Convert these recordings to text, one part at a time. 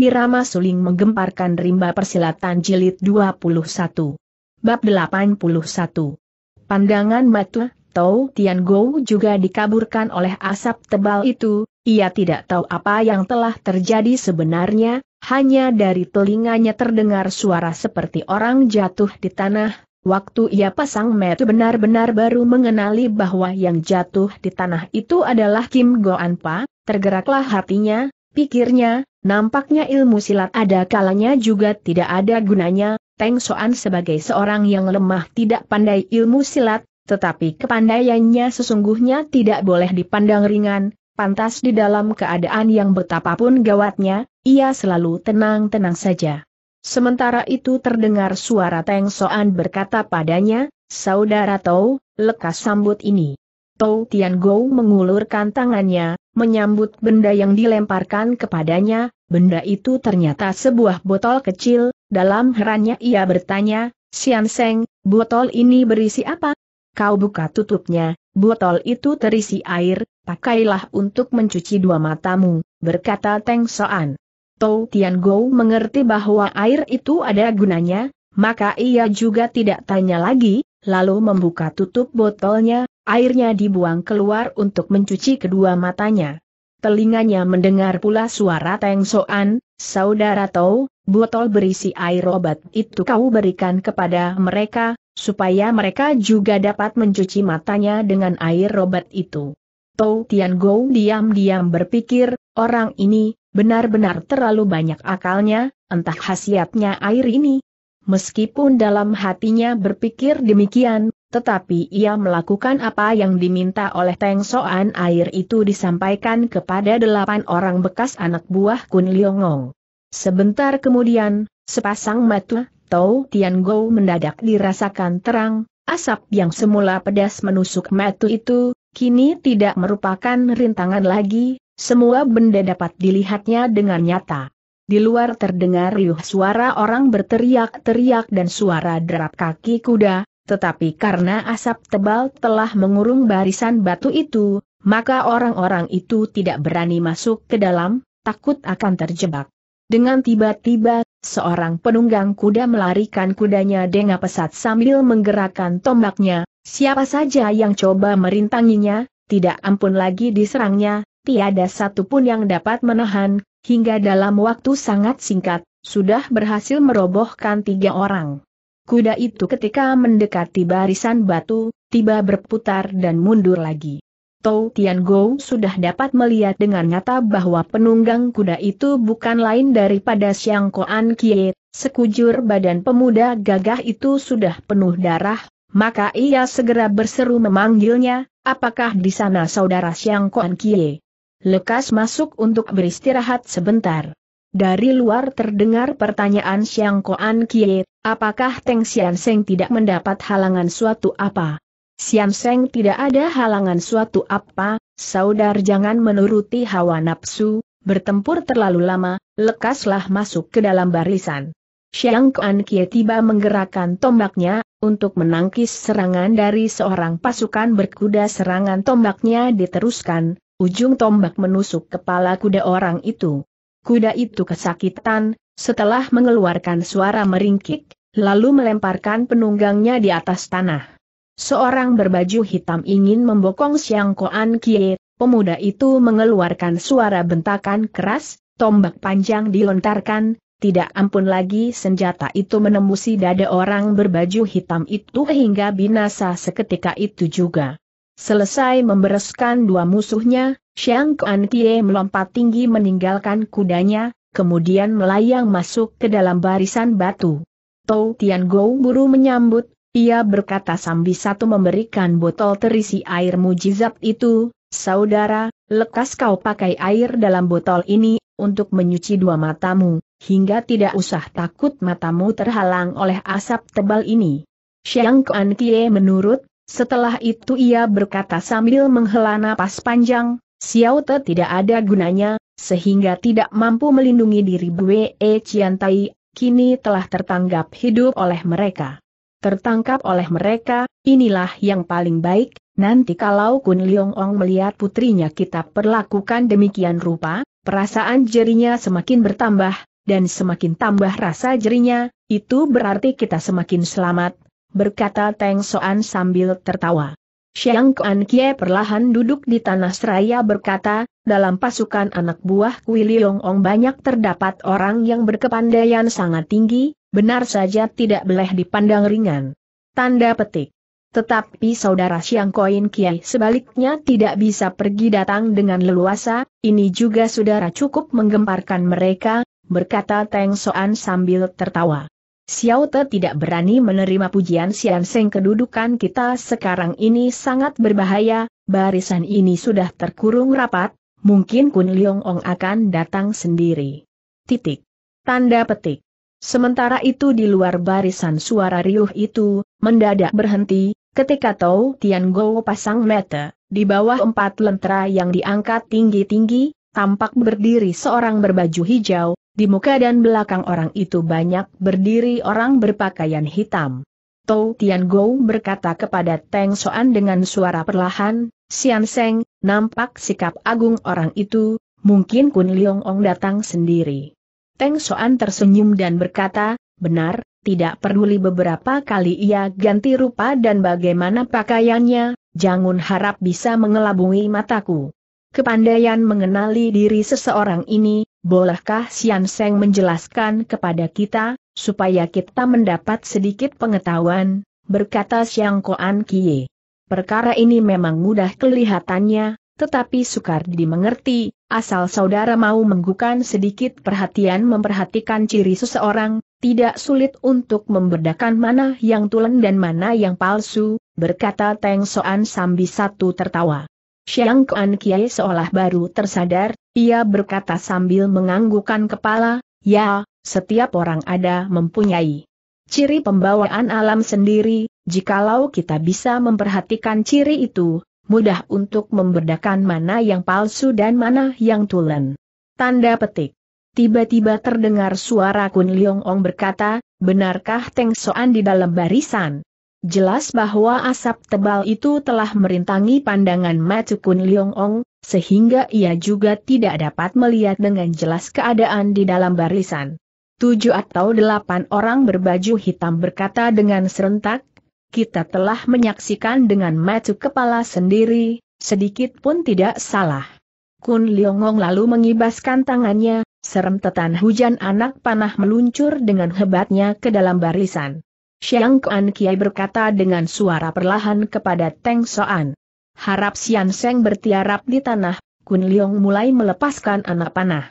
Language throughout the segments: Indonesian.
Irama suling menggemparkan rimba persilatan jilid 21. Bab 81. Pandangan Matu, Tau Tian Gou juga dikaburkan oleh asap tebal itu, ia tidak tahu apa yang telah terjadi sebenarnya, hanya dari telinganya terdengar suara seperti orang jatuh di tanah, Waktu ia pasang metu benar-benar baru mengenali bahwa yang jatuh di tanah itu adalah Kim Goan tergeraklah hatinya, Pikirnya, nampaknya ilmu silat ada kalanya juga tidak ada gunanya, Teng Soan sebagai seorang yang lemah tidak pandai ilmu silat, tetapi kepandaiannya sesungguhnya tidak boleh dipandang ringan, pantas di dalam keadaan yang betapapun gawatnya, ia selalu tenang-tenang saja. Sementara itu terdengar suara Teng Soan berkata padanya, Saudara Tau, lekas sambut ini. Tau Tian Gou mengulurkan tangannya, menyambut benda yang dilemparkan kepadanya, benda itu ternyata sebuah botol kecil, dalam herannya ia bertanya, Sian Seng, botol ini berisi apa? Kau buka tutupnya, botol itu terisi air, pakailah untuk mencuci dua matamu, berkata Teng Soan. Tou Tian Gou mengerti bahwa air itu ada gunanya, maka ia juga tidak tanya lagi, lalu membuka tutup botolnya, airnya dibuang keluar untuk mencuci kedua matanya. Telinganya mendengar pula suara Teng Soan, Saudara Tau, botol berisi air obat itu kau berikan kepada mereka, supaya mereka juga dapat mencuci matanya dengan air obat itu. Tau Tian Go diam-diam berpikir, orang ini, benar-benar terlalu banyak akalnya, entah khasiatnya air ini, meskipun dalam hatinya berpikir demikian, tetapi ia melakukan apa yang diminta oleh Teng Soan air itu disampaikan kepada delapan orang bekas anak buah Kun Liongong. Sebentar kemudian, sepasang mata, Tau Tian Gou mendadak dirasakan terang, asap yang semula pedas menusuk mata itu, kini tidak merupakan rintangan lagi, semua benda dapat dilihatnya dengan nyata. Di luar terdengar riuh suara orang berteriak-teriak dan suara derap kaki kuda, tetapi karena asap tebal telah mengurung barisan batu itu, maka orang-orang itu tidak berani masuk ke dalam, takut akan terjebak. Dengan tiba-tiba, seorang penunggang kuda melarikan kudanya dengan pesat sambil menggerakkan tombaknya, siapa saja yang coba merintanginya, tidak ampun lagi diserangnya, tiada satupun yang dapat menahan Hingga dalam waktu sangat singkat, sudah berhasil merobohkan tiga orang. Kuda itu ketika mendekati barisan batu, tiba berputar dan mundur lagi. Tou Tian Go sudah dapat melihat dengan nyata bahwa penunggang kuda itu bukan lain daripada Xiang Koan Kie, sekujur badan pemuda gagah itu sudah penuh darah, maka ia segera berseru memanggilnya, apakah di sana saudara Xiang Koan Kie? Lekas masuk untuk beristirahat sebentar. Dari luar terdengar pertanyaan Siang Koan Kie, apakah Teng Sian Seng tidak mendapat halangan suatu apa? Sian Seng tidak ada halangan suatu apa, saudar jangan menuruti hawa nafsu, bertempur terlalu lama, lekaslah masuk ke dalam barisan. Siang Kuan Kie tiba menggerakkan tombaknya, untuk menangkis serangan dari seorang pasukan berkuda serangan tombaknya diteruskan, Ujung tombak menusuk kepala kuda orang itu. Kuda itu kesakitan, setelah mengeluarkan suara meringkik, lalu melemparkan penunggangnya di atas tanah. Seorang berbaju hitam ingin membokong Siang Koan Kie, pemuda itu mengeluarkan suara bentakan keras, tombak panjang dilontarkan, tidak ampun lagi senjata itu menembusi dada orang berbaju hitam itu hingga binasa seketika itu juga. Selesai membereskan dua musuhnya, Xiang Kuan Tie melompat tinggi meninggalkan kudanya, kemudian melayang masuk ke dalam barisan batu. Tou Tian Gou buru menyambut, ia berkata sambil satu memberikan botol terisi air mujizat itu, saudara, lekas kau pakai air dalam botol ini, untuk menyuci dua matamu, hingga tidak usah takut matamu terhalang oleh asap tebal ini. Xiang Kuan Tie menurut setelah itu ia berkata sambil menghela napas panjang, Xiao Te tidak ada gunanya, sehingga tidak mampu melindungi diri e Chiantai, kini telah tertanggap hidup oleh mereka. Tertangkap oleh mereka, inilah yang paling baik, nanti kalau Kun Leong Ong melihat putrinya kita perlakukan demikian rupa, perasaan jerinya semakin bertambah, dan semakin tambah rasa jerinya, itu berarti kita semakin selamat, berkata Teng Soan sambil tertawa. Xiang Kuan Kie perlahan duduk di tanah seraya berkata, dalam pasukan anak buah Kui Liong Ong banyak terdapat orang yang berkepandaian sangat tinggi, benar saja tidak boleh dipandang ringan. Tanda petik. Tetapi saudara Xiang Koin Kiai sebaliknya tidak bisa pergi datang dengan leluasa, ini juga saudara cukup menggemparkan mereka, berkata Teng Soan sambil tertawa. Xiao Te tidak berani menerima pujian Xian Seng kedudukan kita sekarang ini sangat berbahaya, barisan ini sudah terkurung rapat, mungkin Kun Leong Ong akan datang sendiri. Titik. Tanda petik. Sementara itu di luar barisan suara riuh itu, mendadak berhenti, ketika Tau Tian Go pasang mata, di bawah empat lentera yang diangkat tinggi-tinggi, tampak berdiri seorang berbaju hijau, di muka dan belakang orang itu banyak berdiri orang berpakaian hitam. Tou Tian Gou berkata kepada Teng Soan dengan suara perlahan, Sian Seng, nampak sikap agung orang itu, mungkin Kun Leong Ong datang sendiri. Teng Soan tersenyum dan berkata, benar, tidak peduli beberapa kali ia ganti rupa dan bagaimana pakaiannya, jangan harap bisa mengelabui mataku kepandaian mengenali diri seseorang ini, bolehkah Sian Seng menjelaskan kepada kita, supaya kita mendapat sedikit pengetahuan, berkata Siang Koan Kie. Perkara ini memang mudah kelihatannya, tetapi sukar dimengerti, asal saudara mau menggukan sedikit perhatian memperhatikan ciri seseorang, tidak sulit untuk membedakan mana yang tulen dan mana yang palsu, berkata Teng Soan sambil satu tertawa. Xiang Kuan Kiai seolah baru tersadar, ia berkata sambil menganggukkan kepala, ya, setiap orang ada mempunyai ciri pembawaan alam sendiri, jikalau kita bisa memperhatikan ciri itu, mudah untuk membedakan mana yang palsu dan mana yang tulen. Tanda petik. Tiba-tiba terdengar suara Kun Liong Ong berkata, benarkah Teng Soan di dalam barisan? Jelas bahwa asap tebal itu telah merintangi pandangan Matukun Liong Ong, sehingga ia juga tidak dapat melihat dengan jelas keadaan di dalam barisan. Tujuh atau delapan orang berbaju hitam berkata dengan serentak, kita telah menyaksikan dengan matu kepala sendiri, sedikit pun tidak salah. Kun Liongong lalu mengibaskan tangannya, Serentetan hujan anak panah meluncur dengan hebatnya ke dalam barisan. Xiang Kuan Kiai berkata dengan suara perlahan kepada Teng Soan. Harap Sian Seng bertiarap di tanah, Kun Leong mulai melepaskan anak panah.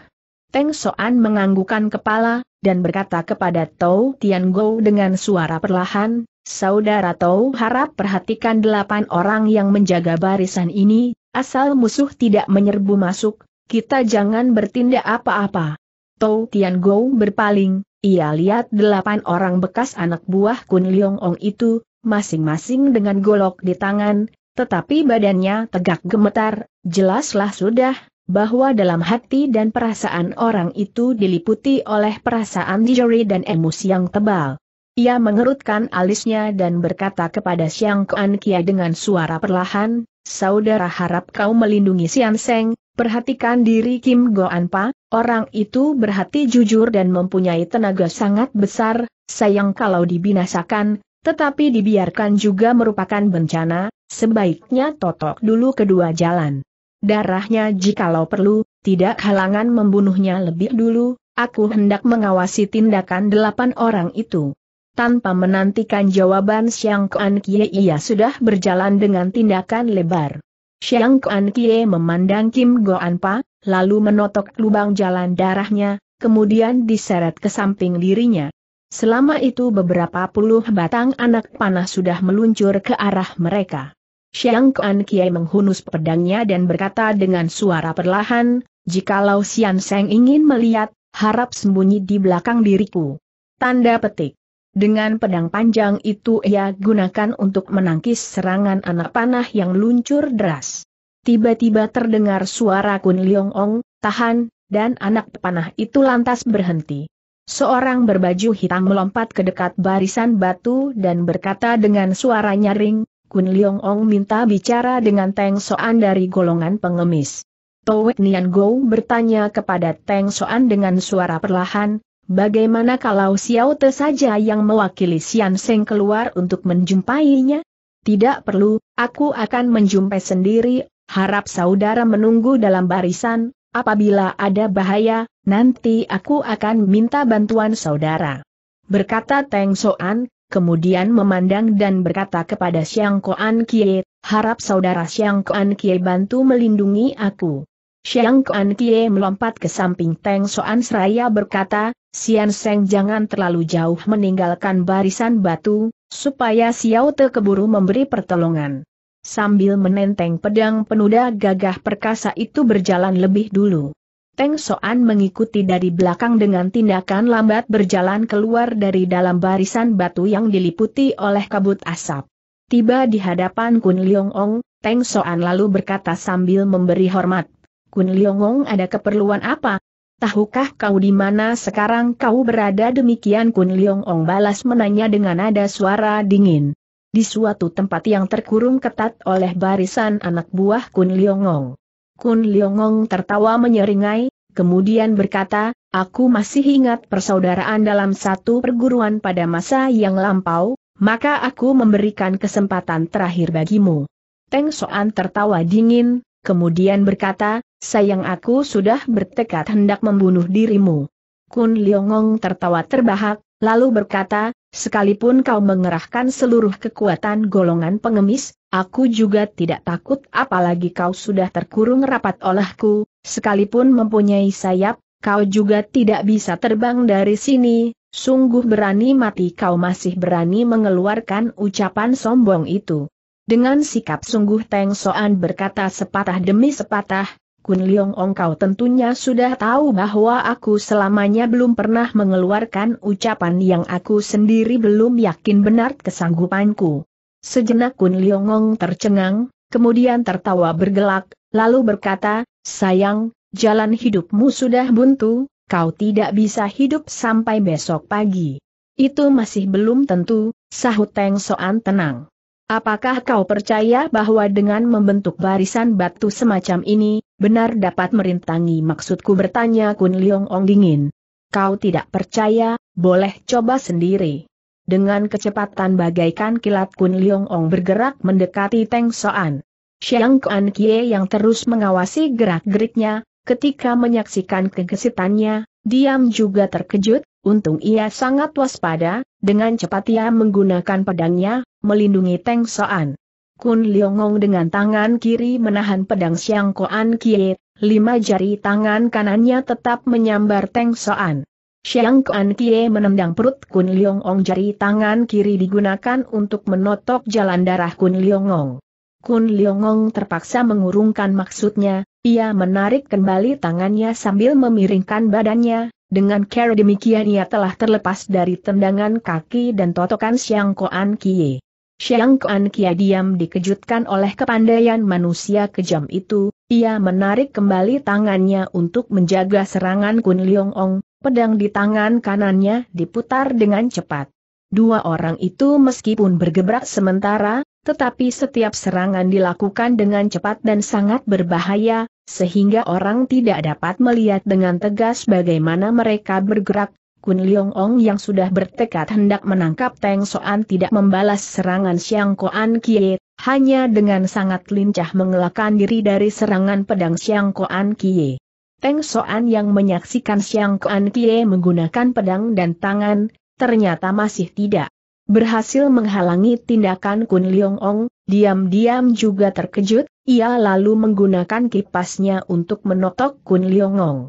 Teng Soan menganggukan kepala, dan berkata kepada Tau Tian Go dengan suara perlahan, Saudara Tau harap perhatikan delapan orang yang menjaga barisan ini, asal musuh tidak menyerbu masuk, kita jangan bertindak apa-apa. Tau Tian Go berpaling, ia lihat delapan orang bekas anak buah Kun Leong Ong itu, masing-masing dengan golok di tangan, tetapi badannya tegak gemetar, jelaslah sudah, bahwa dalam hati dan perasaan orang itu diliputi oleh perasaan dijeri dan emosi yang tebal. Ia mengerutkan alisnya dan berkata kepada Siang Kuan Kia dengan suara perlahan, Saudara harap kau melindungi Sian Seng, perhatikan diri Kim Go Pa, orang itu berhati jujur dan mempunyai tenaga sangat besar, sayang kalau dibinasakan, tetapi dibiarkan juga merupakan bencana, sebaiknya totok dulu kedua jalan. Darahnya jikalau perlu, tidak halangan membunuhnya lebih dulu, aku hendak mengawasi tindakan delapan orang itu tanpa menantikan jawaban Siang Kuan Kie ia sudah berjalan dengan tindakan lebar. Siang Kuan Kie memandang Kim Goan Pa, lalu menotok lubang jalan darahnya, kemudian diseret ke samping dirinya. Selama itu beberapa puluh batang anak panah sudah meluncur ke arah mereka. Siang Kuan Kie menghunus pedangnya dan berkata dengan suara perlahan, Jikalau Sian Seng ingin melihat, harap sembunyi di belakang diriku. Tanda petik. Dengan pedang panjang itu ia gunakan untuk menangkis serangan anak panah yang luncur deras. Tiba-tiba terdengar suara Kun Leong Ong, tahan, dan anak panah itu lantas berhenti. Seorang berbaju hitam melompat ke dekat barisan batu dan berkata dengan suara nyaring, Kun Leong Ong minta bicara dengan Teng Soan dari golongan pengemis. Towek Nian Gou bertanya kepada Teng Soan dengan suara perlahan, Bagaimana kalau Xiao Te saja yang mewakili Xian Seng keluar untuk menjumpainya? Tidak perlu, aku akan menjumpai sendiri, harap saudara menunggu dalam barisan, apabila ada bahaya, nanti aku akan minta bantuan saudara. Berkata Teng Soan, kemudian memandang dan berkata kepada Xiang Koan Kie, harap saudara Xiang Koan Kie bantu melindungi aku. Xiang Kuan Kie melompat ke samping Teng Soan Seraya berkata, Sian Seng jangan terlalu jauh meninggalkan barisan batu, supaya Xiao Te keburu memberi pertolongan. Sambil menenteng pedang penuda gagah perkasa itu berjalan lebih dulu. Teng Soan mengikuti dari belakang dengan tindakan lambat berjalan keluar dari dalam barisan batu yang diliputi oleh kabut asap. Tiba di hadapan Kun Leong Ong, Teng Soan lalu berkata sambil memberi hormat, Kun Liongong ada keperluan apa? Tahukah kau di mana sekarang kau berada demikian Kun Liongong balas menanya dengan nada suara dingin. Di suatu tempat yang terkurung ketat oleh barisan anak buah Kun Liongong. Kun Liongong tertawa menyeringai, kemudian berkata, aku masih ingat persaudaraan dalam satu perguruan pada masa yang lampau, maka aku memberikan kesempatan terakhir bagimu. Teng Soan tertawa dingin, kemudian berkata, Sayang aku sudah bertekad hendak membunuh dirimu. Kun Liongong tertawa terbahak, lalu berkata, sekalipun kau mengerahkan seluruh kekuatan golongan pengemis, aku juga tidak takut apalagi kau sudah terkurung rapat olehku, sekalipun mempunyai sayap, kau juga tidak bisa terbang dari sini, sungguh berani mati kau masih berani mengeluarkan ucapan sombong itu. Dengan sikap sungguh Teng Soan berkata sepatah demi sepatah, Kun Leong Ong kau tentunya sudah tahu bahwa aku selamanya belum pernah mengeluarkan ucapan yang aku sendiri belum yakin benar kesanggupanku. Sejenak Kun Leong Ong tercengang, kemudian tertawa bergelak, lalu berkata, sayang, jalan hidupmu sudah buntu, kau tidak bisa hidup sampai besok pagi. Itu masih belum tentu, sahut Teng Soan tenang. Apakah kau percaya bahwa dengan membentuk barisan batu semacam ini, benar dapat merintangi maksudku bertanya Kun Liong Ong dingin? Kau tidak percaya, boleh coba sendiri. Dengan kecepatan bagaikan kilat Kun Liong Ong bergerak mendekati Teng Soan. Xiang Kuan Kie yang terus mengawasi gerak-geriknya, ketika menyaksikan kegesitannya, diam juga terkejut, untung ia sangat waspada, dengan cepat ia menggunakan pedangnya, melindungi Teng Soan. Kun Liongong dengan tangan kiri menahan pedang Siang Koan Kie, lima jari tangan kanannya tetap menyambar Teng Soan. Siang Koan Kie menendang perut Kun Liongong jari tangan kiri digunakan untuk menotok jalan darah Kun Liongong. Kun Liongong terpaksa mengurungkan maksudnya, ia menarik kembali tangannya sambil memiringkan badannya, dengan cara demikian ia telah terlepas dari tendangan kaki dan totokan Siang Koan Kie. Siang Koan Kie diam dikejutkan oleh kepandaian manusia kejam itu, ia menarik kembali tangannya untuk menjaga serangan Kun Leong Ong, pedang di tangan kanannya diputar dengan cepat. Dua orang itu meskipun bergebrak sementara, tetapi setiap serangan dilakukan dengan cepat dan sangat berbahaya, sehingga orang tidak dapat melihat dengan tegas bagaimana mereka bergerak. Kun Leong Ong yang sudah bertekad hendak menangkap Teng Soan tidak membalas serangan Xiang Koan Kie, hanya dengan sangat lincah mengelakkan diri dari serangan pedang Xiang Koan Kie. Teng Soan yang menyaksikan Xiang Koan Kie menggunakan pedang dan tangan, ternyata masih tidak berhasil menghalangi tindakan Kun Leong Ong, diam-diam juga terkejut, ia lalu menggunakan kipasnya untuk menotok Kun Leong Ong.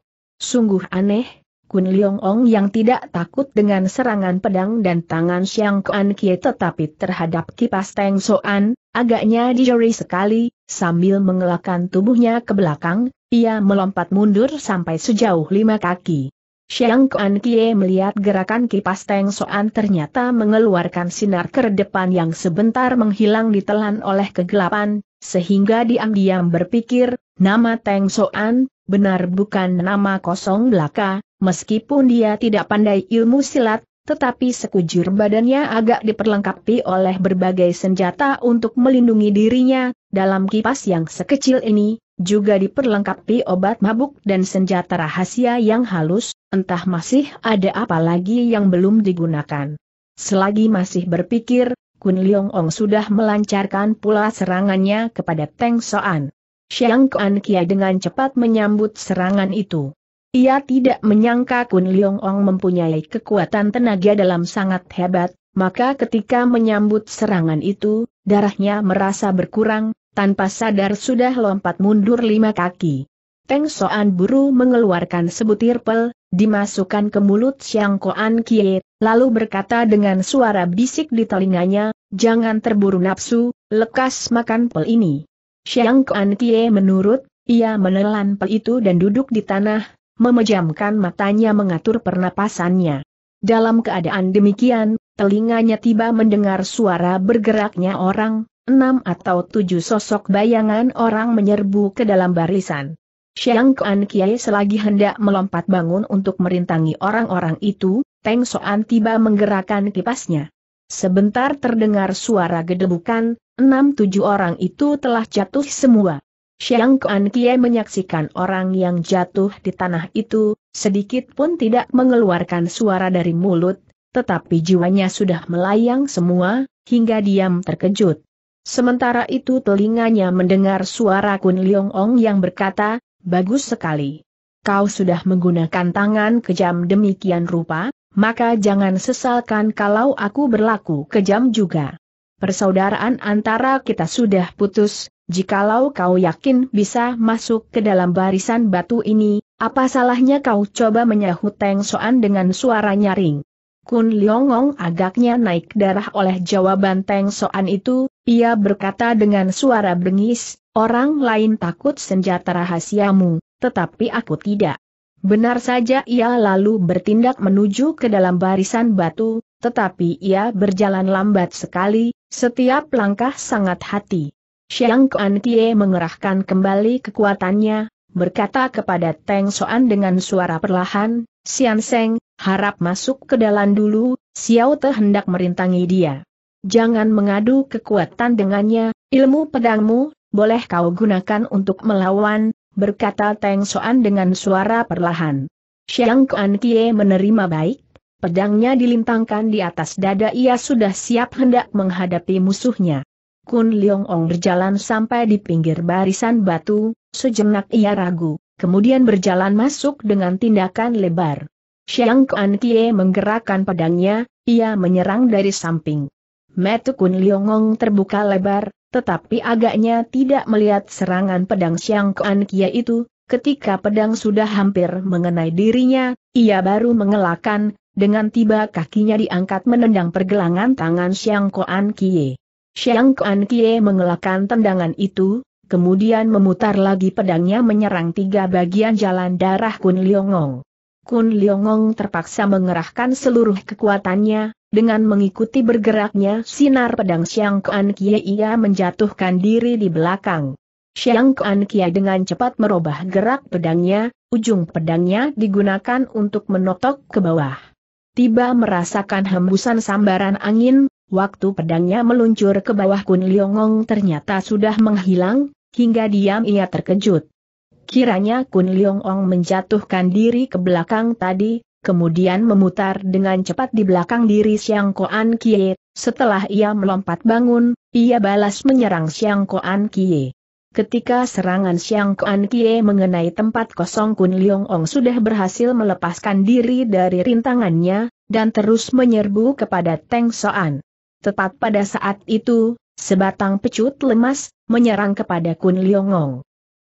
Sungguh aneh, Kun Leong Ong yang tidak takut dengan serangan pedang dan tangan Xiang Kuan Kie tetapi terhadap kipas Teng Soan, agaknya dijeri sekali, sambil mengelakkan tubuhnya ke belakang, ia melompat mundur sampai sejauh lima kaki. Xiang Kuan Kie melihat gerakan kipas Teng Soan ternyata mengeluarkan sinar ke depan yang sebentar menghilang ditelan oleh kegelapan, sehingga diam-diam berpikir, nama Teng Soan, benar bukan nama kosong belaka, meskipun dia tidak pandai ilmu silat, tetapi sekujur badannya agak diperlengkapi oleh berbagai senjata untuk melindungi dirinya, dalam kipas yang sekecil ini, juga diperlengkapi obat mabuk dan senjata rahasia yang halus, entah masih ada apa lagi yang belum digunakan. Selagi masih berpikir, Kun Leong Ong sudah melancarkan pula serangannya kepada Teng Soan. Xiang Kuan Kia dengan cepat menyambut serangan itu. Ia tidak menyangka Kun Leong Ong mempunyai kekuatan tenaga dalam sangat hebat, maka ketika menyambut serangan itu, darahnya merasa berkurang, tanpa sadar sudah lompat mundur lima kaki. Peng Soan buru mengeluarkan sebutir pel, dimasukkan ke mulut Siang Koan Kie, lalu berkata dengan suara bisik di telinganya, jangan terburu nafsu, lekas makan pel ini. Siang Koan Kie menurut, ia menelan pel itu dan duduk di tanah, memejamkan matanya mengatur pernapasannya. Dalam keadaan demikian, telinganya tiba mendengar suara bergeraknya orang, enam atau tujuh sosok bayangan orang menyerbu ke dalam barisan. Xiang Kuan Kiai selagi hendak melompat bangun untuk merintangi orang-orang itu, Teng Soan tiba menggerakkan kipasnya. Sebentar terdengar suara gedebukan, enam tujuh orang itu telah jatuh semua. Xiang Kuan Kiai menyaksikan orang yang jatuh di tanah itu, sedikit pun tidak mengeluarkan suara dari mulut, tetapi jiwanya sudah melayang semua, hingga diam terkejut. Sementara itu telinganya mendengar suara Kun Leong Ong yang berkata, bagus sekali. Kau sudah menggunakan tangan kejam demikian rupa, maka jangan sesalkan kalau aku berlaku kejam juga. Persaudaraan antara kita sudah putus, jikalau kau yakin bisa masuk ke dalam barisan batu ini, apa salahnya kau coba menyahut Teng Soan dengan suara nyaring. Kun Leong Ong agaknya naik darah oleh jawaban Teng Soan itu, ia berkata dengan suara bengis, orang lain takut senjata rahasiamu, tetapi aku tidak. Benar saja ia lalu bertindak menuju ke dalam barisan batu, tetapi ia berjalan lambat sekali, setiap langkah sangat hati. Xiang Kuan Kie mengerahkan kembali kekuatannya, berkata kepada Teng Soan dengan suara perlahan, Xian Seng, harap masuk ke dalam dulu, Xiao Te hendak merintangi dia. Jangan mengadu kekuatan dengannya, ilmu pedangmu, boleh kau gunakan untuk melawan, berkata Teng Soan dengan suara perlahan. Xiang Kuan Kie menerima baik, pedangnya dilintangkan di atas dada ia sudah siap hendak menghadapi musuhnya. Kun Leong Ong berjalan sampai di pinggir barisan batu, sejenak ia ragu, kemudian berjalan masuk dengan tindakan lebar. Xiang Kuan Kie menggerakkan pedangnya, ia menyerang dari samping. Metukun Liongong terbuka lebar, tetapi agaknya tidak melihat serangan pedang Siang Kuan Kia itu, ketika pedang sudah hampir mengenai dirinya, ia baru mengelakkan. dengan tiba kakinya diangkat menendang pergelangan tangan Siang Kuan Kie. Siang Kuan Kie mengelakkan tendangan itu, kemudian memutar lagi pedangnya menyerang tiga bagian jalan darah Kun Liongong. Kun Liongong terpaksa mengerahkan seluruh kekuatannya, dengan mengikuti bergeraknya sinar pedang Xiang Kuan Kie ia menjatuhkan diri di belakang. Xiang Kuan Kie dengan cepat merubah gerak pedangnya, ujung pedangnya digunakan untuk menotok ke bawah. Tiba merasakan hembusan sambaran angin, waktu pedangnya meluncur ke bawah Kun Liongong ternyata sudah menghilang, hingga diam ia terkejut. Kiranya Kun Liongong menjatuhkan diri ke belakang tadi, kemudian memutar dengan cepat di belakang diri Siang Koan Kie, setelah ia melompat bangun, ia balas menyerang Siang Koan Kie. Ketika serangan Siang Kuan Kie mengenai tempat kosong Kun Leong Ong sudah berhasil melepaskan diri dari rintangannya, dan terus menyerbu kepada Teng Soan. Tepat pada saat itu, sebatang pecut lemas, menyerang kepada Kun Leong Ong.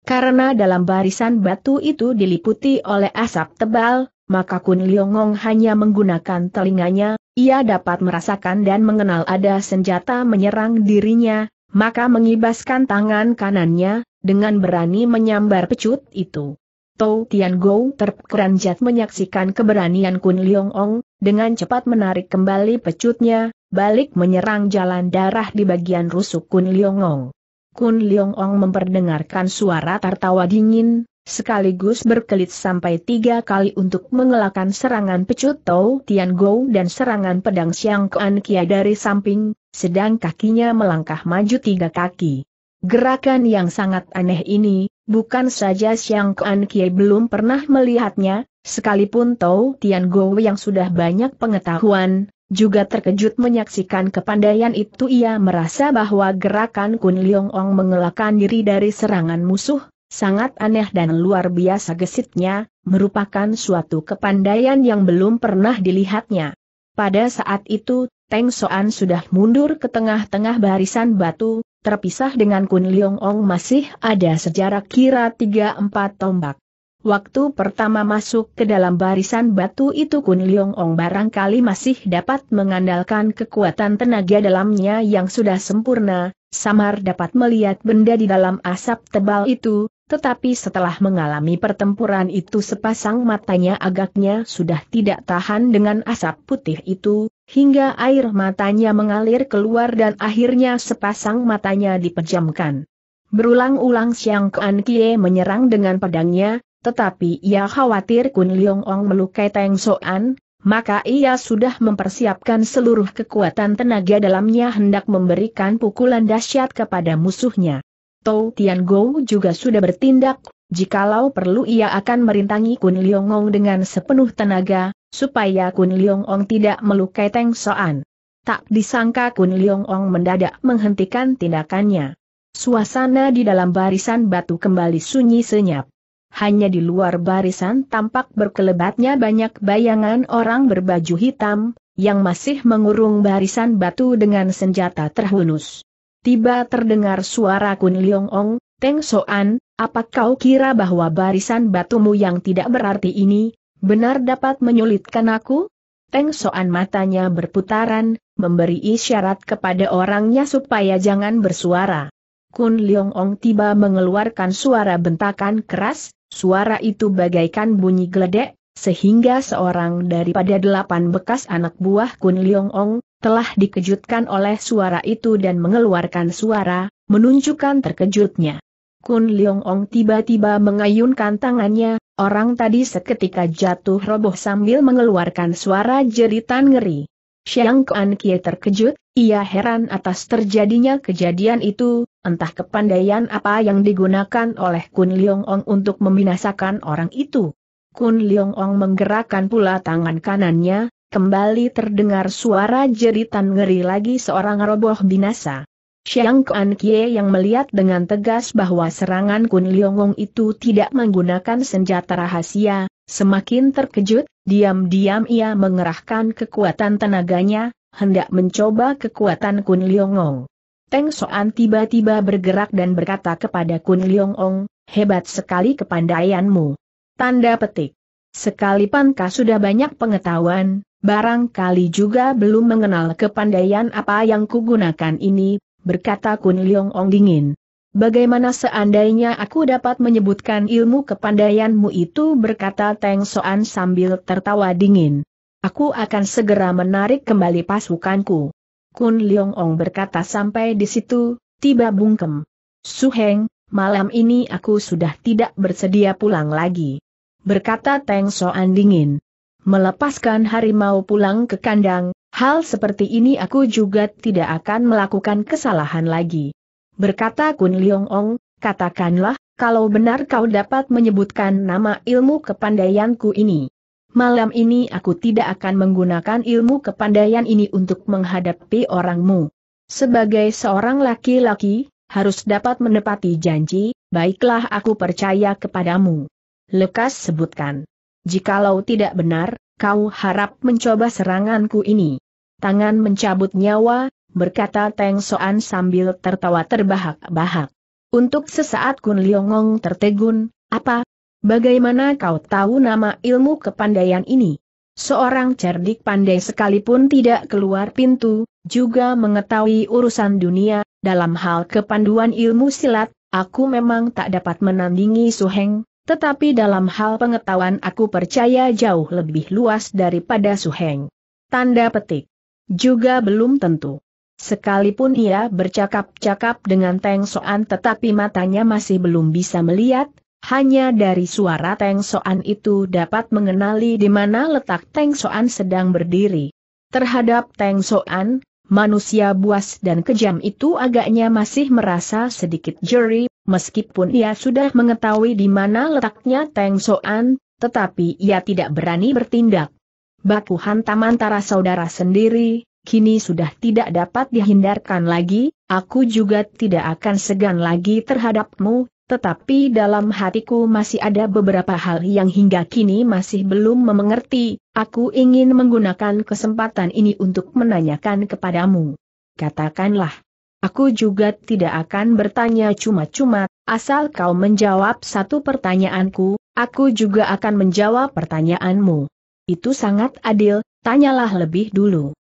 Karena dalam barisan batu itu diliputi oleh asap tebal, maka Kun Liongong hanya menggunakan telinganya, ia dapat merasakan dan mengenal ada senjata menyerang dirinya, maka mengibaskan tangan kanannya, dengan berani menyambar pecut itu. Tou Tian Go terperanjat menyaksikan keberanian Kun Liongong, dengan cepat menarik kembali pecutnya, balik menyerang jalan darah di bagian rusuk Kun Liongong. Kun Liongong memperdengarkan suara tertawa dingin, sekaligus berkelit sampai tiga kali untuk mengelakkan serangan pecut Tau Tian Gou dan serangan pedang Siang Kuan Kia dari samping, sedang kakinya melangkah maju tiga kaki. Gerakan yang sangat aneh ini, bukan saja Siang Kuan Kia belum pernah melihatnya, sekalipun Tau Tian Gou yang sudah banyak pengetahuan, juga terkejut menyaksikan kepandaian itu ia merasa bahwa gerakan Kun Liong Ong mengelakkan diri dari serangan musuh, sangat aneh dan luar biasa gesitnya, merupakan suatu kepandaian yang belum pernah dilihatnya. Pada saat itu, Teng Soan sudah mundur ke tengah-tengah barisan batu, terpisah dengan Kun Leong Ong masih ada sejarah kira 3-4 tombak. Waktu pertama masuk ke dalam barisan batu itu Kun Leong Ong barangkali masih dapat mengandalkan kekuatan tenaga dalamnya yang sudah sempurna, Samar dapat melihat benda di dalam asap tebal itu, tetapi setelah mengalami pertempuran itu sepasang matanya agaknya sudah tidak tahan dengan asap putih itu, hingga air matanya mengalir keluar dan akhirnya sepasang matanya dipejamkan. Berulang-ulang Siang Kuan Kie menyerang dengan pedangnya, tetapi ia khawatir Kun Leong Ong melukai Teng Soan, maka ia sudah mempersiapkan seluruh kekuatan tenaga dalamnya hendak memberikan pukulan dahsyat kepada musuhnya. Tou Tian Gou juga sudah bertindak, jikalau perlu ia akan merintangi Kun Liongong dengan sepenuh tenaga, supaya Kun Liongong tidak melukai Teng Soan. Tak disangka Kun Liongong mendadak menghentikan tindakannya. Suasana di dalam barisan batu kembali sunyi senyap. Hanya di luar barisan tampak berkelebatnya banyak bayangan orang berbaju hitam, yang masih mengurung barisan batu dengan senjata terhunus tiba terdengar suara Kun Liong Ong, Teng Soan, apa kau kira bahwa barisan batumu yang tidak berarti ini, benar dapat menyulitkan aku? Teng Soan matanya berputaran, memberi isyarat kepada orangnya supaya jangan bersuara. Kun Liong Ong tiba mengeluarkan suara bentakan keras, suara itu bagaikan bunyi geledek, sehingga seorang daripada delapan bekas anak buah Kun Liong Ong, telah dikejutkan oleh suara itu dan mengeluarkan suara, menunjukkan terkejutnya. Kun Leong Ong tiba-tiba mengayunkan tangannya, orang tadi seketika jatuh roboh sambil mengeluarkan suara jeritan ngeri. Xiang Kuan Kie terkejut, ia heran atas terjadinya kejadian itu, entah kepandaian apa yang digunakan oleh Kun Leong Ong untuk membinasakan orang itu. Kun Leong Ong menggerakkan pula tangan kanannya, kembali terdengar suara jeritan ngeri lagi seorang roboh binasa. Xiang Kuan Kie yang melihat dengan tegas bahwa serangan Kun Liongong itu tidak menggunakan senjata rahasia, semakin terkejut, diam-diam ia mengerahkan kekuatan tenaganya, hendak mencoba kekuatan Kun Liongong. Teng Soan tiba-tiba bergerak dan berkata kepada Kun Liongong, hebat sekali kepandaianmu. Tanda petik. Sekalipun kau sudah banyak pengetahuan, Barangkali juga belum mengenal kepandaian apa yang kugunakan ini, berkata Kun Leong Ong dingin. Bagaimana seandainya aku dapat menyebutkan ilmu kepandaianmu itu berkata Teng Soan sambil tertawa dingin. Aku akan segera menarik kembali pasukanku. Kun Leong Ong berkata sampai di situ, tiba bungkem. Su Heng, malam ini aku sudah tidak bersedia pulang lagi. Berkata Teng Soan dingin melepaskan harimau pulang ke kandang, hal seperti ini aku juga tidak akan melakukan kesalahan lagi. Berkata Kun Leong Ong, katakanlah, kalau benar kau dapat menyebutkan nama ilmu kepandaianku ini. Malam ini aku tidak akan menggunakan ilmu kepandaian ini untuk menghadapi orangmu. Sebagai seorang laki-laki, harus dapat menepati janji, baiklah aku percaya kepadamu. Lekas sebutkan. Jikalau tidak benar, kau harap mencoba seranganku ini. Tangan mencabut nyawa, berkata Teng Soan sambil tertawa terbahak-bahak. Untuk sesaat Kun Liongong tertegun, apa? Bagaimana kau tahu nama ilmu kepandaian ini? Seorang cerdik pandai sekalipun tidak keluar pintu, juga mengetahui urusan dunia, dalam hal kepanduan ilmu silat, aku memang tak dapat menandingi Suheng, tetapi dalam hal pengetahuan aku percaya jauh lebih luas daripada Su Heng. Tanda petik. Juga belum tentu. Sekalipun ia bercakap-cakap dengan Teng Soan tetapi matanya masih belum bisa melihat, hanya dari suara Teng Soan itu dapat mengenali di mana letak Teng Soan sedang berdiri. Terhadap Teng Soan, manusia buas dan kejam itu agaknya masih merasa sedikit jeri Meskipun ia sudah mengetahui di mana letaknya Teng Soan, tetapi ia tidak berani bertindak. Baku hantam antara saudara sendiri, kini sudah tidak dapat dihindarkan lagi, aku juga tidak akan segan lagi terhadapmu, tetapi dalam hatiku masih ada beberapa hal yang hingga kini masih belum memengerti, aku ingin menggunakan kesempatan ini untuk menanyakan kepadamu. Katakanlah, Aku juga tidak akan bertanya cuma-cuma, asal kau menjawab satu pertanyaanku, aku juga akan menjawab pertanyaanmu. Itu sangat adil, tanyalah lebih dulu.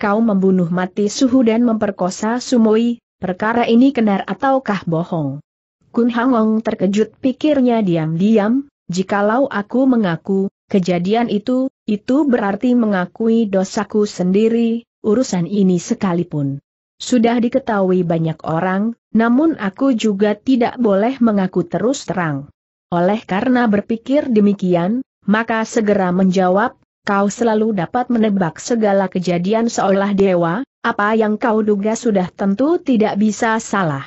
Kau membunuh mati suhu dan memperkosa sumoi, perkara ini kenar ataukah bohong? Kun Hangong terkejut pikirnya diam-diam, jikalau aku mengaku, kejadian itu, itu berarti mengakui dosaku sendiri, urusan ini sekalipun sudah diketahui banyak orang, namun aku juga tidak boleh mengaku terus terang. Oleh karena berpikir demikian, maka segera menjawab, kau selalu dapat menebak segala kejadian seolah dewa, apa yang kau duga sudah tentu tidak bisa salah.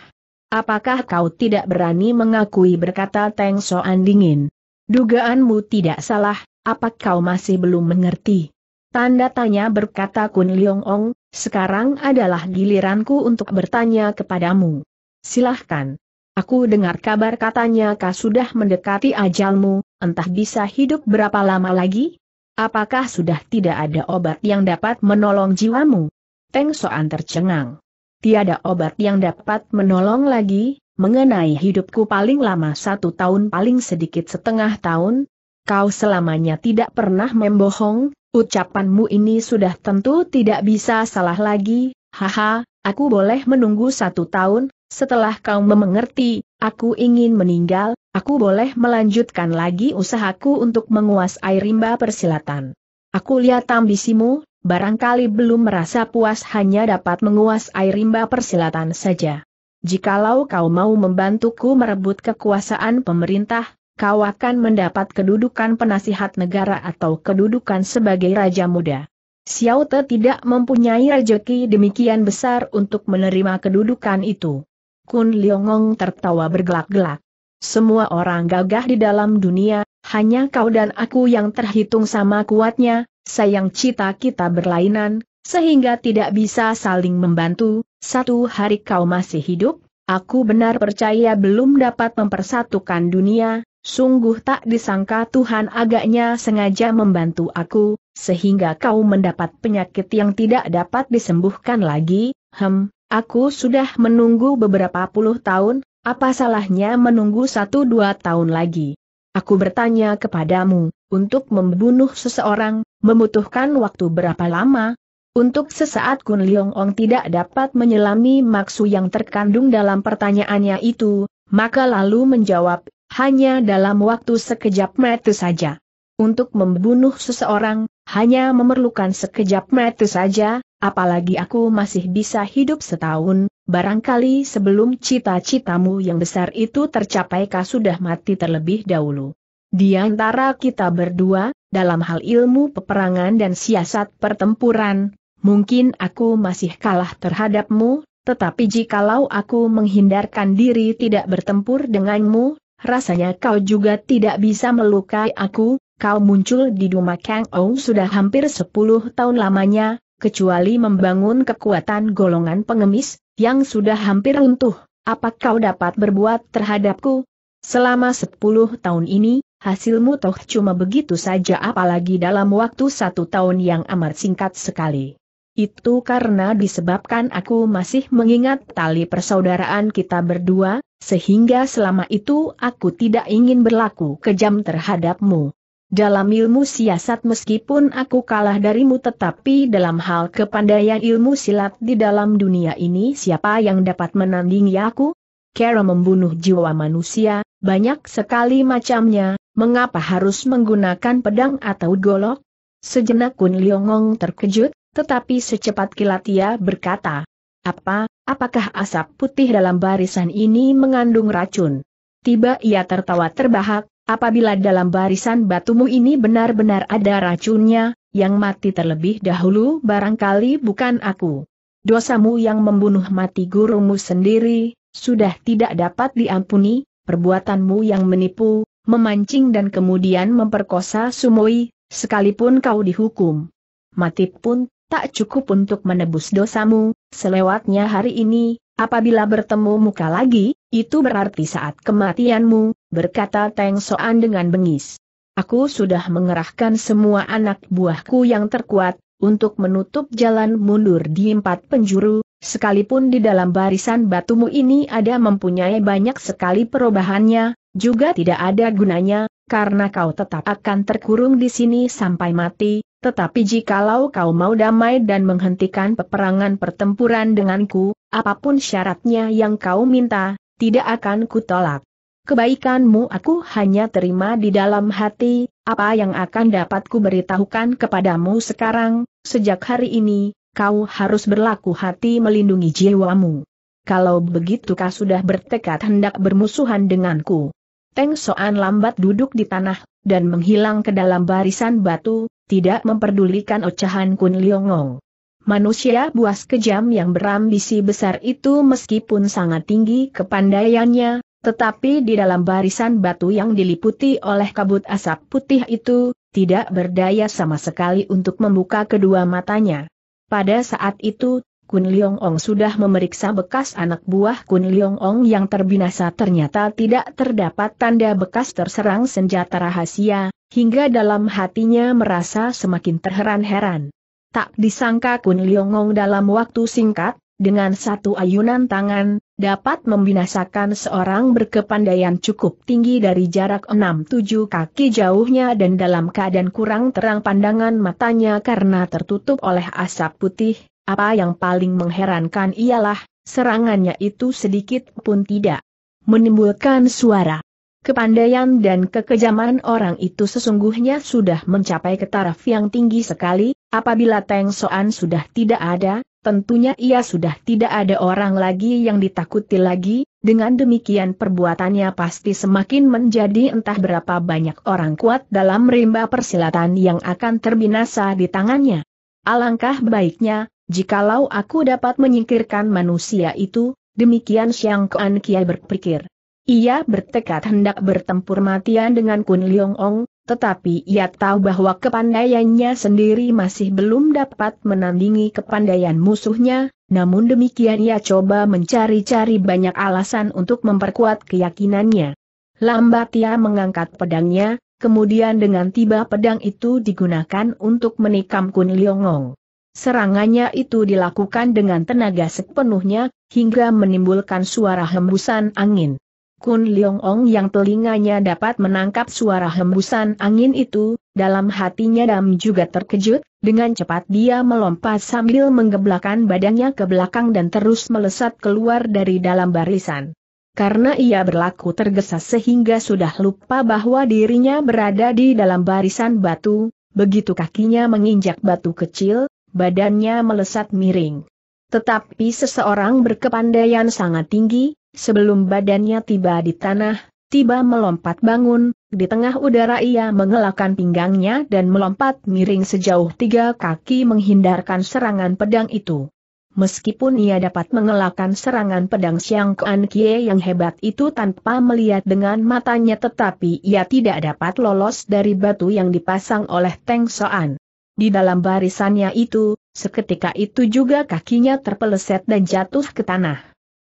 Apakah kau tidak berani mengakui berkata Teng Soan dingin? Dugaanmu tidak salah, apa kau masih belum mengerti? Tanda tanya berkata Kun Liong Ong, sekarang adalah giliranku untuk bertanya kepadamu. Silahkan. Aku dengar kabar katanya kau sudah mendekati ajalmu, entah bisa hidup berapa lama lagi? Apakah sudah tidak ada obat yang dapat menolong jiwamu? Teng Soan tercengang. Tiada obat yang dapat menolong lagi, mengenai hidupku paling lama satu tahun paling sedikit setengah tahun. Kau selamanya tidak pernah membohong, Ucapanmu ini sudah tentu tidak bisa salah lagi, haha, aku boleh menunggu satu tahun, setelah kau memengerti, aku ingin meninggal, aku boleh melanjutkan lagi usahaku untuk menguasai rimba persilatan. Aku lihat ambisimu, barangkali belum merasa puas hanya dapat menguasai rimba persilatan saja. Jikalau kau mau membantuku merebut kekuasaan pemerintah, kau akan mendapat kedudukan penasihat negara atau kedudukan sebagai raja muda. Xiao Te tidak mempunyai rejeki demikian besar untuk menerima kedudukan itu. Kun Liongong tertawa bergelak-gelak. Semua orang gagah di dalam dunia, hanya kau dan aku yang terhitung sama kuatnya, sayang cita kita berlainan, sehingga tidak bisa saling membantu, satu hari kau masih hidup, aku benar percaya belum dapat mempersatukan dunia, Sungguh tak disangka Tuhan agaknya sengaja membantu aku, sehingga kau mendapat penyakit yang tidak dapat disembuhkan lagi, hem, aku sudah menunggu beberapa puluh tahun, apa salahnya menunggu satu dua tahun lagi? Aku bertanya kepadamu, untuk membunuh seseorang, membutuhkan waktu berapa lama? Untuk sesaat Kun Leong Ong tidak dapat menyelami maksud yang terkandung dalam pertanyaannya itu, maka lalu menjawab, hanya dalam waktu sekejap mata saja. Untuk membunuh seseorang, hanya memerlukan sekejap mata saja, apalagi aku masih bisa hidup setahun, barangkali sebelum cita-citamu yang besar itu tercapai kau sudah mati terlebih dahulu. Di antara kita berdua, dalam hal ilmu peperangan dan siasat pertempuran, mungkin aku masih kalah terhadapmu, tetapi jikalau aku menghindarkan diri tidak bertempur denganmu, rasanya kau juga tidak bisa melukai aku, kau muncul di Duma Kang Ou sudah hampir 10 tahun lamanya, kecuali membangun kekuatan golongan pengemis, yang sudah hampir runtuh, apa kau dapat berbuat terhadapku? Selama 10 tahun ini, hasilmu toh cuma begitu saja apalagi dalam waktu satu tahun yang amat singkat sekali. Itu karena disebabkan aku masih mengingat tali persaudaraan kita berdua, sehingga selama itu aku tidak ingin berlaku kejam terhadapmu. Dalam ilmu siasat meskipun aku kalah darimu tetapi dalam hal kepandaian ilmu silat di dalam dunia ini siapa yang dapat menandingi aku? Kera membunuh jiwa manusia, banyak sekali macamnya, mengapa harus menggunakan pedang atau golok? Sejenak Kun Liongong terkejut, tetapi secepat kilat ia berkata, Apa, Apakah asap putih dalam barisan ini mengandung racun? Tiba ia tertawa terbahak, apabila dalam barisan batumu ini benar-benar ada racunnya, yang mati terlebih dahulu barangkali bukan aku. Dosamu yang membunuh mati gurumu sendiri, sudah tidak dapat diampuni, perbuatanmu yang menipu, memancing dan kemudian memperkosa Sumoi, sekalipun kau dihukum. Mati pun tak cukup untuk menebus dosamu, selewatnya hari ini, apabila bertemu muka lagi, itu berarti saat kematianmu, berkata Teng Soan dengan bengis. Aku sudah mengerahkan semua anak buahku yang terkuat, untuk menutup jalan mundur di empat penjuru, sekalipun di dalam barisan batumu ini ada mempunyai banyak sekali perubahannya, juga tidak ada gunanya, karena kau tetap akan terkurung di sini sampai mati, tetapi jikalau kau mau damai dan menghentikan peperangan pertempuran denganku, apapun syaratnya yang kau minta, tidak akan kutolak. Kebaikanmu aku hanya terima di dalam hati, apa yang akan dapat ku beritahukan kepadamu sekarang, sejak hari ini, kau harus berlaku hati melindungi jiwamu. Kalau begitu kau sudah bertekad hendak bermusuhan denganku, Teng Soan lambat duduk di tanah, dan menghilang ke dalam barisan batu, tidak memperdulikan ocahan Kun Liongong. Manusia buas kejam yang berambisi besar itu meskipun sangat tinggi kepandaiannya, tetapi di dalam barisan batu yang diliputi oleh kabut asap putih itu, tidak berdaya sama sekali untuk membuka kedua matanya. Pada saat itu, Kun Leong Ong sudah memeriksa bekas anak buah Kun Leong Ong yang terbinasa ternyata tidak terdapat tanda bekas terserang senjata rahasia, hingga dalam hatinya merasa semakin terheran-heran. Tak disangka Kun Leong Ong dalam waktu singkat, dengan satu ayunan tangan, dapat membinasakan seorang berkepandaian cukup tinggi dari jarak 6-7 kaki jauhnya dan dalam keadaan kurang terang pandangan matanya karena tertutup oleh asap putih, apa yang paling mengherankan ialah, serangannya itu sedikit pun tidak menimbulkan suara. Kepandaian dan kekejaman orang itu sesungguhnya sudah mencapai ke taraf yang tinggi sekali, apabila Teng Soan sudah tidak ada, tentunya ia sudah tidak ada orang lagi yang ditakuti lagi, dengan demikian perbuatannya pasti semakin menjadi entah berapa banyak orang kuat dalam rimba persilatan yang akan terbinasa di tangannya. Alangkah baiknya, Jikalau aku dapat menyingkirkan manusia itu, demikian Siang Kuan Kiai berpikir. Ia bertekad hendak bertempur matian dengan Kun Leong Ong, tetapi ia tahu bahwa kepandaiannya sendiri masih belum dapat menandingi kepandaian musuhnya, namun demikian ia coba mencari-cari banyak alasan untuk memperkuat keyakinannya. Lambat ia mengangkat pedangnya, kemudian dengan tiba pedang itu digunakan untuk menikam Kun Leong Ong. Serangannya itu dilakukan dengan tenaga sepenuhnya, hingga menimbulkan suara hembusan angin. Kun Leong Ong yang telinganya dapat menangkap suara hembusan angin itu, dalam hatinya Dam juga terkejut, dengan cepat dia melompat sambil menggeblakan badannya ke belakang dan terus melesat keluar dari dalam barisan. Karena ia berlaku tergesa sehingga sudah lupa bahwa dirinya berada di dalam barisan batu, begitu kakinya menginjak batu kecil, badannya melesat miring. Tetapi seseorang berkepandaian sangat tinggi, sebelum badannya tiba di tanah, tiba melompat bangun, di tengah udara ia mengelakkan pinggangnya dan melompat miring sejauh tiga kaki menghindarkan serangan pedang itu. Meskipun ia dapat mengelakkan serangan pedang Siang Kuan Kie yang hebat itu tanpa melihat dengan matanya tetapi ia tidak dapat lolos dari batu yang dipasang oleh Teng Soan. Di dalam barisannya itu, seketika itu juga kakinya terpeleset dan jatuh ke tanah.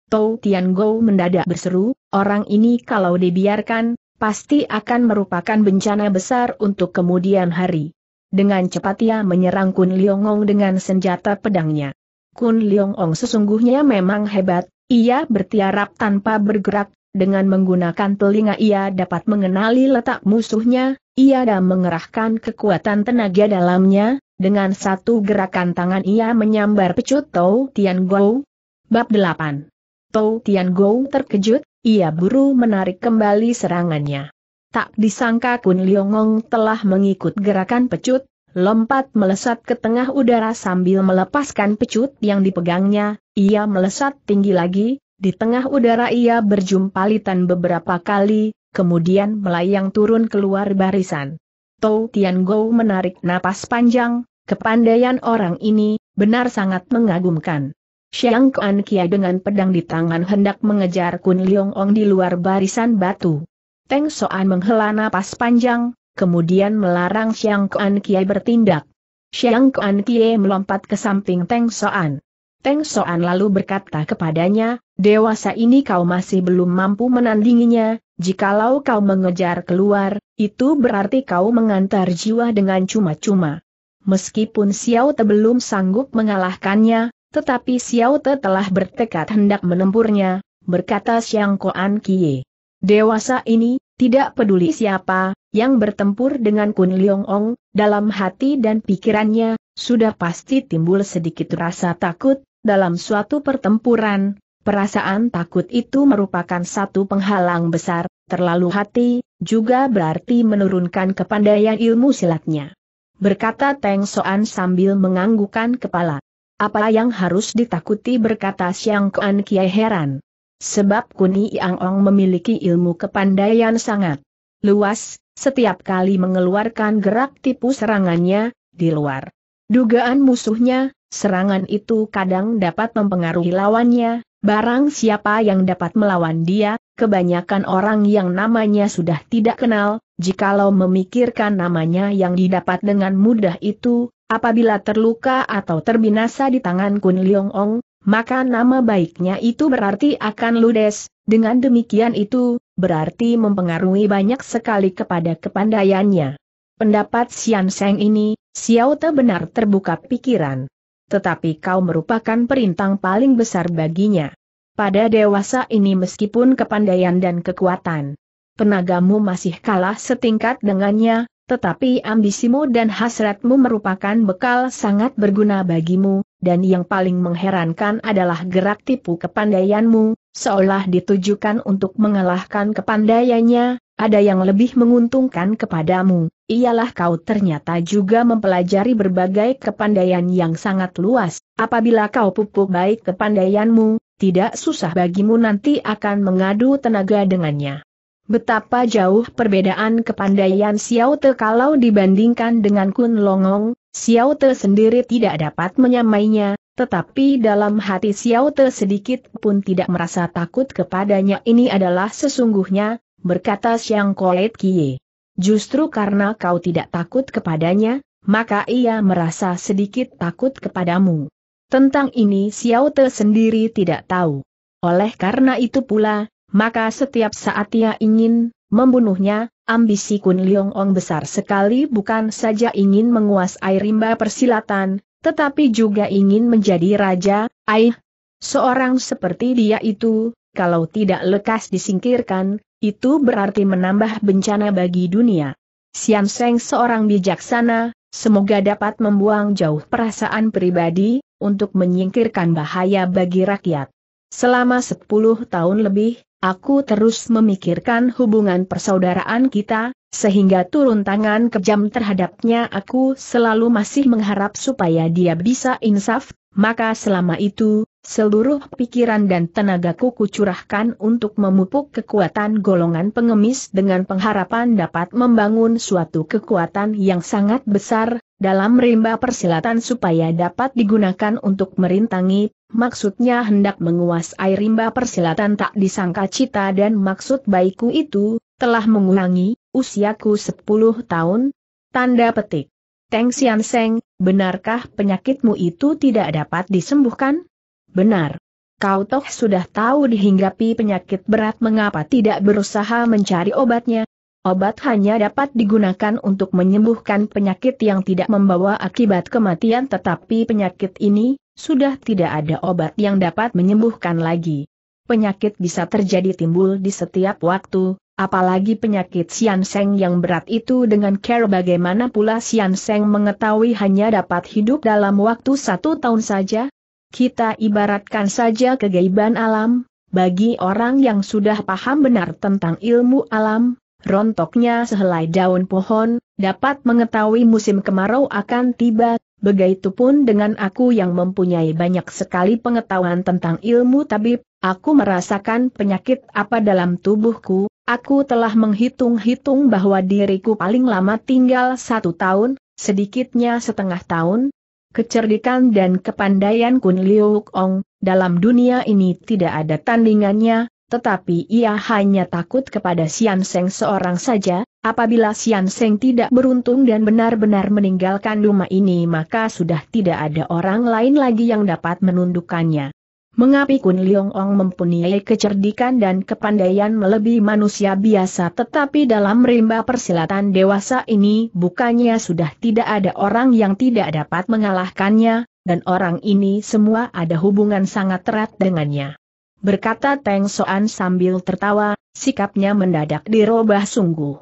Tou Tian Gou mendadak berseru, orang ini kalau dibiarkan, pasti akan merupakan bencana besar untuk kemudian hari. Dengan cepat ia menyerang Kun Liongong dengan senjata pedangnya. Kun Liongong sesungguhnya memang hebat, ia bertiarap tanpa bergerak, dengan menggunakan telinga ia dapat mengenali letak musuhnya, ia dan mengerahkan kekuatan tenaga dalamnya, dengan satu gerakan tangan ia menyambar pecut Tou Tian Gou. Bab 8 Tou Tian Gou terkejut, ia buru menarik kembali serangannya. Tak disangka Kun Liongong telah mengikut gerakan pecut, lompat melesat ke tengah udara sambil melepaskan pecut yang dipegangnya, ia melesat tinggi lagi, di tengah udara ia berjumpa Litan beberapa kali, kemudian melayang turun keluar barisan. Tou Tian Gou menarik napas panjang, kepandaian orang ini, benar sangat mengagumkan. Xiang Kuan Kia dengan pedang di tangan hendak mengejar Kun Leong Ong di luar barisan batu. Teng Soan menghela napas panjang, kemudian melarang Xiang Kuan Kia bertindak. Xiang Kuan Kia melompat ke samping Teng Soan. Teng Soan lalu berkata kepadanya, dewasa ini kau masih belum mampu menandinginya, jikalau kau mengejar keluar, itu berarti kau mengantar jiwa dengan cuma-cuma. Meskipun Xiao Te belum sanggup mengalahkannya, tetapi Xiao Te telah bertekad hendak menempurnya, berkata Xiang Koan Kie. Dewasa ini, tidak peduli siapa, yang bertempur dengan Kun Leong Ong, dalam hati dan pikirannya, sudah pasti timbul sedikit rasa takut, dalam suatu pertempuran, perasaan takut itu merupakan satu penghalang besar, terlalu hati, juga berarti menurunkan kepandaian ilmu silatnya. Berkata Teng Soan sambil menganggukan kepala. Apa yang harus ditakuti berkata Siang Kuan Kiai heran. Sebab Kuni Yang Ong memiliki ilmu kepandaian sangat luas, setiap kali mengeluarkan gerak tipu serangannya, di luar dugaan musuhnya, Serangan itu kadang dapat mempengaruhi lawannya, barang siapa yang dapat melawan dia, kebanyakan orang yang namanya sudah tidak kenal, jikalau memikirkan namanya yang didapat dengan mudah itu, apabila terluka atau terbinasa di tangan Kun Leong Ong, maka nama baiknya itu berarti akan ludes, dengan demikian itu, berarti mempengaruhi banyak sekali kepada kepandaiannya. Pendapat Sian Seng ini, Xiao Te benar terbuka pikiran tetapi kau merupakan perintang paling besar baginya. Pada dewasa ini meskipun kepandaian dan kekuatan tenagamu masih kalah setingkat dengannya, tetapi ambisimu dan hasratmu merupakan bekal sangat berguna bagimu, dan yang paling mengherankan adalah gerak tipu kepandaianmu, seolah ditujukan untuk mengalahkan kepandaiannya, ada yang lebih menguntungkan kepadamu, ialah kau ternyata juga mempelajari berbagai kepandaian yang sangat luas, apabila kau pupuk baik kepandaianmu, tidak susah bagimu nanti akan mengadu tenaga dengannya. Betapa jauh perbedaan kepandaian Xiao Te kalau dibandingkan dengan Kun Longong, Xiao Te sendiri tidak dapat menyamainya, tetapi dalam hati Xiao Te sedikit pun tidak merasa takut kepadanya ini adalah sesungguhnya, berkata Xiang Kolet Kie. Justru karena kau tidak takut kepadanya, maka ia merasa sedikit takut kepadamu. Tentang ini Xiao Te sendiri tidak tahu. Oleh karena itu pula, maka setiap saat ia ingin Membunuhnya, ambisi Kun Leong Ong besar sekali bukan saja ingin menguasai rimba persilatan, tetapi juga ingin menjadi raja, aih. Seorang seperti dia itu, kalau tidak lekas disingkirkan, itu berarti menambah bencana bagi dunia. Sian Seng seorang bijaksana, semoga dapat membuang jauh perasaan pribadi, untuk menyingkirkan bahaya bagi rakyat. Selama 10 tahun lebih, Aku terus memikirkan hubungan persaudaraan kita, sehingga turun tangan kejam terhadapnya aku selalu masih mengharap supaya dia bisa insaf, maka selama itu, seluruh pikiran dan tenagaku kucurahkan untuk memupuk kekuatan golongan pengemis dengan pengharapan dapat membangun suatu kekuatan yang sangat besar, dalam rimba persilatan supaya dapat digunakan untuk merintangi, maksudnya hendak menguasai rimba persilatan tak disangka cita dan maksud baikku itu, telah mengulangi usiaku 10 tahun? Tanda petik. Teng Sian Seng, benarkah penyakitmu itu tidak dapat disembuhkan? Benar. Kau toh sudah tahu dihinggapi penyakit berat mengapa tidak berusaha mencari obatnya? Obat hanya dapat digunakan untuk menyembuhkan penyakit yang tidak membawa akibat kematian tetapi penyakit ini, sudah tidak ada obat yang dapat menyembuhkan lagi. Penyakit bisa terjadi timbul di setiap waktu, Apalagi penyakit Sian Seng yang berat itu dengan care bagaimana pula Sian Seng mengetahui hanya dapat hidup dalam waktu satu tahun saja? Kita ibaratkan saja kegaiban alam, bagi orang yang sudah paham benar tentang ilmu alam, rontoknya sehelai daun pohon, dapat mengetahui musim kemarau akan tiba, begitu pun dengan aku yang mempunyai banyak sekali pengetahuan tentang ilmu tabib, aku merasakan penyakit apa dalam tubuhku, Aku telah menghitung-hitung bahwa diriku paling lama tinggal satu tahun, sedikitnya setengah tahun. Kecerdikan dan kepandaian Kun Liu Ong, dalam dunia ini tidak ada tandingannya, tetapi ia hanya takut kepada Sian Seng seorang saja, apabila Sian Seng tidak beruntung dan benar-benar meninggalkan rumah ini maka sudah tidak ada orang lain lagi yang dapat menundukkannya. Mengapi Kun Liong Ong mempunyai kecerdikan dan kepandaian melebihi manusia biasa tetapi dalam rimba persilatan dewasa ini bukannya sudah tidak ada orang yang tidak dapat mengalahkannya, dan orang ini semua ada hubungan sangat erat dengannya. Berkata Teng Soan sambil tertawa, sikapnya mendadak dirubah sungguh.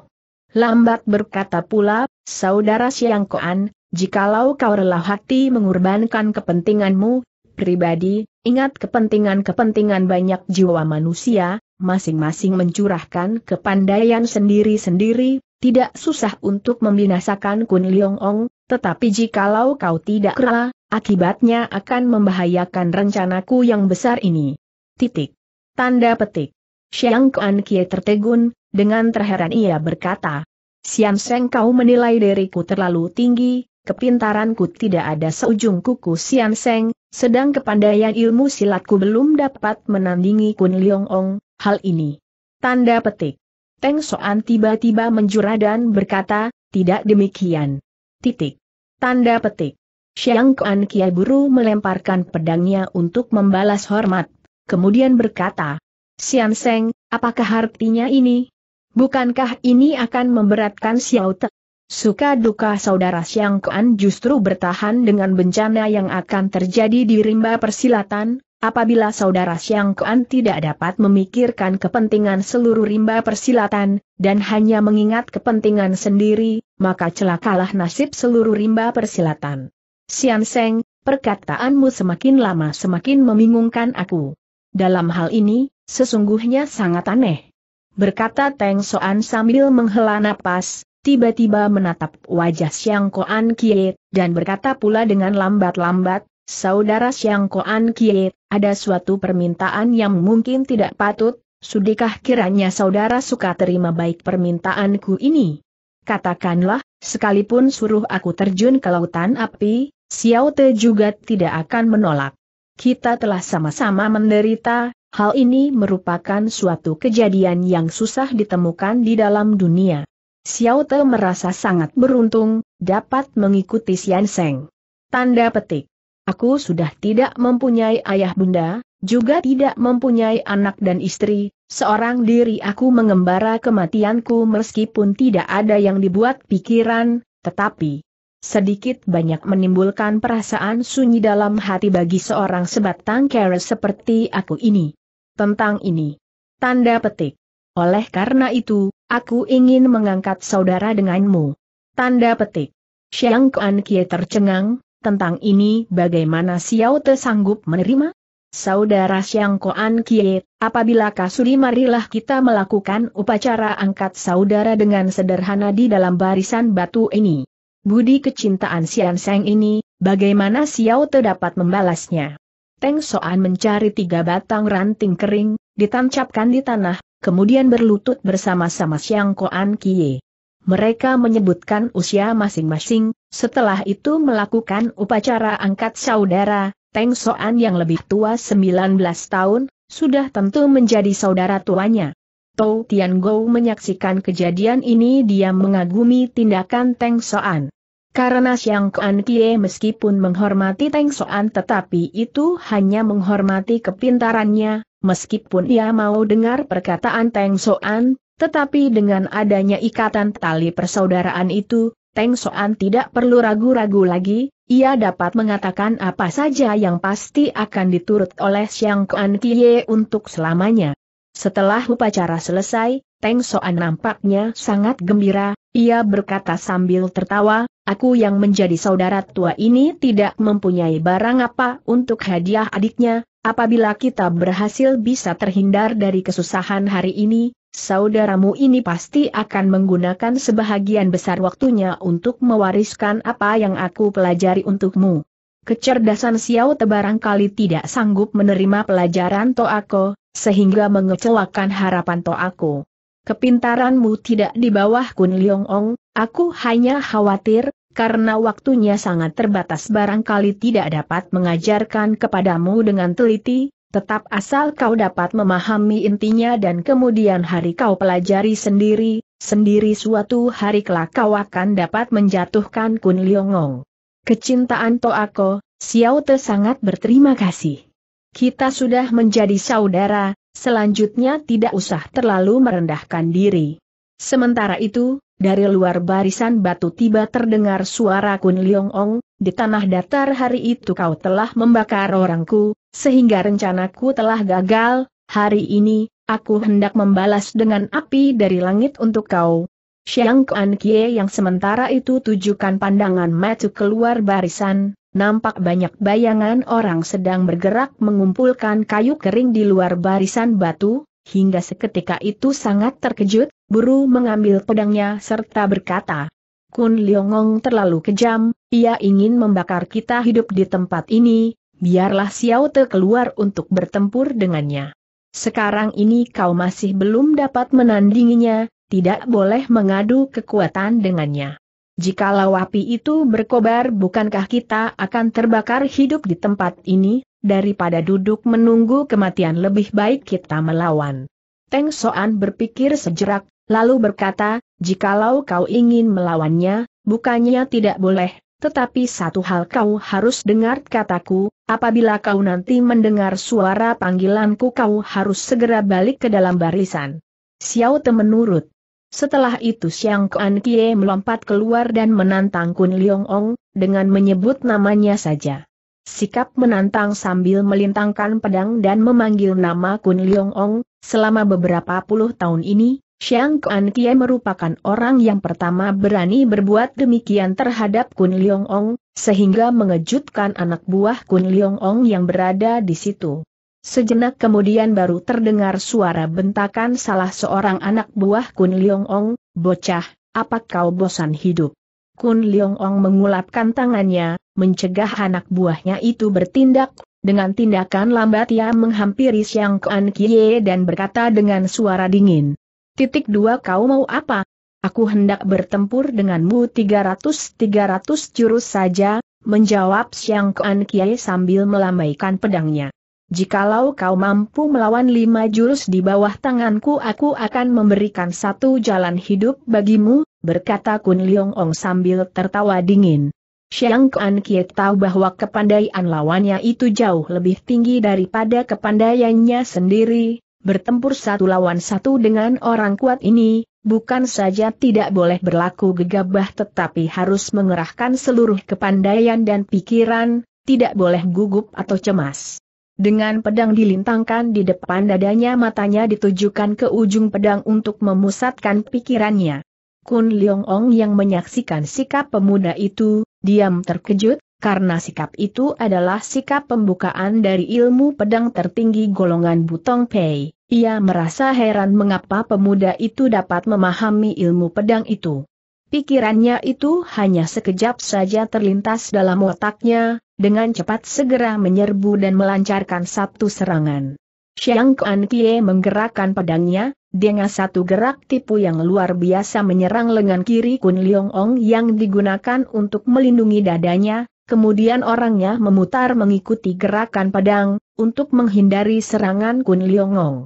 Lambat berkata pula, saudara Siang Koan, jikalau kau rela hati mengorbankan kepentinganmu, pribadi, ingat kepentingan-kepentingan banyak jiwa manusia, masing-masing mencurahkan kepandaian sendiri-sendiri, tidak susah untuk membinasakan Kun Liong Ong, tetapi jikalau kau tidak rela, akibatnya akan membahayakan rencanaku yang besar ini. Titik. Tanda petik. Xiang Kuan Kie tertegun, dengan terheran ia berkata, Sian Seng kau menilai diriku terlalu tinggi, kepintaranku tidak ada seujung kuku Sian Seng, sedang kepandaian ilmu silatku belum dapat menandingi Kun Leong Ong, hal ini. Tanda petik. Teng Soan tiba-tiba menjura dan berkata, tidak demikian. Titik. Tanda petik. Xiang Kuan Kiai Buru melemparkan pedangnya untuk membalas hormat, kemudian berkata, Sian Seng, apakah artinya ini? Bukankah ini akan memberatkan Xiao Te? Suka duka saudara Siang Kuan justru bertahan dengan bencana yang akan terjadi di rimba persilatan, apabila saudara Siang Kuan tidak dapat memikirkan kepentingan seluruh rimba persilatan, dan hanya mengingat kepentingan sendiri, maka celakalah nasib seluruh rimba persilatan. Sian Seng, perkataanmu semakin lama semakin membingungkan aku. Dalam hal ini, sesungguhnya sangat aneh. Berkata Teng Soan sambil menghela napas, tiba-tiba menatap wajah Siang Koan Kie, dan berkata pula dengan lambat-lambat, Saudara Siang Koan Kie, ada suatu permintaan yang mungkin tidak patut, sudikah kiranya saudara suka terima baik permintaanku ini? Katakanlah, sekalipun suruh aku terjun ke lautan api, Xiao Te juga tidak akan menolak. Kita telah sama-sama menderita, hal ini merupakan suatu kejadian yang susah ditemukan di dalam dunia. Xiao Te merasa sangat beruntung, dapat mengikuti Xian Seng. Tanda petik. Aku sudah tidak mempunyai ayah bunda, juga tidak mempunyai anak dan istri, seorang diri aku mengembara kematianku meskipun tidak ada yang dibuat pikiran, tetapi sedikit banyak menimbulkan perasaan sunyi dalam hati bagi seorang sebatang kera seperti aku ini. Tentang ini. Tanda petik. Oleh karena itu, Aku ingin mengangkat saudara denganmu. Tanda petik. Xiang Kuan Kie tercengang, tentang ini bagaimana Xiao Te sanggup menerima? Saudara Xiang Kuan Kie, apabila kasuri marilah kita melakukan upacara angkat saudara dengan sederhana di dalam barisan batu ini. Budi kecintaan Xian Seng ini, bagaimana Xiao Te dapat membalasnya? Teng Soan mencari tiga batang ranting kering, ditancapkan di tanah, kemudian berlutut bersama-sama Siang Koan Kie. Mereka menyebutkan usia masing-masing, setelah itu melakukan upacara angkat saudara, Teng Soan yang lebih tua 19 tahun, sudah tentu menjadi saudara tuanya. Tou Tian Go menyaksikan kejadian ini dia mengagumi tindakan Teng Soan. Karena Xiang Kuan Kie meskipun menghormati Teng Soan tetapi itu hanya menghormati kepintarannya, meskipun ia mau dengar perkataan Teng Soan, tetapi dengan adanya ikatan tali persaudaraan itu, Teng Soan tidak perlu ragu-ragu lagi, ia dapat mengatakan apa saja yang pasti akan diturut oleh Xiang Kuan Kie untuk selamanya. Setelah upacara selesai, Teng Soan nampaknya sangat gembira, ia berkata sambil tertawa, aku yang menjadi saudara tua ini tidak mempunyai barang apa untuk hadiah adiknya, apabila kita berhasil bisa terhindar dari kesusahan hari ini, saudaramu ini pasti akan menggunakan sebahagian besar waktunya untuk mewariskan apa yang aku pelajari untukmu. Kecerdasan Xiao Tebarang kali tidak sanggup menerima pelajaran Toako, sehingga mengecewakan harapan Toako. Kepintaranmu tidak di bawah Kun Leong Ong, aku hanya khawatir, karena waktunya sangat terbatas barangkali tidak dapat mengajarkan kepadamu dengan teliti, tetap asal kau dapat memahami intinya dan kemudian hari kau pelajari sendiri, sendiri suatu hari kelak kau akan dapat menjatuhkan Kun Ong. Kecintaan Toako, Xiao Te sangat berterima kasih. Kita sudah menjadi saudara, Selanjutnya tidak usah terlalu merendahkan diri. Sementara itu, dari luar barisan batu tiba terdengar suara Kun Liong Ong, di tanah datar hari itu kau telah membakar orangku, sehingga rencanaku telah gagal, hari ini, aku hendak membalas dengan api dari langit untuk kau. Xiang Kuan Kie yang sementara itu tujukan pandangan matu keluar barisan, Nampak banyak bayangan orang sedang bergerak mengumpulkan kayu kering di luar barisan batu, hingga seketika itu sangat terkejut, buru mengambil pedangnya serta berkata, Kun Liongong terlalu kejam, ia ingin membakar kita hidup di tempat ini, biarlah Xiao Te keluar untuk bertempur dengannya. Sekarang ini kau masih belum dapat menandinginya, tidak boleh mengadu kekuatan dengannya. Jikalau api itu berkobar bukankah kita akan terbakar hidup di tempat ini, daripada duduk menunggu kematian lebih baik kita melawan. Teng Soan berpikir sejerak, lalu berkata, jikalau kau ingin melawannya, bukannya tidak boleh, tetapi satu hal kau harus dengar kataku, apabila kau nanti mendengar suara panggilanku kau harus segera balik ke dalam barisan. Xiao Te menurut. Setelah itu Siang Kuan Kie melompat keluar dan menantang Kun Leong Ong, dengan menyebut namanya saja. Sikap menantang sambil melintangkan pedang dan memanggil nama Kun Leong Ong, selama beberapa puluh tahun ini, Siang Kuan Kie merupakan orang yang pertama berani berbuat demikian terhadap Kun Leong Ong, sehingga mengejutkan anak buah Kun Leong Ong yang berada di situ. Sejenak kemudian baru terdengar suara bentakan salah seorang anak buah Kun Leong Ong, bocah, apa kau bosan hidup? Kun Leong Ong mengulapkan tangannya, mencegah anak buahnya itu bertindak, dengan tindakan lambat ia menghampiri Siang Kuan Kie dan berkata dengan suara dingin. Titik dua kau mau apa? Aku hendak bertempur denganmu 300-300 jurus saja, menjawab Siang Kuan Kie sambil melambaikan pedangnya. Jikalau kau mampu melawan lima jurus di bawah tanganku aku akan memberikan satu jalan hidup bagimu, berkata Kun Leong Ong sambil tertawa dingin. Xiang Kuan Kiet tahu bahwa kepandaian lawannya itu jauh lebih tinggi daripada kepandaiannya sendiri, bertempur satu lawan satu dengan orang kuat ini, bukan saja tidak boleh berlaku gegabah tetapi harus mengerahkan seluruh kepandaian dan pikiran, tidak boleh gugup atau cemas. Dengan pedang dilintangkan di depan dadanya matanya ditujukan ke ujung pedang untuk memusatkan pikirannya. Kun Leong Ong yang menyaksikan sikap pemuda itu, diam terkejut, karena sikap itu adalah sikap pembukaan dari ilmu pedang tertinggi golongan Butong Pei. Ia merasa heran mengapa pemuda itu dapat memahami ilmu pedang itu. Pikirannya itu hanya sekejap saja terlintas dalam otaknya, dengan cepat segera menyerbu dan melancarkan satu serangan. Xiang Kuan Kie menggerakkan pedangnya, dengan satu gerak tipu yang luar biasa menyerang lengan kiri Kun Leong Ong yang digunakan untuk melindungi dadanya, kemudian orangnya memutar mengikuti gerakan pedang, untuk menghindari serangan Kun Leong Ong.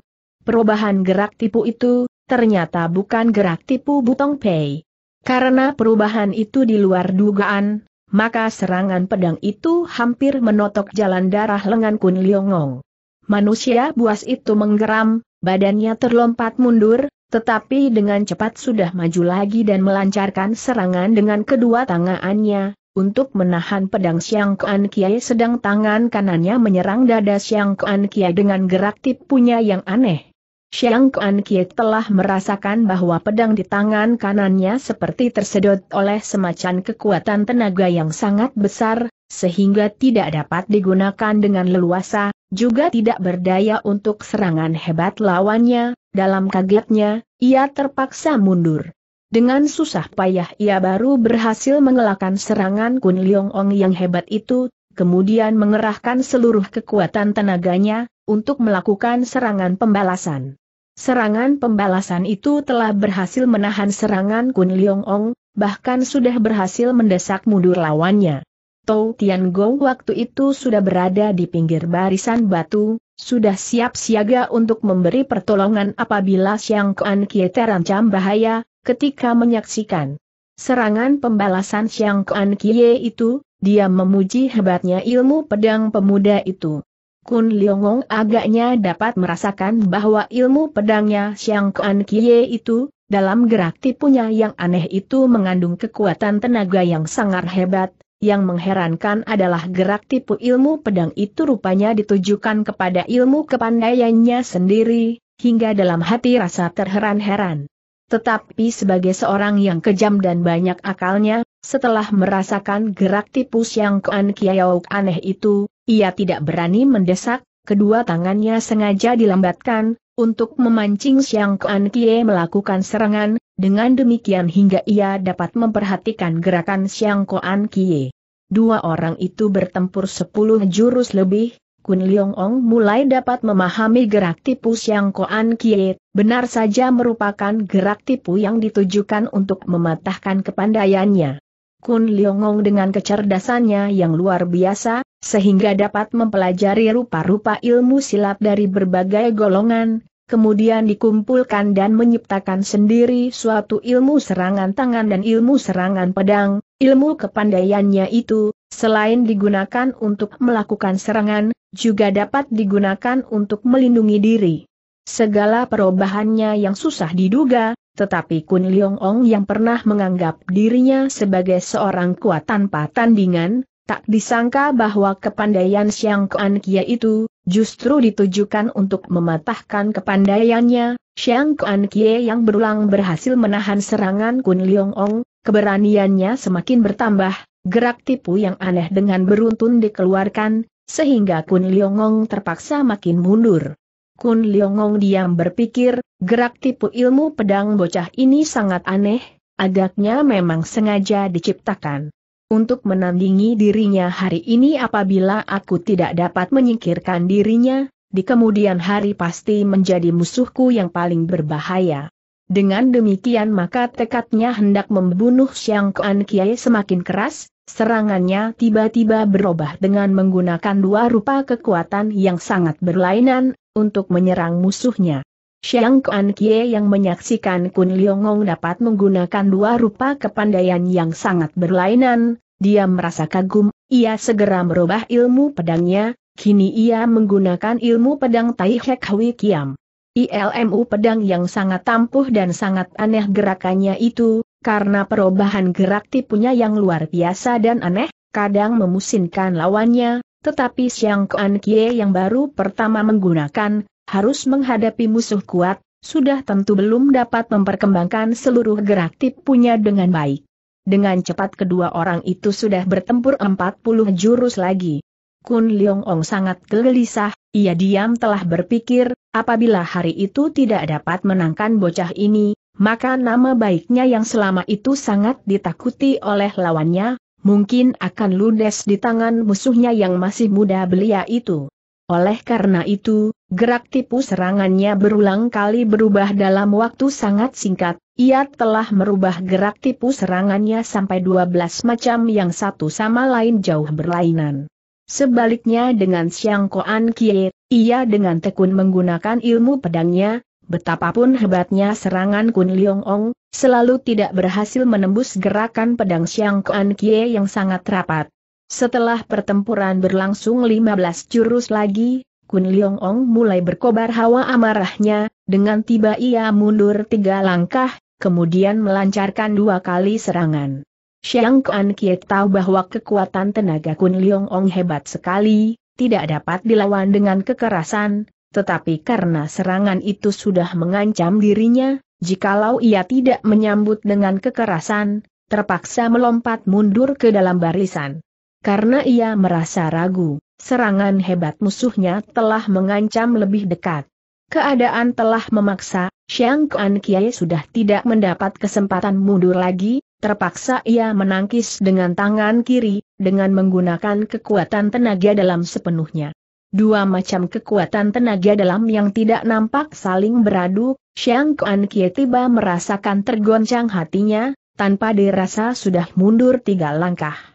Perubahan gerak tipu itu, ternyata bukan gerak tipu Butong Pei. Karena perubahan itu di luar dugaan, maka serangan pedang itu hampir menotok jalan darah lengan Kun Liongong. Manusia buas itu menggeram, badannya terlompat mundur, tetapi dengan cepat sudah maju lagi dan melancarkan serangan dengan kedua tangannya, untuk menahan pedang Siang Kuan Kiai sedang tangan kanannya menyerang dada Siang Kuan Kiai dengan gerak tipunya yang aneh. Xiang Kuan Kie telah merasakan bahwa pedang di tangan kanannya seperti tersedot oleh semacam kekuatan tenaga yang sangat besar, sehingga tidak dapat digunakan dengan leluasa, juga tidak berdaya untuk serangan hebat lawannya, dalam kagetnya, ia terpaksa mundur. Dengan susah payah ia baru berhasil mengelakkan serangan Kun Liong Ong yang hebat itu, kemudian mengerahkan seluruh kekuatan tenaganya, untuk melakukan serangan pembalasan. Serangan pembalasan itu telah berhasil menahan serangan Kun Leong Ong, bahkan sudah berhasil mendesak mundur lawannya. Tou Tian Gong waktu itu sudah berada di pinggir barisan batu, sudah siap siaga untuk memberi pertolongan apabila Xiang Kuan Kie terancam bahaya, ketika menyaksikan serangan pembalasan Xiang Kuan Kie itu, dia memuji hebatnya ilmu pedang pemuda itu. Kun Leong agaknya dapat merasakan bahwa ilmu pedangnya Xiang Kuan Kie itu, dalam gerak tipunya yang aneh itu mengandung kekuatan tenaga yang sangat hebat, yang mengherankan adalah gerak tipu ilmu pedang itu rupanya ditujukan kepada ilmu kepandaiannya sendiri, hingga dalam hati rasa terheran-heran. Tetapi sebagai seorang yang kejam dan banyak akalnya, setelah merasakan gerak tipu Xiang Kuan Kiao aneh itu, ia tidak berani mendesak, kedua tangannya sengaja dilambatkan, untuk memancing Siang Kuan Kie melakukan serangan, dengan demikian hingga ia dapat memperhatikan gerakan Siang Kuan Kie. Dua orang itu bertempur sepuluh jurus lebih, Kun Leong Ong mulai dapat memahami gerak tipu Siang Kuan Kie, benar saja merupakan gerak tipu yang ditujukan untuk mematahkan kepandaiannya. Kun Liongong dengan kecerdasannya yang luar biasa, sehingga dapat mempelajari rupa-rupa ilmu silat dari berbagai golongan, kemudian dikumpulkan dan menyiptakan sendiri suatu ilmu serangan tangan dan ilmu serangan pedang, ilmu kepandaiannya itu, selain digunakan untuk melakukan serangan, juga dapat digunakan untuk melindungi diri. Segala perubahannya yang susah diduga, tetapi Kun Leong Ong yang pernah menganggap dirinya sebagai seorang kuat tanpa tandingan, tak disangka bahwa kepandaian Xiang Kuan Kia itu, justru ditujukan untuk mematahkan kepandaiannya, Xiang Kuan Kia yang berulang berhasil menahan serangan Kun Leong Ong, keberaniannya semakin bertambah, gerak tipu yang aneh dengan beruntun dikeluarkan, sehingga Kun Leong Ong terpaksa makin mundur. Kun Leong Ong diam berpikir, Gerak tipu ilmu pedang bocah ini sangat aneh, agaknya memang sengaja diciptakan. Untuk menandingi dirinya hari ini apabila aku tidak dapat menyingkirkan dirinya, di kemudian hari pasti menjadi musuhku yang paling berbahaya. Dengan demikian maka tekadnya hendak membunuh Siang Kuan Kiai semakin keras, Serangannya tiba-tiba berubah dengan menggunakan dua rupa kekuatan yang sangat berlainan, untuk menyerang musuhnya. Xiang Kuan Kie yang menyaksikan Kun Liongong dapat menggunakan dua rupa kepandaian yang sangat berlainan, dia merasa kagum, ia segera merubah ilmu pedangnya, kini ia menggunakan ilmu pedang Tai Hek Hui Kiam. ILMU pedang yang sangat tampuh dan sangat aneh gerakannya itu, karena perubahan gerak tipunya yang luar biasa dan aneh, kadang memusinkan lawannya, tetapi Xiang Kuan Kie yang baru pertama menggunakan harus menghadapi musuh kuat, sudah tentu belum dapat memperkembangkan seluruh gerak tip punya dengan baik. Dengan cepat kedua orang itu sudah bertempur 40 jurus lagi. Kun Leong Ong sangat gelisah, ia diam telah berpikir, apabila hari itu tidak dapat menangkan bocah ini, maka nama baiknya yang selama itu sangat ditakuti oleh lawannya, mungkin akan ludes di tangan musuhnya yang masih muda belia itu. Oleh karena itu, Gerak tipu serangannya berulang kali berubah dalam waktu sangat singkat, ia telah merubah gerak tipu serangannya sampai 12 macam yang satu sama lain jauh berlainan. Sebaliknya dengan Xiang Koan Kie, ia dengan tekun menggunakan ilmu pedangnya, betapapun hebatnya serangan Kun Leong Ong, selalu tidak berhasil menembus gerakan pedang Xiang Koan Kie yang sangat rapat. Setelah pertempuran berlangsung 15 jurus lagi, Kun Leong Ong mulai berkobar hawa amarahnya, dengan tiba ia mundur tiga langkah, kemudian melancarkan dua kali serangan. Xiang Kuan Kiet tahu bahwa kekuatan tenaga Kun Leong Ong hebat sekali, tidak dapat dilawan dengan kekerasan, tetapi karena serangan itu sudah mengancam dirinya, jikalau ia tidak menyambut dengan kekerasan, terpaksa melompat mundur ke dalam barisan. Karena ia merasa ragu Serangan hebat musuhnya telah mengancam lebih dekat. Keadaan telah memaksa, Xiang Kuan Kiai sudah tidak mendapat kesempatan mundur lagi, terpaksa ia menangkis dengan tangan kiri, dengan menggunakan kekuatan tenaga dalam sepenuhnya. Dua macam kekuatan tenaga dalam yang tidak nampak saling beradu, Xiang Kuan Kiai tiba merasakan tergoncang hatinya, tanpa dirasa sudah mundur tiga langkah.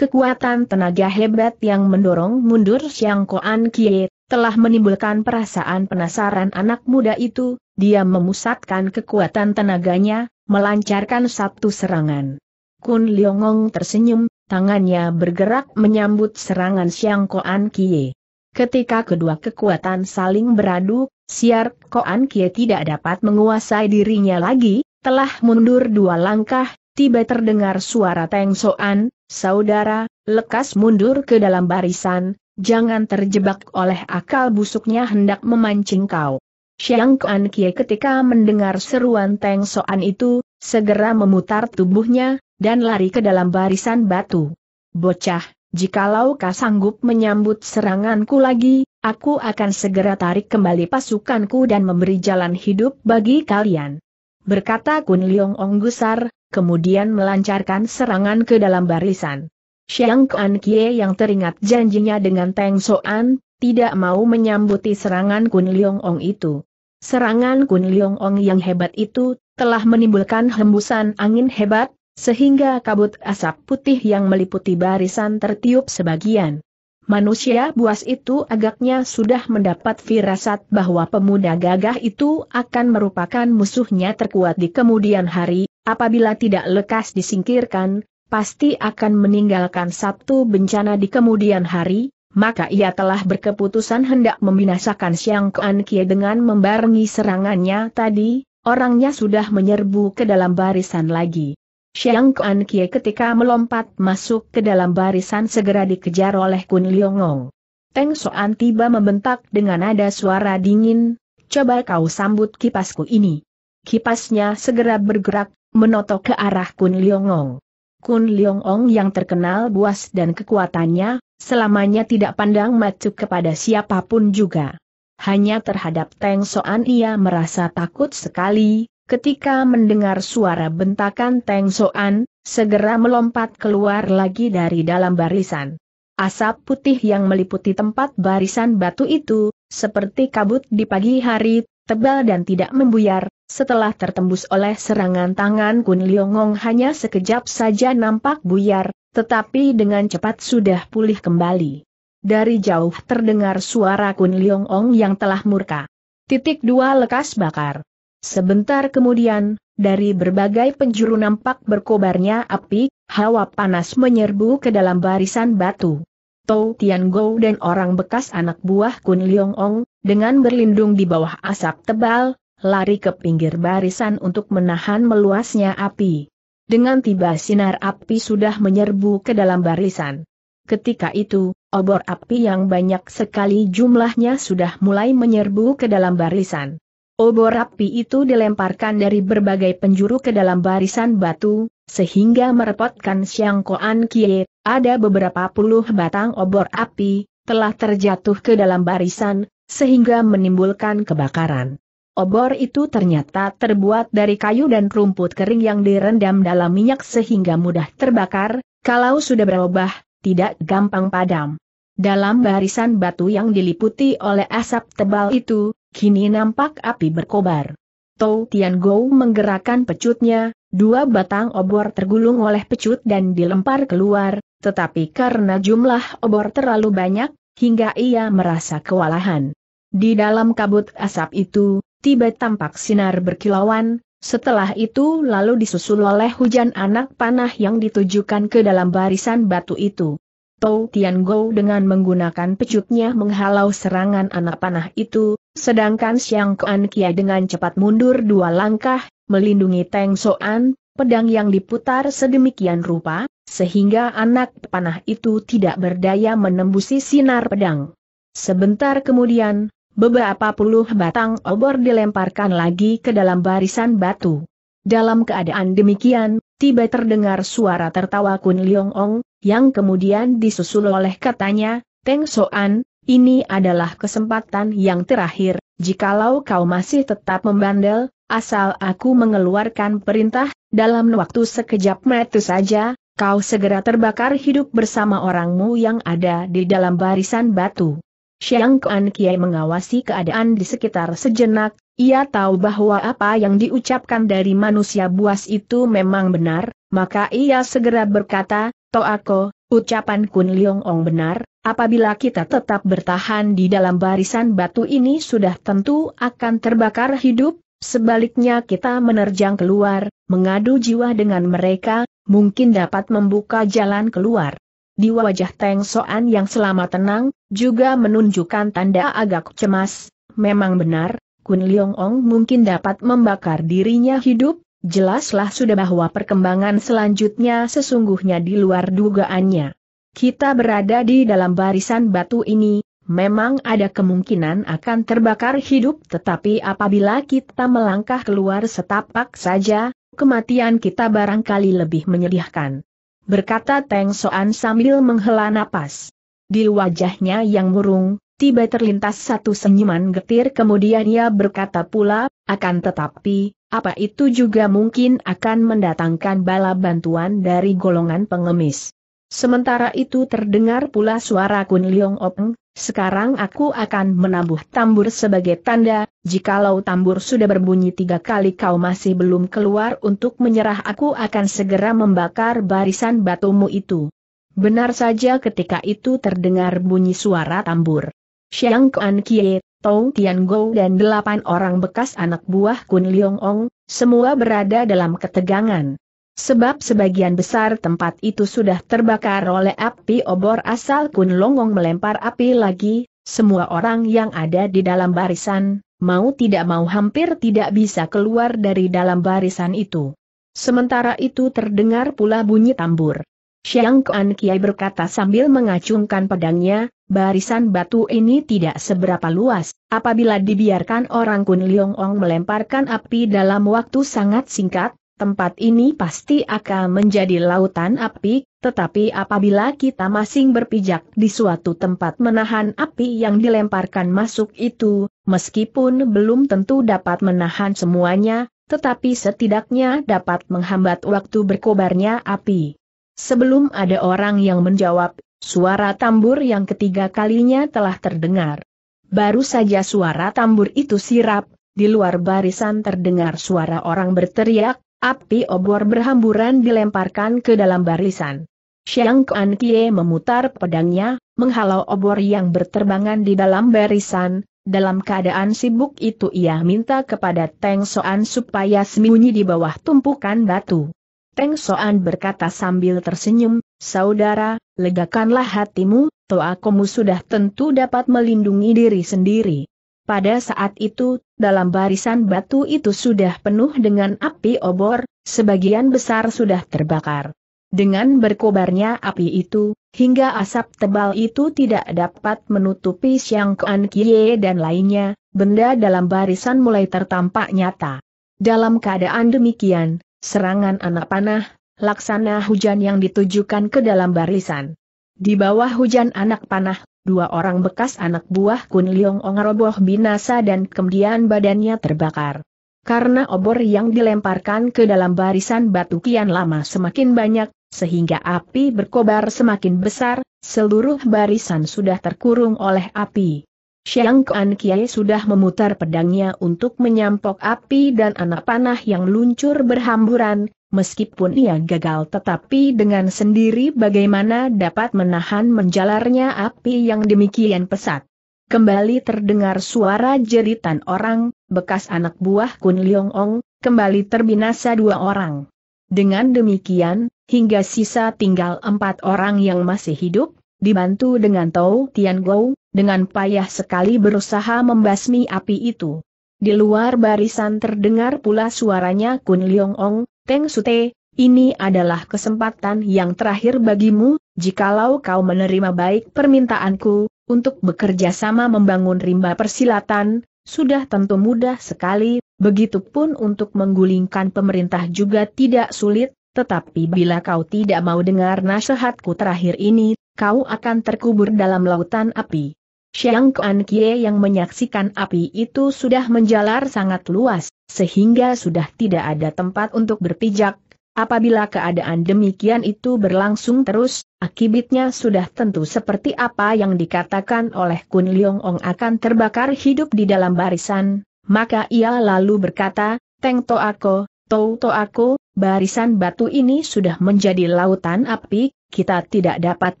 Kekuatan tenaga hebat yang mendorong mundur Xiang Koan Kie, telah menimbulkan perasaan penasaran anak muda itu, dia memusatkan kekuatan tenaganya, melancarkan satu serangan. Kun Liongong tersenyum, tangannya bergerak menyambut serangan Xiang Koan Kie. Ketika kedua kekuatan saling beradu, Siar Koan Kie tidak dapat menguasai dirinya lagi, telah mundur dua langkah, tiba terdengar suara Teng Soan, saudara, lekas mundur ke dalam barisan, jangan terjebak oleh akal busuknya hendak memancing kau. Xiang Kuan Kie ketika mendengar seruan Teng Soan itu, segera memutar tubuhnya, dan lari ke dalam barisan batu. Bocah, jikalau kau sanggup menyambut seranganku lagi, aku akan segera tarik kembali pasukanku dan memberi jalan hidup bagi kalian. Berkata Kun Liong Ong Gusar, kemudian melancarkan serangan ke dalam barisan. Xiang Kuan Kie yang teringat janjinya dengan Tang Soan, tidak mau menyambuti serangan Kun Liong Ong itu. Serangan Kun Liong Ong yang hebat itu, telah menimbulkan hembusan angin hebat, sehingga kabut asap putih yang meliputi barisan tertiup sebagian. Manusia buas itu agaknya sudah mendapat firasat bahwa pemuda gagah itu akan merupakan musuhnya terkuat di kemudian hari, Apabila tidak lekas disingkirkan, pasti akan meninggalkan satu bencana di kemudian hari, maka ia telah berkeputusan hendak membinasakan Xiang Kuan Kie dengan membarengi serangannya tadi, orangnya sudah menyerbu ke dalam barisan lagi. Xiang Kuan Kie ketika melompat masuk ke dalam barisan segera dikejar oleh Kun Liongong. Teng Soan tiba membentak dengan nada suara dingin, coba kau sambut kipasku ini. Kipasnya segera bergerak, menotok ke arah Kun Liongong. Kun Liongong yang terkenal buas dan kekuatannya, selamanya tidak pandang macu kepada siapapun juga. Hanya terhadap Teng Soan ia merasa takut sekali, ketika mendengar suara bentakan Teng Soan, segera melompat keluar lagi dari dalam barisan. Asap putih yang meliputi tempat barisan batu itu, seperti kabut di pagi hari, tebal dan tidak membuyar, setelah tertembus oleh serangan tangan Kun Liongong hanya sekejap saja nampak buyar, tetapi dengan cepat sudah pulih kembali. Dari jauh terdengar suara Kun Liongong yang telah murka. Titik dua lekas bakar. Sebentar kemudian, dari berbagai penjuru nampak berkobarnya api, hawa panas menyerbu ke dalam barisan batu. Tou Tian Gou dan orang bekas anak buah Kun Leong Ong, dengan berlindung di bawah asap tebal, lari ke pinggir barisan untuk menahan meluasnya api. Dengan tiba sinar api sudah menyerbu ke dalam barisan. Ketika itu, obor api yang banyak sekali jumlahnya sudah mulai menyerbu ke dalam barisan. Obor api itu dilemparkan dari berbagai penjuru ke dalam barisan batu, sehingga merepotkan Xiang Koan Kie, ada beberapa puluh batang obor api, telah terjatuh ke dalam barisan, sehingga menimbulkan kebakaran. Obor itu ternyata terbuat dari kayu dan rumput kering yang direndam dalam minyak sehingga mudah terbakar, kalau sudah berubah, tidak gampang padam. Dalam barisan batu yang diliputi oleh asap tebal itu, kini nampak api berkobar. Tou Tian Gou menggerakkan pecutnya, dua batang obor tergulung oleh pecut dan dilempar keluar, tetapi karena jumlah obor terlalu banyak, hingga ia merasa kewalahan. Di dalam kabut asap itu, tiba tampak sinar berkilauan, setelah itu lalu disusul oleh hujan anak panah yang ditujukan ke dalam barisan batu itu. Tou Tian Go dengan menggunakan pecutnya menghalau serangan anak panah itu, sedangkan Xiang Kuan Kia dengan cepat mundur dua langkah, melindungi Teng Soan, pedang yang diputar sedemikian rupa, sehingga anak panah itu tidak berdaya menembusi sinar pedang. Sebentar kemudian, beberapa puluh batang obor dilemparkan lagi ke dalam barisan batu. Dalam keadaan demikian, tiba terdengar suara tertawa Kun Liong Ong, yang kemudian disusul oleh katanya, Teng Soan, ini adalah kesempatan yang terakhir, jikalau kau masih tetap membandel, asal aku mengeluarkan perintah, dalam waktu sekejap mata saja, kau segera terbakar hidup bersama orangmu yang ada di dalam barisan batu. Xiang Kuan Kiai mengawasi keadaan di sekitar sejenak, ia tahu bahwa apa yang diucapkan dari manusia buas itu memang benar, maka ia segera berkata, Toako, ucapan Kun Liong Ong benar, apabila kita tetap bertahan di dalam barisan batu ini sudah tentu akan terbakar hidup, sebaliknya kita menerjang keluar, mengadu jiwa dengan mereka, mungkin dapat membuka jalan keluar. Di wajah Teng Soan yang selama tenang, juga menunjukkan tanda agak cemas, memang benar, Kun Leong Ong mungkin dapat membakar dirinya hidup, jelaslah sudah bahwa perkembangan selanjutnya sesungguhnya di luar dugaannya. Kita berada di dalam barisan batu ini, memang ada kemungkinan akan terbakar hidup tetapi apabila kita melangkah keluar setapak saja, kematian kita barangkali lebih menyedihkan. Berkata Teng Soan sambil menghela napas. Di wajahnya yang murung, tiba terlintas satu senyuman getir kemudian ia berkata pula, akan tetapi, apa itu juga mungkin akan mendatangkan bala bantuan dari golongan pengemis. Sementara itu terdengar pula suara Kun Liong Openg, sekarang aku akan menabuh tambur sebagai tanda, jikalau tambur sudah berbunyi tiga kali kau masih belum keluar untuk menyerah aku akan segera membakar barisan batumu itu. Benar saja ketika itu terdengar bunyi suara tambur. Xiang Kuan Kie, Tong Tian Go dan delapan orang bekas anak buah Kun Liong Ong, semua berada dalam ketegangan. Sebab sebagian besar tempat itu sudah terbakar oleh api obor asal Kun Longong melempar api lagi, semua orang yang ada di dalam barisan, mau tidak mau hampir tidak bisa keluar dari dalam barisan itu. Sementara itu terdengar pula bunyi tambur. Xiang Kuan Kiai berkata sambil mengacungkan pedangnya, barisan batu ini tidak seberapa luas, apabila dibiarkan orang Kun Liong Ong melemparkan api dalam waktu sangat singkat, tempat ini pasti akan menjadi lautan api, tetapi apabila kita masing berpijak di suatu tempat menahan api yang dilemparkan masuk itu, meskipun belum tentu dapat menahan semuanya, tetapi setidaknya dapat menghambat waktu berkobarnya api. Sebelum ada orang yang menjawab, suara tambur yang ketiga kalinya telah terdengar. Baru saja suara tambur itu sirap, di luar barisan terdengar suara orang berteriak, Api obor berhamburan dilemparkan ke dalam barisan. Xiang Kuan Kie memutar pedangnya, menghalau obor yang berterbangan di dalam barisan, dalam keadaan sibuk itu ia minta kepada Teng Soan supaya sembunyi di bawah tumpukan batu. Teng Soan berkata sambil tersenyum, Saudara, legakanlah hatimu, toa kamu sudah tentu dapat melindungi diri sendiri. Pada saat itu, dalam barisan batu itu sudah penuh dengan api obor, sebagian besar sudah terbakar. Dengan berkobarnya api itu, hingga asap tebal itu tidak dapat menutupi siang Kuan Kie dan lainnya, benda dalam barisan mulai tertampak nyata. Dalam keadaan demikian, serangan anak panah, laksana hujan yang ditujukan ke dalam barisan. Di bawah hujan anak panah, dua orang bekas anak buah Kun Liong Ong roboh binasa dan kemudian badannya terbakar. Karena obor yang dilemparkan ke dalam barisan batu kian lama semakin banyak, sehingga api berkobar semakin besar, seluruh barisan sudah terkurung oleh api. Xiang Kuan Kiai sudah memutar pedangnya untuk menyampok api dan anak panah yang luncur berhamburan, meskipun ia gagal tetapi dengan sendiri bagaimana dapat menahan menjalarnya api yang demikian pesat. Kembali terdengar suara jeritan orang, bekas anak buah Kun Leong Ong, kembali terbinasa dua orang. Dengan demikian, hingga sisa tinggal empat orang yang masih hidup, dibantu dengan Tau Tian Gou, dengan payah sekali berusaha membasmi api itu. Di luar barisan terdengar pula suaranya Kun Leong Ong, Peng Sute, ini adalah kesempatan yang terakhir bagimu, jikalau kau menerima baik permintaanku, untuk bekerja sama membangun rimba persilatan, sudah tentu mudah sekali, begitupun untuk menggulingkan pemerintah juga tidak sulit, tetapi bila kau tidak mau dengar nasihatku terakhir ini, kau akan terkubur dalam lautan api. Xiang Kuan Kie yang menyaksikan api itu sudah menjalar sangat luas, sehingga sudah tidak ada tempat untuk berpijak. Apabila keadaan demikian itu berlangsung terus, akibatnya sudah tentu seperti apa yang dikatakan oleh Kun Liong Ong akan terbakar hidup di dalam barisan, maka ia lalu berkata, Teng to aku, tou to aku, barisan batu ini sudah menjadi lautan api, kita tidak dapat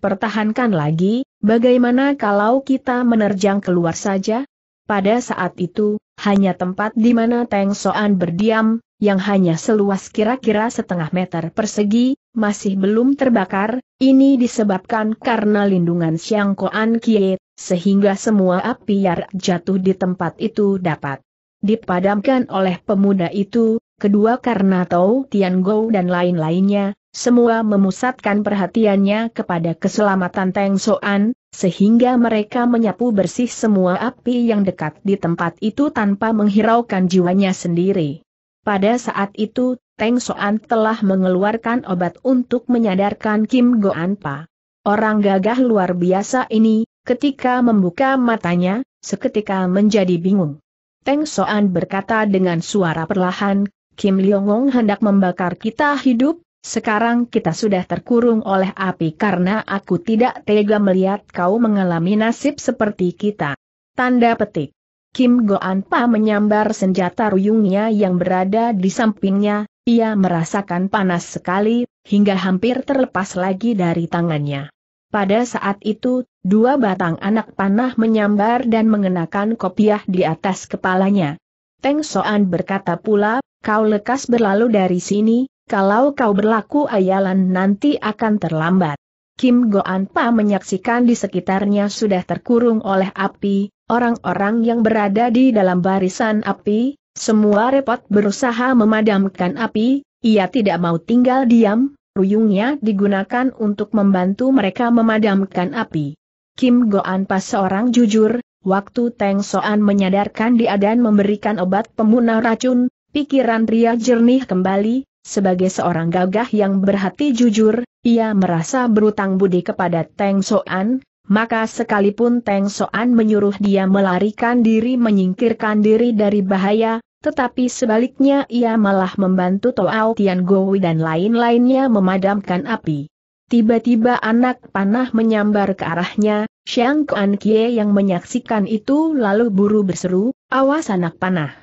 pertahankan lagi, bagaimana kalau kita menerjang keluar saja? Pada saat itu, hanya tempat di mana Teng Soan berdiam, yang hanya seluas kira-kira setengah meter persegi, masih belum terbakar, ini disebabkan karena lindungan Siang Koan Kie, sehingga semua api yang jatuh di tempat itu dapat dipadamkan oleh pemuda itu, kedua karena Tau Tian Gou dan lain-lainnya, semua memusatkan perhatiannya kepada keselamatan Teng Soan, sehingga mereka menyapu bersih semua api yang dekat di tempat itu tanpa menghiraukan jiwanya sendiri. Pada saat itu, Teng Soan telah mengeluarkan obat untuk menyadarkan Kim Goan Anpa Orang gagah luar biasa ini, ketika membuka matanya, seketika menjadi bingung. Teng Soan berkata dengan suara perlahan, Kim Leong hendak membakar kita hidup, sekarang kita sudah terkurung oleh api karena aku tidak tega melihat kau mengalami nasib seperti kita. Tanda petik. Kim Goanpa menyambar senjata ruyungnya yang berada di sampingnya, ia merasakan panas sekali, hingga hampir terlepas lagi dari tangannya. Pada saat itu, dua batang anak panah menyambar dan mengenakan kopiah di atas kepalanya. Teng Soan berkata pula, kau lekas berlalu dari sini, kalau kau berlaku ayalan nanti akan terlambat. Kim Goan Pa menyaksikan di sekitarnya sudah terkurung oleh api, orang-orang yang berada di dalam barisan api, semua repot berusaha memadamkan api, ia tidak mau tinggal diam, ruyungnya digunakan untuk membantu mereka memadamkan api. Kim Goan pas seorang jujur, waktu Teng Soan menyadarkan dia dan memberikan obat pemunah racun, Pikiran Ria jernih kembali, sebagai seorang gagah yang berhati jujur, ia merasa berutang budi kepada Teng Soan, maka sekalipun Teng Soan menyuruh dia melarikan diri menyingkirkan diri dari bahaya, tetapi sebaliknya ia malah membantu Toao Tian Gowi dan lain-lainnya memadamkan api. Tiba-tiba anak panah menyambar ke arahnya, Xiang Kuan Kie yang menyaksikan itu lalu buru berseru, awas anak panah.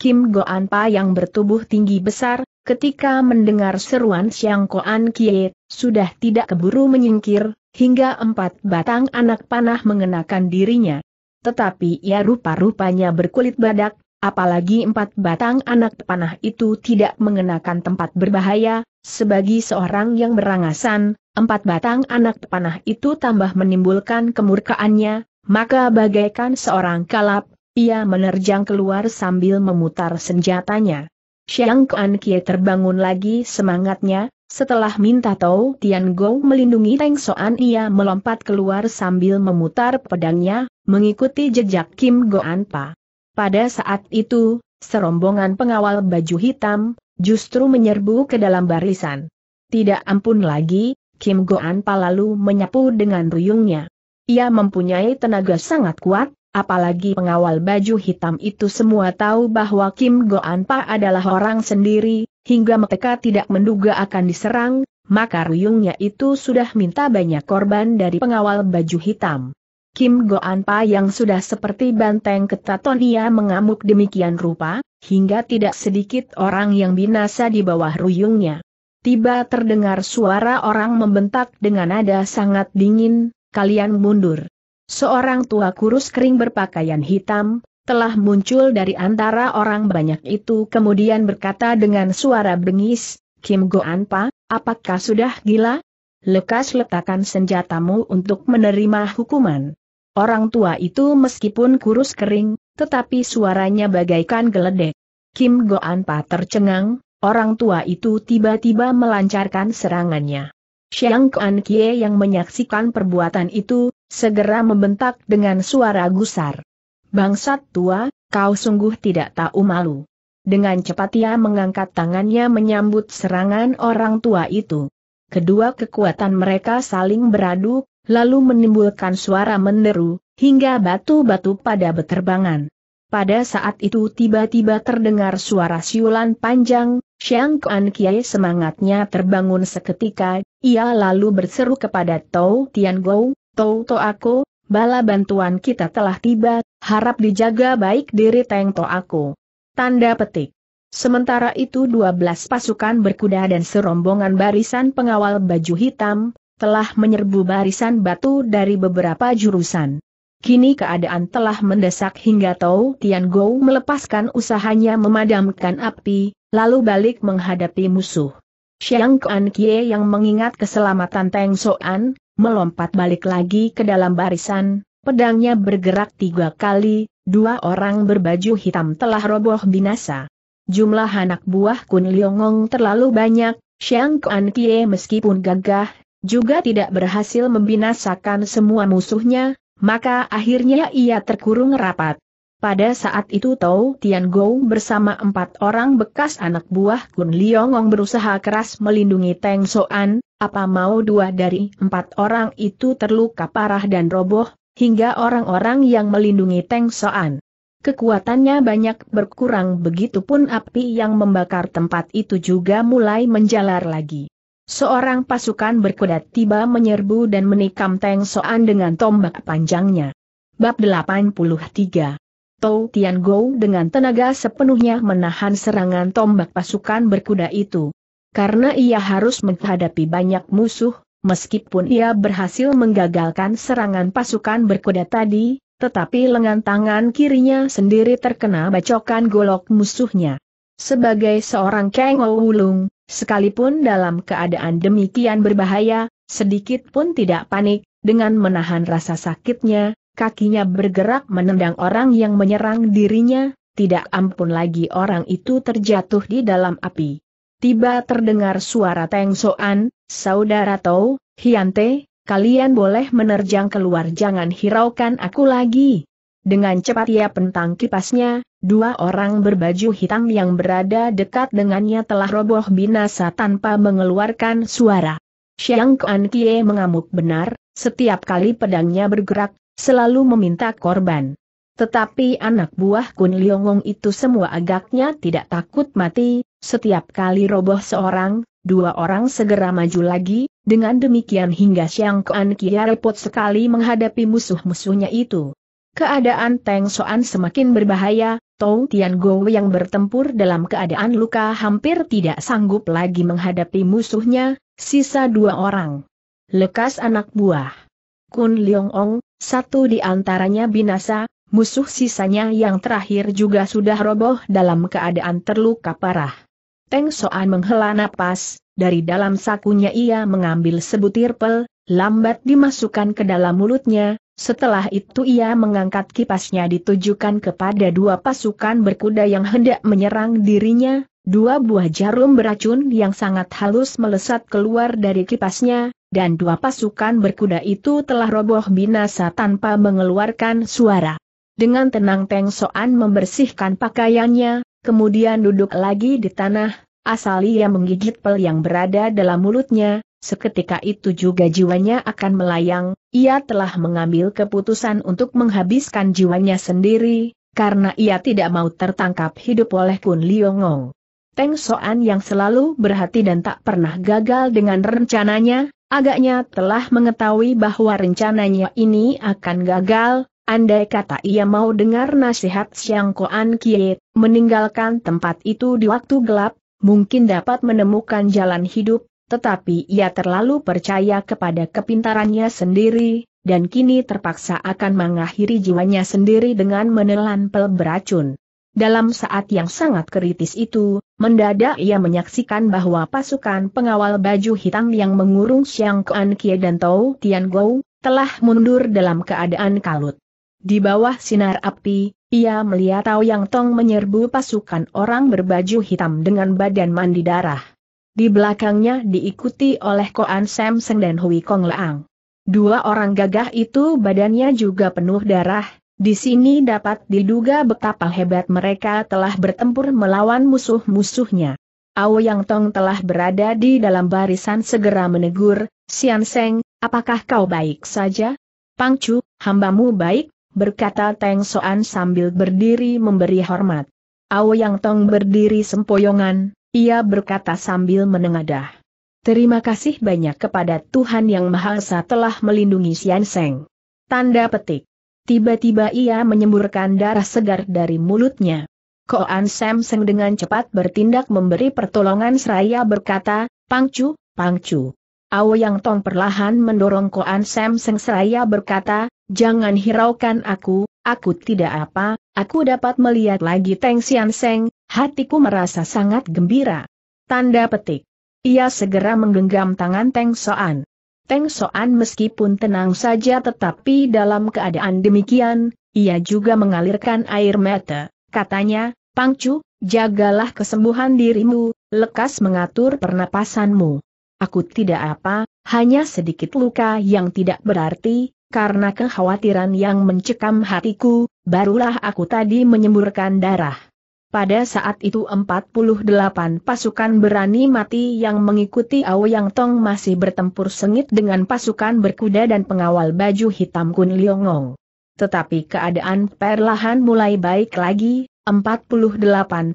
Kim Goan Pa yang bertubuh tinggi besar, ketika mendengar seruan Siang Koan Kie, sudah tidak keburu menyingkir, hingga empat batang anak panah mengenakan dirinya. Tetapi ia rupa-rupanya berkulit badak, apalagi empat batang anak panah itu tidak mengenakan tempat berbahaya, sebagai seorang yang berangasan, empat batang anak panah itu tambah menimbulkan kemurkaannya, maka bagaikan seorang kalap, ia menerjang keluar sambil memutar senjatanya. Xiang Kuan Kie terbangun lagi semangatnya, setelah minta tahu Tian Go melindungi Teng Soan ia melompat keluar sambil memutar pedangnya, mengikuti jejak Kim Go Pa. Pada saat itu, serombongan pengawal baju hitam, justru menyerbu ke dalam barisan. Tidak ampun lagi, Kim Go Pa lalu menyapu dengan ruyungnya. Ia mempunyai tenaga sangat kuat, Apalagi pengawal baju hitam itu semua tahu bahwa Kim Go Pa adalah orang sendiri, hingga mereka tidak menduga akan diserang, maka ruyungnya itu sudah minta banyak korban dari pengawal baju hitam. Kim Go Pa yang sudah seperti banteng ia mengamuk demikian rupa, hingga tidak sedikit orang yang binasa di bawah ruyungnya. Tiba terdengar suara orang membentak dengan nada sangat dingin, kalian mundur. Seorang tua kurus kering berpakaian hitam, telah muncul dari antara orang banyak itu kemudian berkata dengan suara bengis, Kim Go Anpa, apakah sudah gila? Lekas letakkan senjatamu untuk menerima hukuman. Orang tua itu meskipun kurus kering, tetapi suaranya bagaikan geledek. Kim Go Anpa tercengang, orang tua itu tiba-tiba melancarkan serangannya. Xiang Kuan Kie yang menyaksikan perbuatan itu, segera membentak dengan suara gusar. Bangsat tua, kau sungguh tidak tahu malu. Dengan cepat ia mengangkat tangannya menyambut serangan orang tua itu. Kedua kekuatan mereka saling beradu, lalu menimbulkan suara menderu, hingga batu-batu pada beterbangan. Pada saat itu tiba-tiba terdengar suara siulan panjang, Xiang Kuan Kiai semangatnya terbangun seketika, ia lalu berseru kepada Tou Tian Gou, Tou To Aku, bala bantuan kita telah tiba, harap dijaga baik diri Teng To Aku. Tanda petik. Sementara itu 12 pasukan berkuda dan serombongan barisan pengawal baju hitam, telah menyerbu barisan batu dari beberapa jurusan. Kini keadaan telah mendesak hingga Tau Tian Gou melepaskan usahanya memadamkan api, lalu balik menghadapi musuh. Xiang Kuan Kie yang mengingat keselamatan Teng Soan, melompat balik lagi ke dalam barisan, pedangnya bergerak tiga kali, dua orang berbaju hitam telah roboh binasa. Jumlah anak buah Kun Liongong terlalu banyak, Xiang Kuan Kie meskipun gagah, juga tidak berhasil membinasakan semua musuhnya, maka akhirnya ia terkurung rapat. Pada saat itu Tau Tian Gou bersama empat orang bekas anak buah Kun Liongong berusaha keras melindungi Teng Soan, apa mau dua dari empat orang itu terluka parah dan roboh, hingga orang-orang yang melindungi Teng Soan. Kekuatannya banyak berkurang begitu pun api yang membakar tempat itu juga mulai menjalar lagi. Seorang pasukan berkuda tiba menyerbu dan menikam Teng Soan dengan tombak panjangnya. Bab 83 Tou Tian Gou dengan tenaga sepenuhnya menahan serangan tombak pasukan berkuda itu. Karena ia harus menghadapi banyak musuh, meskipun ia berhasil menggagalkan serangan pasukan berkuda tadi, tetapi lengan tangan kirinya sendiri terkena bacokan golok musuhnya. Sebagai seorang Kang Wulung, Sekalipun dalam keadaan demikian berbahaya, sedikit pun tidak panik, dengan menahan rasa sakitnya, kakinya bergerak menendang orang yang menyerang dirinya, tidak ampun lagi orang itu terjatuh di dalam api. Tiba terdengar suara Teng Soan, Saudara Tau, Hiante, kalian boleh menerjang keluar jangan hiraukan aku lagi. Dengan cepat ia pentang kipasnya, dua orang berbaju hitam yang berada dekat dengannya telah roboh binasa tanpa mengeluarkan suara. Xiang Kuan Kie mengamuk benar, setiap kali pedangnya bergerak, selalu meminta korban. Tetapi anak buah Kun Liongong itu semua agaknya tidak takut mati, setiap kali roboh seorang, dua orang segera maju lagi, dengan demikian hingga Xiang Kuan Kia repot sekali menghadapi musuh-musuhnya itu. Keadaan Teng Soan semakin berbahaya, Tong Tian Go yang bertempur dalam keadaan luka hampir tidak sanggup lagi menghadapi musuhnya, sisa dua orang. Lekas anak buah. Kun Leong Ong, satu di antaranya binasa, musuh sisanya yang terakhir juga sudah roboh dalam keadaan terluka parah. Teng Soan menghela napas, dari dalam sakunya ia mengambil sebutir pel, lambat dimasukkan ke dalam mulutnya, setelah itu ia mengangkat kipasnya ditujukan kepada dua pasukan berkuda yang hendak menyerang dirinya, dua buah jarum beracun yang sangat halus melesat keluar dari kipasnya, dan dua pasukan berkuda itu telah roboh binasa tanpa mengeluarkan suara. Dengan tenang Teng Soan membersihkan pakaiannya, kemudian duduk lagi di tanah, asal ia menggigit pel yang berada dalam mulutnya, Seketika itu juga jiwanya akan melayang, ia telah mengambil keputusan untuk menghabiskan jiwanya sendiri, karena ia tidak mau tertangkap hidup oleh Kun Liongong. Teng Soan yang selalu berhati dan tak pernah gagal dengan rencananya, agaknya telah mengetahui bahwa rencananya ini akan gagal, andai kata ia mau dengar nasihat Siang Koan Kie, meninggalkan tempat itu di waktu gelap, mungkin dapat menemukan jalan hidup, tetapi ia terlalu percaya kepada kepintarannya sendiri, dan kini terpaksa akan mengakhiri jiwanya sendiri dengan menelan pel beracun. Dalam saat yang sangat kritis itu, mendadak ia menyaksikan bahwa pasukan pengawal baju hitam yang mengurung Xiang Kuan Kie dan Tao Tian Gou, telah mundur dalam keadaan kalut. Di bawah sinar api, ia melihat Tao Yang Tong menyerbu pasukan orang berbaju hitam dengan badan mandi darah. Di belakangnya diikuti oleh Koan Sam Seng dan Hui Kong Leang. Dua orang gagah itu badannya juga penuh darah, di sini dapat diduga betapa hebat mereka telah bertempur melawan musuh-musuhnya. Ao Yang Tong telah berada di dalam barisan segera menegur, Sian Seng, apakah kau baik saja? Pangcu, hambamu baik, berkata Teng Soan sambil berdiri memberi hormat. Ao Yang Tong berdiri sempoyongan, ia berkata sambil menengadah. Terima kasih banyak kepada Tuhan Yang Maha Esa telah melindungi Sian Seng. Tanda petik. Tiba-tiba ia menyemburkan darah segar dari mulutnya. Koan Sam Seng dengan cepat bertindak memberi pertolongan seraya berkata, Pangcu, Pangcu. Ao Yang Tong perlahan mendorong Koan Sam Seng seraya berkata, Jangan hiraukan aku, Aku tidak apa, aku dapat melihat lagi Teng Sian Seng, hatiku merasa sangat gembira. Tanda petik. Ia segera menggenggam tangan Teng Soan. Teng Soan meskipun tenang saja tetapi dalam keadaan demikian, ia juga mengalirkan air mata. Katanya, Pangcu, jagalah kesembuhan dirimu, lekas mengatur pernapasanmu. Aku tidak apa, hanya sedikit luka yang tidak berarti, karena kekhawatiran yang mencekam hatiku, barulah aku tadi menyemburkan darah. Pada saat itu 48 pasukan berani mati yang mengikuti Yang Tong masih bertempur sengit dengan pasukan berkuda dan pengawal baju hitam Kun Liongong. Tetapi keadaan perlahan mulai baik lagi, 48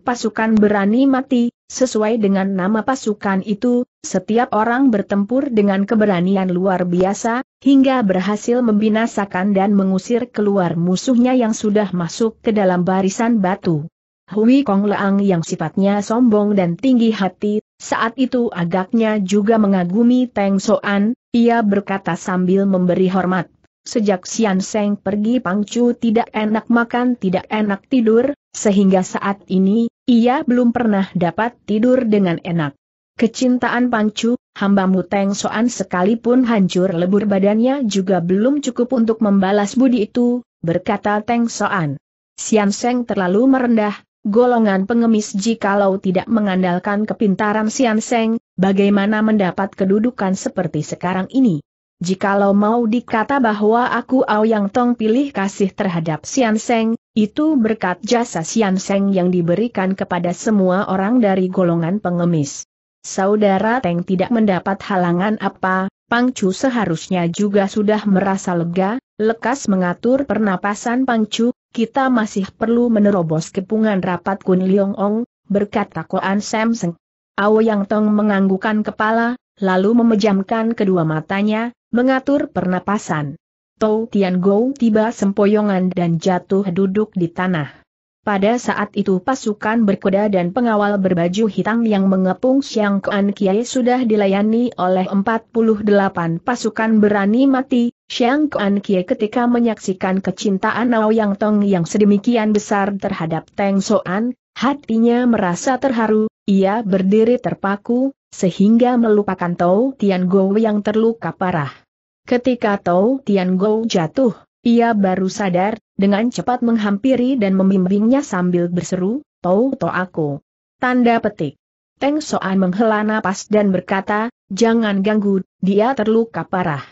pasukan berani mati, sesuai dengan nama pasukan itu, setiap orang bertempur dengan keberanian luar biasa, hingga berhasil membinasakan dan mengusir keluar musuhnya yang sudah masuk ke dalam barisan batu. Hui Kong Leang yang sifatnya sombong dan tinggi hati, saat itu agaknya juga mengagumi Teng Soan, ia berkata sambil memberi hormat. Sejak Sian Seng pergi Pang Chu tidak enak makan tidak enak tidur, sehingga saat ini, ia belum pernah dapat tidur dengan enak. Kecintaan Pang hamba hambamu Teng Soan sekalipun hancur lebur badannya juga belum cukup untuk membalas budi itu, berkata Teng Soan. Sian Seng terlalu merendah, golongan pengemis jikalau tidak mengandalkan kepintaran Sian Seng, bagaimana mendapat kedudukan seperti sekarang ini. Jikalau mau dikata bahwa aku Ao Yang Tong pilih kasih terhadap Sian Seng, itu berkat jasa Sian Seng yang diberikan kepada semua orang dari golongan pengemis. Saudara Teng tidak mendapat halangan apa, Pangcu seharusnya juga sudah merasa lega, lekas mengatur pernapasan Pangcu, kita masih perlu menerobos kepungan rapat Kun Leong Ong, berkata Koan Sam Seng. Ao Yang Tong menganggukan kepala, lalu memejamkan kedua matanya, mengatur pernapasan. Tou Tian Gou tiba sempoyongan dan jatuh duduk di tanah. Pada saat itu pasukan berkuda dan pengawal berbaju hitam yang mengepung Xiang Kuan Kiai sudah dilayani oleh 48 pasukan berani mati. Xiang Kuan Kiai ketika menyaksikan kecintaan Yang Tong yang sedemikian besar terhadap Teng Soan, hatinya merasa terharu, ia berdiri terpaku, sehingga melupakan Tao Tian Gou yang terluka parah. Ketika Tao Tian Gou jatuh, ia baru sadar, dengan cepat menghampiri dan membimbingnya sambil berseru, Tou to aku. Tanda petik. Teng Soan menghela napas dan berkata, jangan ganggu, dia terluka parah.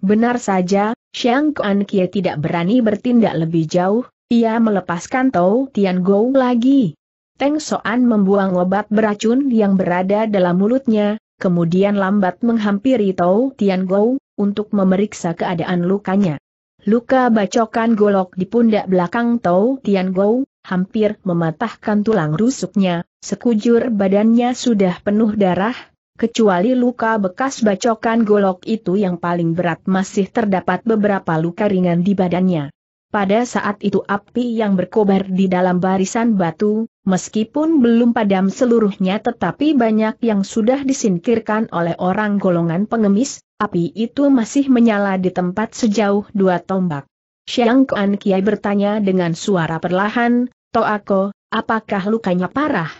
Benar saja, Xiang Kuan Kie tidak berani bertindak lebih jauh, ia melepaskan Tou Tian Gou lagi, Teng Soan membuang obat beracun yang berada dalam mulutnya, kemudian lambat menghampiri Tau Tian Gou, untuk memeriksa keadaan lukanya. Luka bacokan golok di pundak belakang Tau Tian Gou, hampir mematahkan tulang rusuknya, sekujur badannya sudah penuh darah, kecuali luka bekas bacokan golok itu yang paling berat masih terdapat beberapa luka ringan di badannya. Pada saat itu api yang berkobar di dalam barisan batu, meskipun belum padam seluruhnya tetapi banyak yang sudah disingkirkan oleh orang golongan pengemis, api itu masih menyala di tempat sejauh dua tombak. Siang Kuan Kiai bertanya dengan suara perlahan, Toako, apakah lukanya parah?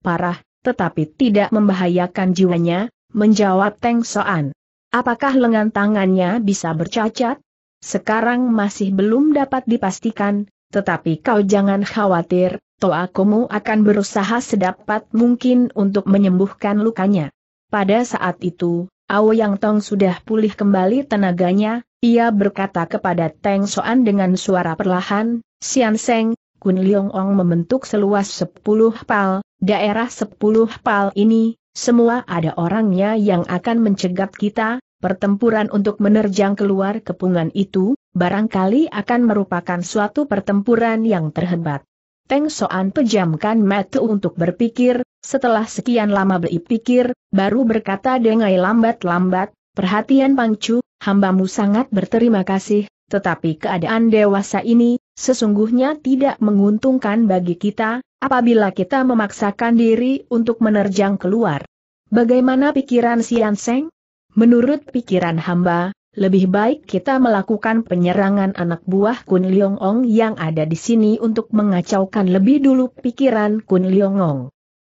Parah, tetapi tidak membahayakan jiwanya, menjawab Teng Soan. Apakah lengan tangannya bisa bercacat? Sekarang masih belum dapat dipastikan, tetapi kau jangan khawatir, Toakomu akan berusaha sedapat mungkin untuk menyembuhkan lukanya. Pada saat itu, Ao Yang Tong sudah pulih kembali tenaganya, ia berkata kepada Teng Soan dengan suara perlahan, Sian Seng, Kun Leong Ong membentuk seluas 10 pal, daerah 10 pal ini, semua ada orangnya yang akan mencegat kita, pertempuran untuk menerjang keluar kepungan itu, barangkali akan merupakan suatu pertempuran yang terhebat. Teng Soan pejamkan mata untuk berpikir, setelah sekian lama berpikir, baru berkata dengan lambat-lambat, perhatian Pangcu, hambamu sangat berterima kasih, tetapi keadaan dewasa ini, sesungguhnya tidak menguntungkan bagi kita, apabila kita memaksakan diri untuk menerjang keluar. Bagaimana pikiran Sian Seng? Menurut pikiran hamba, lebih baik kita melakukan penyerangan anak buah Kun Leong Ong yang ada di sini untuk mengacaukan lebih dulu pikiran Kun Leong Ong.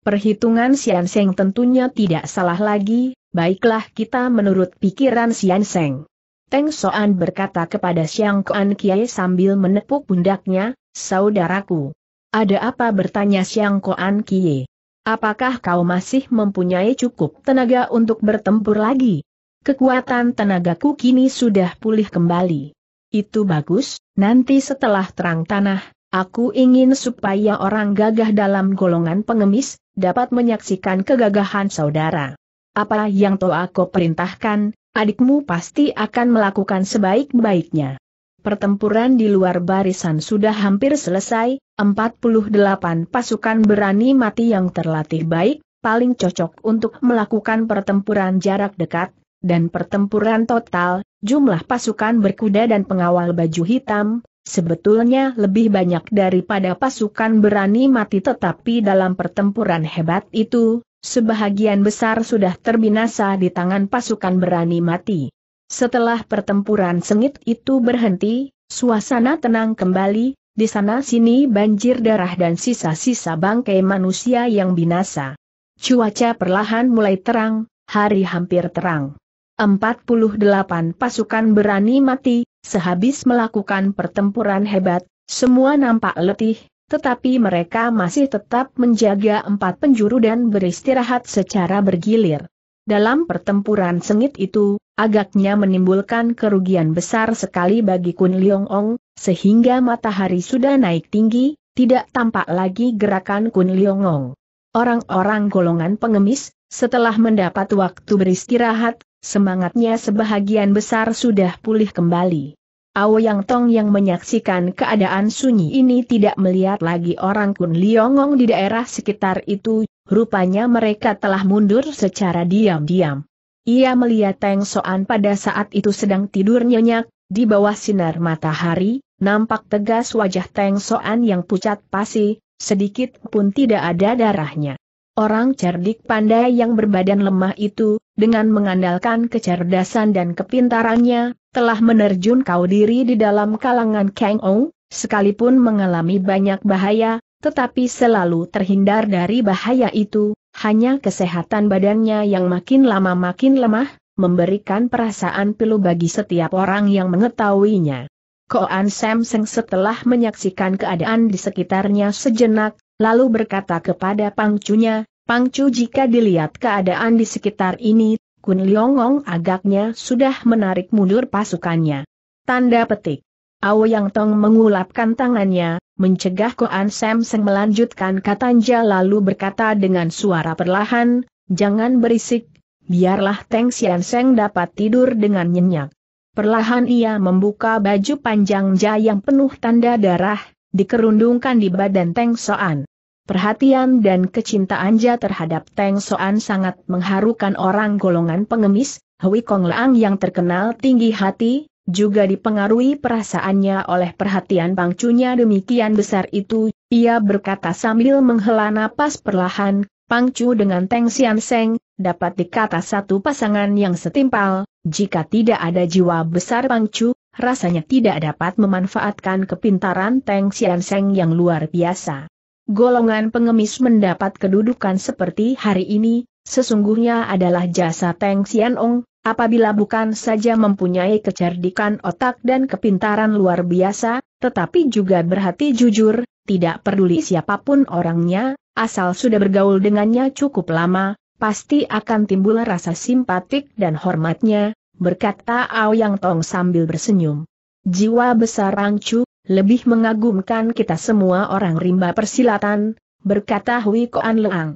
Perhitungan Sian Seng tentunya tidak salah lagi, baiklah kita menurut pikiran Sian Seng. Teng Soan berkata kepada Siang Kuan Kiai sambil menepuk pundaknya, Saudaraku. Ada apa bertanya Siang Kuan Kiai? Apakah kau masih mempunyai cukup tenaga untuk bertempur lagi? Kekuatan tenagaku kini sudah pulih kembali. Itu bagus, nanti setelah terang tanah, aku ingin supaya orang gagah dalam golongan pengemis, dapat menyaksikan kegagahan saudara. Apa yang toh aku perintahkan, adikmu pasti akan melakukan sebaik-baiknya. Pertempuran di luar barisan sudah hampir selesai, 48 pasukan berani mati yang terlatih baik, paling cocok untuk melakukan pertempuran jarak dekat, dan pertempuran total, jumlah pasukan berkuda dan pengawal baju hitam, sebetulnya lebih banyak daripada pasukan berani mati tetapi dalam pertempuran hebat itu, sebahagian besar sudah terbinasa di tangan pasukan berani mati. Setelah pertempuran sengit itu berhenti, suasana tenang kembali, di sana-sini banjir darah dan sisa-sisa bangkai manusia yang binasa. Cuaca perlahan mulai terang, hari hampir terang. 48 pasukan berani mati, sehabis melakukan pertempuran hebat, semua nampak letih, tetapi mereka masih tetap menjaga empat penjuru dan beristirahat secara bergilir. Dalam pertempuran sengit itu, agaknya menimbulkan kerugian besar sekali bagi Kun Leong Ong, sehingga matahari sudah naik tinggi, tidak tampak lagi gerakan Kun Leong Ong. Orang-orang golongan pengemis, setelah mendapat waktu beristirahat, Semangatnya sebahagian besar sudah pulih kembali. Ao Yang Tong yang menyaksikan keadaan sunyi ini tidak melihat lagi orang Kun Liongong di daerah sekitar itu, rupanya mereka telah mundur secara diam-diam. Ia melihat Teng Soan pada saat itu sedang tidur nyenyak, di bawah sinar matahari, nampak tegas wajah Teng Soan yang pucat pasi, sedikit pun tidak ada darahnya. Orang cerdik pandai yang berbadan lemah itu, dengan mengandalkan kecerdasan dan kepintarannya, telah menerjun kau diri di dalam kalangan Kang Ou, sekalipun mengalami banyak bahaya, tetapi selalu terhindar dari bahaya itu, hanya kesehatan badannya yang makin lama makin lemah, memberikan perasaan pilu bagi setiap orang yang mengetahuinya. Koan Sam Seng setelah menyaksikan keadaan di sekitarnya sejenak, lalu berkata kepada pangcunya, Pangcu jika dilihat keadaan di sekitar ini, Kun Liongong agaknya sudah menarik mundur pasukannya. Tanda petik. Ao Yang Tong mengulapkan tangannya, mencegah Koan Sam Seng melanjutkan katanya lalu berkata dengan suara perlahan, jangan berisik, biarlah Teng Sian Seng dapat tidur dengan nyenyak. Perlahan ia membuka baju panjang yang penuh tanda darah, dikerundungkan di badan Teng Soan. Perhatian dan kecintaan Ja terhadap Teng Soan sangat mengharukan orang golongan pengemis, Hui Kong Leang yang terkenal tinggi hati, juga dipengaruhi perasaannya oleh perhatian pangcunya demikian besar itu, ia berkata sambil menghela napas perlahan, pangcu dengan Teng Sian Seng, dapat dikata satu pasangan yang setimpal, jika tidak ada jiwa besar pangcu, rasanya tidak dapat memanfaatkan kepintaran Teng Xian Seng yang luar biasa. Golongan pengemis mendapat kedudukan seperti hari ini, sesungguhnya adalah jasa Teng Xian Ong, apabila bukan saja mempunyai kecerdikan otak dan kepintaran luar biasa, tetapi juga berhati jujur, tidak peduli siapapun orangnya, asal sudah bergaul dengannya cukup lama, pasti akan timbul rasa simpatik dan hormatnya, berkata yang Tong sambil bersenyum. Jiwa besar Rangcu, lebih mengagumkan kita semua orang rimba persilatan, berkata Hui Koan Leang.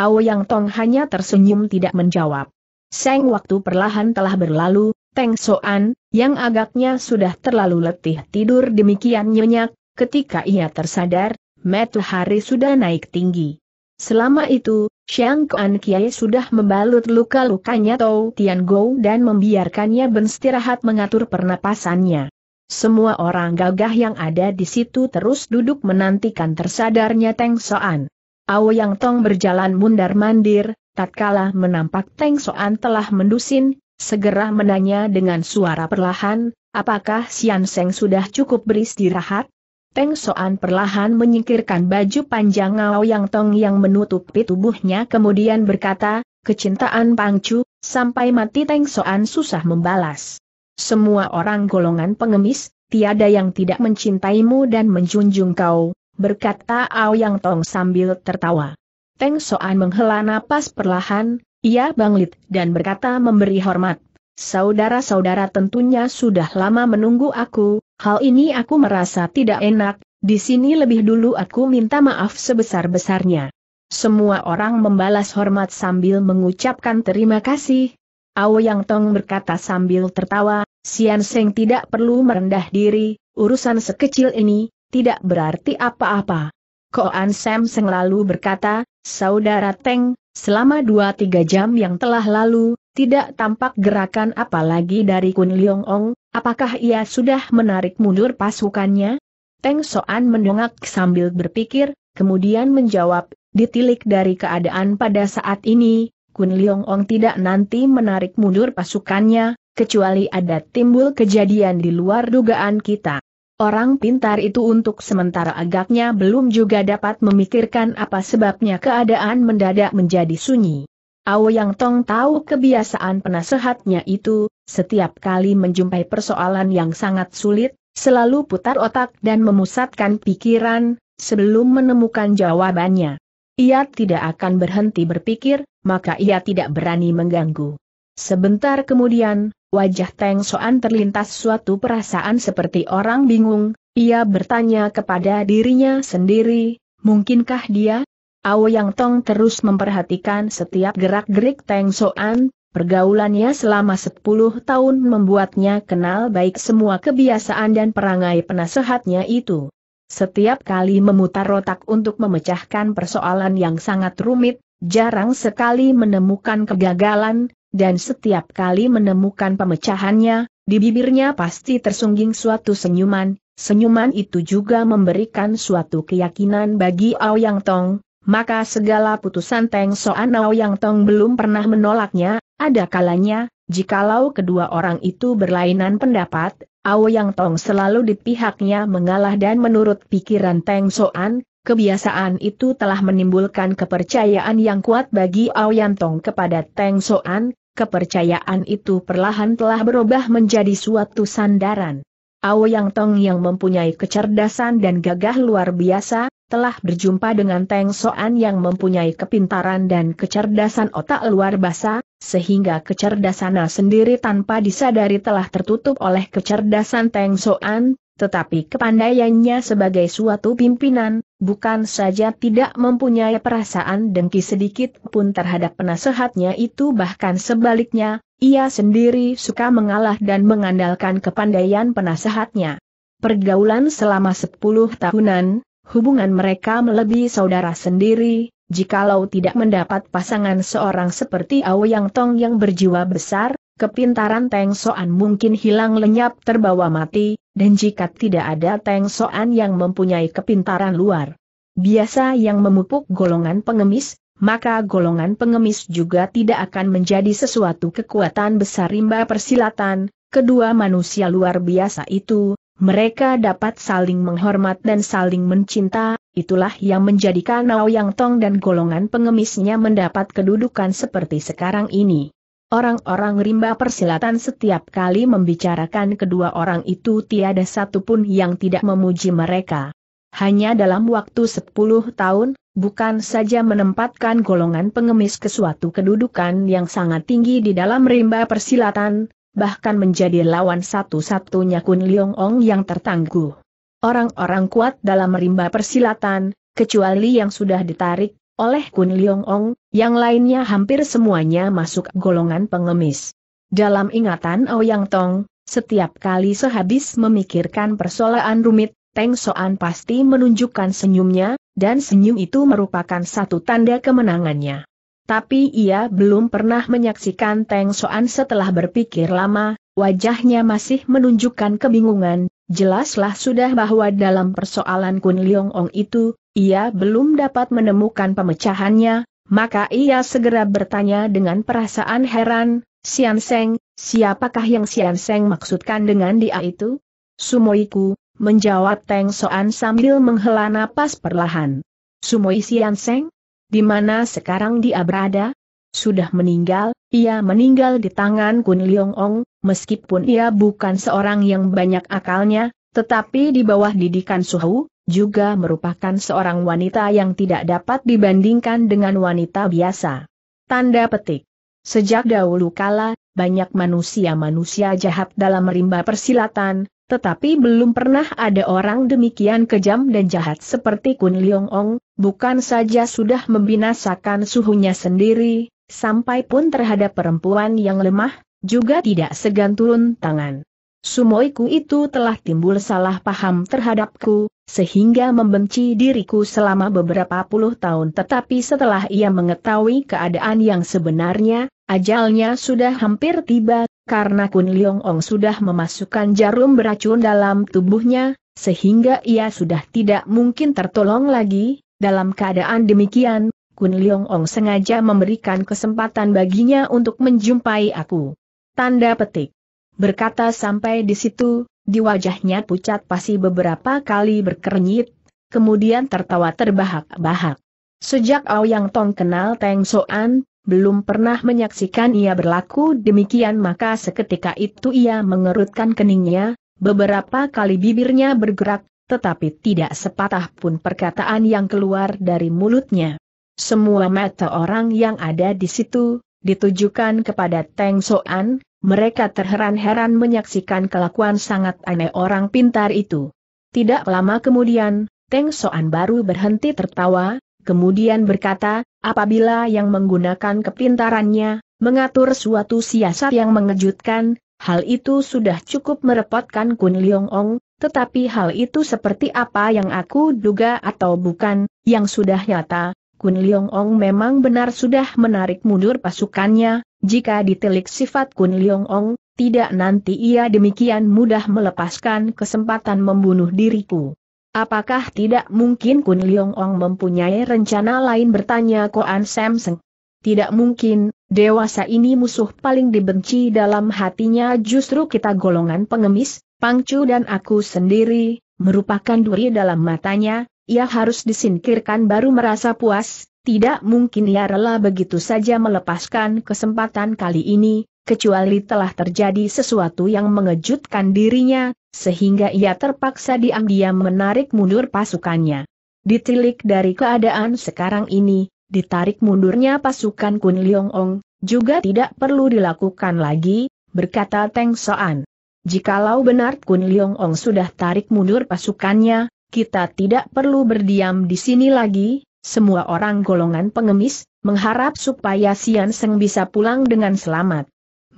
yang Tong hanya tersenyum tidak menjawab. Seng waktu perlahan telah berlalu, Teng Soan, yang agaknya sudah terlalu letih tidur demikian nyenyak, ketika ia tersadar, matahari sudah naik tinggi. Selama itu, Xiang Kuan Kiai sudah membalut luka-lukanya Tou Tian Gou dan membiarkannya beristirahat mengatur pernapasannya. Semua orang gagah yang ada di situ terus duduk menantikan tersadarnya Teng Soan. Ao Yang Tong berjalan mundar-mandir, tatkala menampak Teng Soan telah mendusin, segera menanya dengan suara perlahan, apakah Sian Seng sudah cukup beristirahat? Teng Soan perlahan menyingkirkan baju panjang Ngao Yang Tong yang menutupi tubuhnya kemudian berkata, kecintaan Pangcu, sampai mati Teng Soan susah membalas. Semua orang golongan pengemis, tiada yang tidak mencintaimu dan menjunjung kau, berkata Ao Yang Tong sambil tertawa. Teng Soan menghela napas perlahan, ia banglit dan berkata memberi hormat. Saudara-saudara tentunya sudah lama menunggu aku, Hal ini aku merasa tidak enak, di sini lebih dulu aku minta maaf sebesar-besarnya. Semua orang membalas hormat sambil mengucapkan terima kasih. Ao Yang Tong berkata sambil tertawa, Sian Seng tidak perlu merendah diri, urusan sekecil ini, tidak berarti apa-apa. Koan Sam Seng lalu berkata, Saudara Teng, selama dua tiga jam yang telah lalu, tidak tampak gerakan apalagi dari Kun Liong Ong, apakah ia sudah menarik mundur pasukannya? Teng Soan mendongak sambil berpikir, kemudian menjawab, ditilik dari keadaan pada saat ini, Kun Liong Ong tidak nanti menarik mundur pasukannya, kecuali ada timbul kejadian di luar dugaan kita. Orang pintar itu untuk sementara agaknya belum juga dapat memikirkan apa sebabnya keadaan mendadak menjadi sunyi. Yang Tong tahu kebiasaan penasehatnya itu, setiap kali menjumpai persoalan yang sangat sulit, selalu putar otak dan memusatkan pikiran, sebelum menemukan jawabannya. Ia tidak akan berhenti berpikir, maka ia tidak berani mengganggu. Sebentar kemudian, wajah Teng Soan terlintas suatu perasaan seperti orang bingung, ia bertanya kepada dirinya sendiri, mungkinkah dia, Ao Yang Tong terus memperhatikan setiap gerak-gerik Teng Soan, pergaulannya selama 10 tahun membuatnya kenal baik semua kebiasaan dan perangai penasehatnya itu. Setiap kali memutar otak untuk memecahkan persoalan yang sangat rumit, jarang sekali menemukan kegagalan, dan setiap kali menemukan pemecahannya, di bibirnya pasti tersungging suatu senyuman, senyuman itu juga memberikan suatu keyakinan bagi Ao Yang Tong, maka segala putusan Teng Soanao yang Tong belum pernah menolaknya, ada kalanya, jikalau kedua orang itu berlainan pendapat, Ao Yang Tong selalu di pihaknya mengalah dan menurut pikiran Teng Soan, kebiasaan itu telah menimbulkan kepercayaan yang kuat bagi Ao Yang Tong kepada Teng Soan, kepercayaan itu perlahan telah berubah menjadi suatu sandaran. Ao Yang Tong yang mempunyai kecerdasan dan gagah luar biasa, telah berjumpa dengan Teng Soan yang mempunyai kepintaran dan kecerdasan otak luar biasa, sehingga kecerdasannya sendiri tanpa disadari telah tertutup oleh kecerdasan Teng Soan, tetapi kepandaiannya sebagai suatu pimpinan, bukan saja tidak mempunyai perasaan dengki sedikit pun terhadap penasehatnya itu bahkan sebaliknya, ia sendiri suka mengalah dan mengandalkan kepandaian penasehatnya. Pergaulan selama 10 tahunan, hubungan mereka melebihi saudara sendiri, jikalau tidak mendapat pasangan seorang seperti Yang Tong yang berjiwa besar, kepintaran Teng Soan mungkin hilang lenyap terbawa mati, dan jika tidak ada Teng Soan yang mempunyai kepintaran luar biasa yang memupuk golongan pengemis, maka golongan pengemis juga tidak akan menjadi sesuatu kekuatan besar rimba persilatan, kedua manusia luar biasa itu, mereka dapat saling menghormat dan saling mencinta, itulah yang menjadikan Yang Tong dan golongan pengemisnya mendapat kedudukan seperti sekarang ini. Orang-orang rimba persilatan setiap kali membicarakan kedua orang itu tiada satupun yang tidak memuji mereka. Hanya dalam waktu 10 tahun, bukan saja menempatkan golongan pengemis ke suatu kedudukan yang sangat tinggi di dalam rimba persilatan, bahkan menjadi lawan satu-satunya Kun Leong Ong yang tertangguh. Orang-orang kuat dalam rimba persilatan, kecuali yang sudah ditarik oleh Kun Leong Ong, yang lainnya hampir semuanya masuk golongan pengemis. Dalam ingatan Ouyang Tong, setiap kali sehabis memikirkan persoalan rumit, Teng Soan pasti menunjukkan senyumnya, dan senyum itu merupakan satu tanda kemenangannya. Tapi ia belum pernah menyaksikan Teng Soan setelah berpikir lama, wajahnya masih menunjukkan kebingungan, jelaslah sudah bahwa dalam persoalan Kun Leong Ong itu, ia belum dapat menemukan pemecahannya, maka ia segera bertanya dengan perasaan heran, Sian Seng, siapakah yang Sian Seng maksudkan dengan dia itu? Sumoiku, menjawab Teng Soan sambil menghela napas perlahan. Sumoi Sian Seng? Di mana sekarang dia berada? Sudah meninggal, ia meninggal di tangan Kun Leong Ong, meskipun ia bukan seorang yang banyak akalnya, tetapi di bawah didikan Suhu, juga merupakan seorang wanita yang tidak dapat dibandingkan dengan wanita biasa. Tanda petik. Sejak dahulu kala, banyak manusia-manusia jahat dalam rimba persilatan, tetapi belum pernah ada orang demikian kejam dan jahat seperti Kun Leong Ong, bukan saja sudah membinasakan suhunya sendiri, sampai pun terhadap perempuan yang lemah, juga tidak segan turun tangan. Sumoiku itu telah timbul salah paham terhadapku, sehingga membenci diriku selama beberapa puluh tahun tetapi setelah ia mengetahui keadaan yang sebenarnya, ajalnya sudah hampir tiba karena Kun Leong Ong sudah memasukkan jarum beracun dalam tubuhnya, sehingga ia sudah tidak mungkin tertolong lagi. Dalam keadaan demikian, Kun Leong Ong sengaja memberikan kesempatan baginya untuk menjumpai aku. Tanda petik. Berkata sampai di situ, di wajahnya pucat pasti beberapa kali berkernyit, kemudian tertawa terbahak-bahak. Sejak Ao Yang Tong kenal Teng Soan, belum pernah menyaksikan ia berlaku demikian maka seketika itu ia mengerutkan keningnya, beberapa kali bibirnya bergerak, tetapi tidak sepatah pun perkataan yang keluar dari mulutnya. Semua mata orang yang ada di situ, ditujukan kepada Teng Soan, mereka terheran-heran menyaksikan kelakuan sangat aneh orang pintar itu. Tidak lama kemudian, Teng Soan baru berhenti tertawa, kemudian berkata, apabila yang menggunakan kepintarannya, mengatur suatu siasat yang mengejutkan, hal itu sudah cukup merepotkan Kun Leong Ong, tetapi hal itu seperti apa yang aku duga atau bukan, yang sudah nyata, Kun Leong Ong memang benar sudah menarik mundur pasukannya, jika ditelik sifat Kun Leong Ong, tidak nanti ia demikian mudah melepaskan kesempatan membunuh diriku. Apakah tidak mungkin Kun Leong Ong mempunyai rencana lain bertanya Koan Sam Seng? Tidak mungkin, dewasa ini musuh paling dibenci dalam hatinya justru kita golongan pengemis, Pangcu dan aku sendiri, merupakan duri dalam matanya, ia harus disingkirkan baru merasa puas, tidak mungkin ia rela begitu saja melepaskan kesempatan kali ini, kecuali telah terjadi sesuatu yang mengejutkan dirinya, sehingga ia terpaksa diam-diam menarik mundur pasukannya. Ditilik dari keadaan sekarang ini, ditarik mundurnya pasukan Kun Liong Ong, juga tidak perlu dilakukan lagi, berkata Teng Soan. Jikalau benar Kun Liong Ong sudah tarik mundur pasukannya, kita tidak perlu berdiam di sini lagi, semua orang golongan pengemis, mengharap supaya Sian Seng bisa pulang dengan selamat.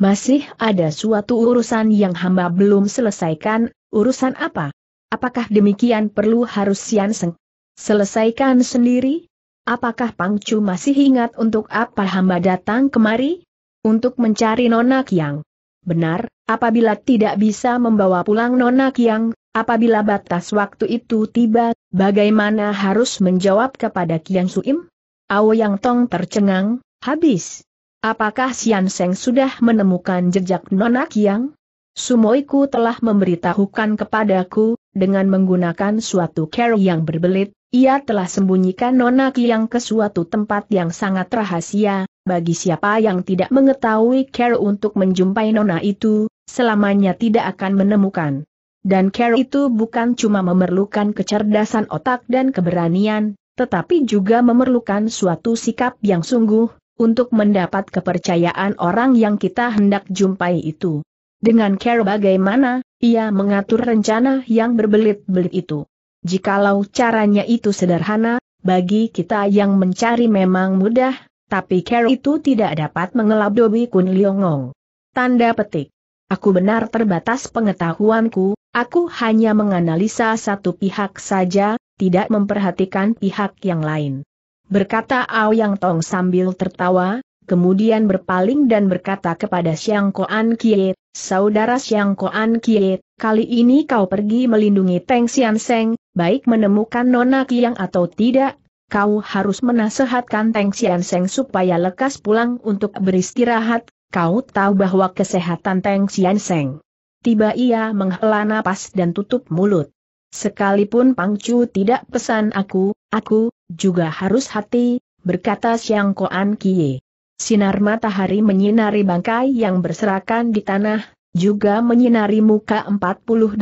Masih ada suatu urusan yang hamba belum selesaikan, urusan apa? Apakah demikian perlu harus Sian Seng selesaikan sendiri? Apakah Pangcu masih ingat untuk apa hamba datang kemari? Untuk mencari Nonak Yang. Benar, apabila tidak bisa membawa pulang Nonak Yang, apabila batas waktu itu tiba, bagaimana harus menjawab kepada Kiang Suim? Ao Yang Tong tercengang, habis. Apakah Sian Seng sudah menemukan jejak Nona Kiang? Sumoiku telah memberitahukan kepadaku, dengan menggunakan suatu care yang berbelit, ia telah sembunyikan Nona Kiang ke suatu tempat yang sangat rahasia, bagi siapa yang tidak mengetahui care untuk menjumpai Nona itu, selamanya tidak akan menemukan. Dan care itu bukan cuma memerlukan kecerdasan otak dan keberanian, tetapi juga memerlukan suatu sikap yang sungguh, untuk mendapat kepercayaan orang yang kita hendak jumpai itu. Dengan care bagaimana, ia mengatur rencana yang berbelit-belit itu. Jikalau caranya itu sederhana, bagi kita yang mencari memang mudah, tapi care itu tidak dapat mengelabuhi Kun Liongong. Tanda petik. Aku benar terbatas pengetahuanku, aku hanya menganalisa satu pihak saja, tidak memperhatikan pihak yang lain berkata Ao Yang Tong sambil tertawa, kemudian berpaling dan berkata kepada Siang Koan Kie, Saudara Siang Koan Kie, kali ini kau pergi melindungi Teng Sian Seng, baik menemukan Nona Kiang atau tidak, kau harus menasehatkan Teng Sian Seng supaya lekas pulang untuk beristirahat, kau tahu bahwa kesehatan Teng Sian Seng. Tiba ia menghela napas dan tutup mulut. Sekalipun Pangcu tidak pesan aku, aku, juga harus hati, berkata Siang Koan Kie. Sinar matahari menyinari bangkai yang berserakan di tanah, juga menyinari muka 48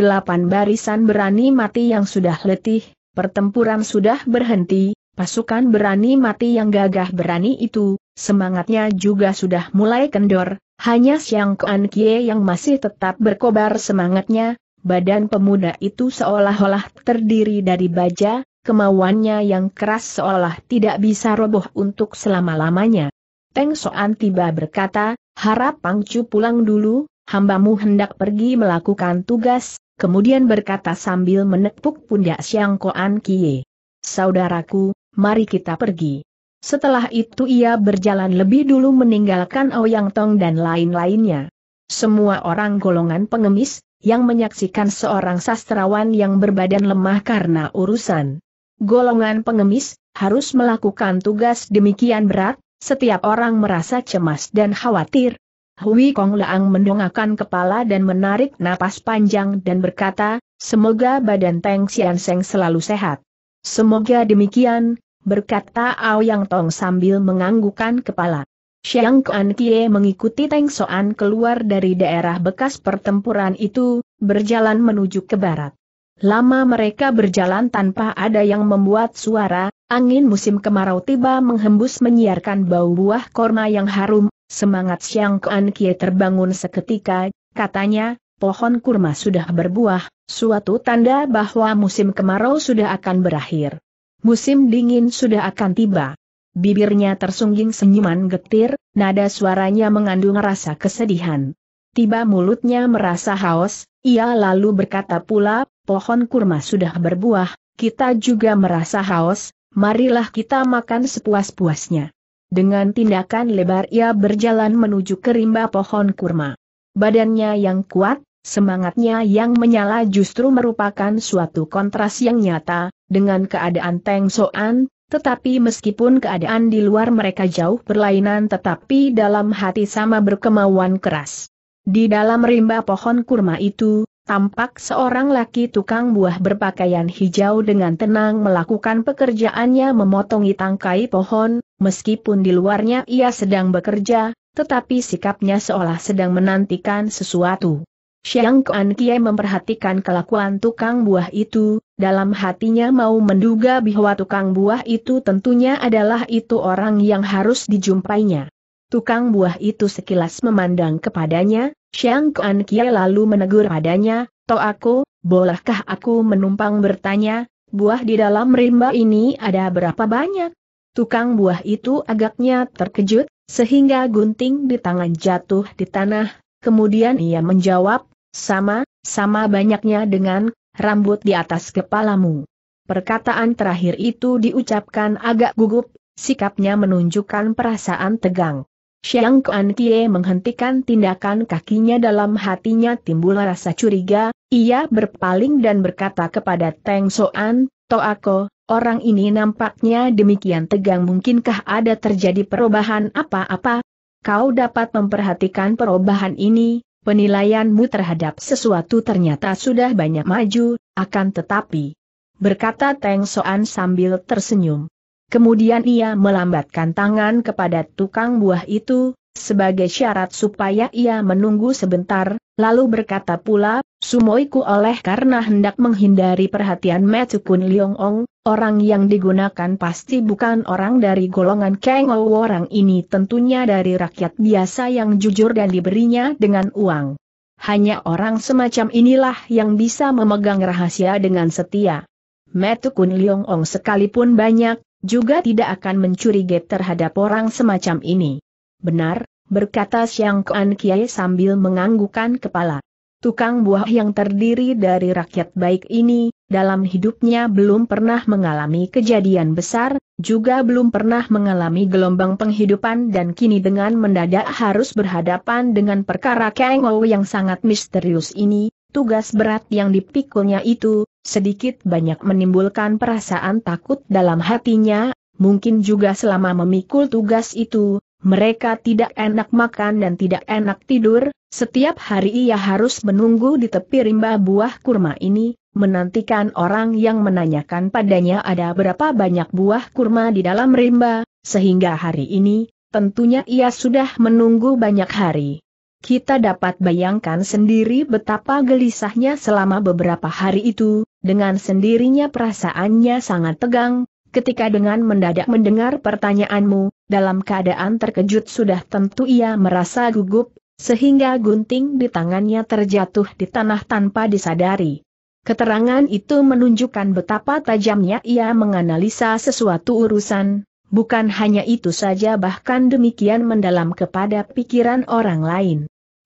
barisan berani mati yang sudah letih, pertempuran sudah berhenti, pasukan berani mati yang gagah berani itu, semangatnya juga sudah mulai kendor, hanya Siang Koan Kie yang masih tetap berkobar semangatnya, badan pemuda itu seolah-olah terdiri dari baja, kemauannya yang keras seolah tidak bisa roboh untuk selama-lamanya. Teng Soan tiba berkata, harap Pangcu pulang dulu, hambamu hendak pergi melakukan tugas, kemudian berkata sambil menepuk pundak Siang Koan Kie. Saudaraku, mari kita pergi. Setelah itu ia berjalan lebih dulu meninggalkan Ouyang oh Tong dan lain-lainnya. Semua orang golongan pengemis, yang menyaksikan seorang sastrawan yang berbadan lemah karena urusan golongan pengemis, harus melakukan tugas demikian berat, setiap orang merasa cemas dan khawatir. Hui Kong Leang mendongakkan kepala dan menarik napas panjang dan berkata, semoga badan Teng Sian Seng selalu sehat. Semoga demikian, berkata Ao Yang Tong sambil menganggukkan kepala. Xiang Kuan Kie mengikuti Teng Soan keluar dari daerah bekas pertempuran itu, berjalan menuju ke barat. Lama mereka berjalan tanpa ada yang membuat suara, angin musim kemarau tiba menghembus menyiarkan bau buah korma yang harum, semangat Siang Kean Kie terbangun seketika, katanya, pohon kurma sudah berbuah, suatu tanda bahwa musim kemarau sudah akan berakhir. Musim dingin sudah akan tiba. Bibirnya tersungging senyuman getir, nada suaranya mengandung rasa kesedihan. Tiba mulutnya merasa haus, ia lalu berkata pula, pohon kurma sudah berbuah, kita juga merasa haus, marilah kita makan sepuas-puasnya. Dengan tindakan lebar ia berjalan menuju ke pohon kurma. Badannya yang kuat, semangatnya yang menyala justru merupakan suatu kontras yang nyata, dengan keadaan Teng Soan, tetapi meskipun keadaan di luar mereka jauh berlainan tetapi dalam hati sama berkemauan keras. Di dalam rimba pohon kurma itu, tampak seorang laki tukang buah berpakaian hijau dengan tenang melakukan pekerjaannya memotong tangkai pohon, meskipun di luarnya ia sedang bekerja, tetapi sikapnya seolah sedang menantikan sesuatu. Xiang Kuan Kie memperhatikan kelakuan tukang buah itu, dalam hatinya mau menduga bahwa tukang buah itu tentunya adalah itu orang yang harus dijumpainya. Tukang buah itu sekilas memandang kepadanya, Xiang Kuan Kia lalu menegur padanya, To aku, bolehkah aku menumpang bertanya, buah di dalam rimba ini ada berapa banyak? Tukang buah itu agaknya terkejut, sehingga gunting di tangan jatuh di tanah, kemudian ia menjawab, sama, sama banyaknya dengan rambut di atas kepalamu. Perkataan terakhir itu diucapkan agak gugup, sikapnya menunjukkan perasaan tegang. Xiang Kuan Kie menghentikan tindakan kakinya dalam hatinya timbul rasa curiga, ia berpaling dan berkata kepada Teng Soan, Toako, orang ini nampaknya demikian tegang mungkinkah ada terjadi perubahan apa-apa? Kau dapat memperhatikan perubahan ini, penilaianmu terhadap sesuatu ternyata sudah banyak maju, akan tetapi. Berkata Teng Soan sambil tersenyum. Kemudian ia melambatkan tangan kepada tukang buah itu, sebagai syarat supaya ia menunggu sebentar, lalu berkata pula, Sumoiku oleh karena hendak menghindari perhatian Metukun Liongong, orang yang digunakan pasti bukan orang dari golongan Kengo orang ini tentunya dari rakyat biasa yang jujur dan diberinya dengan uang. Hanya orang semacam inilah yang bisa memegang rahasia dengan setia. Metukun Liongong sekalipun banyak juga tidak akan mencurigai terhadap orang semacam ini. Benar, berkata Siang Kuan Kiai sambil menganggukkan kepala. Tukang buah yang terdiri dari rakyat baik ini, dalam hidupnya belum pernah mengalami kejadian besar, juga belum pernah mengalami gelombang penghidupan dan kini dengan mendadak harus berhadapan dengan perkara Kang Ou yang sangat misterius ini, tugas berat yang dipikulnya itu, sedikit banyak menimbulkan perasaan takut dalam hatinya, mungkin juga selama memikul tugas itu, mereka tidak enak makan dan tidak enak tidur, setiap hari ia harus menunggu di tepi rimba buah kurma ini, menantikan orang yang menanyakan padanya ada berapa banyak buah kurma di dalam rimba, sehingga hari ini, tentunya ia sudah menunggu banyak hari. Kita dapat bayangkan sendiri betapa gelisahnya selama beberapa hari itu, dengan sendirinya perasaannya sangat tegang, ketika dengan mendadak mendengar pertanyaanmu, dalam keadaan terkejut sudah tentu ia merasa gugup, sehingga gunting di tangannya terjatuh di tanah tanpa disadari. Keterangan itu menunjukkan betapa tajamnya ia menganalisa sesuatu urusan, Bukan hanya itu saja bahkan demikian mendalam kepada pikiran orang lain.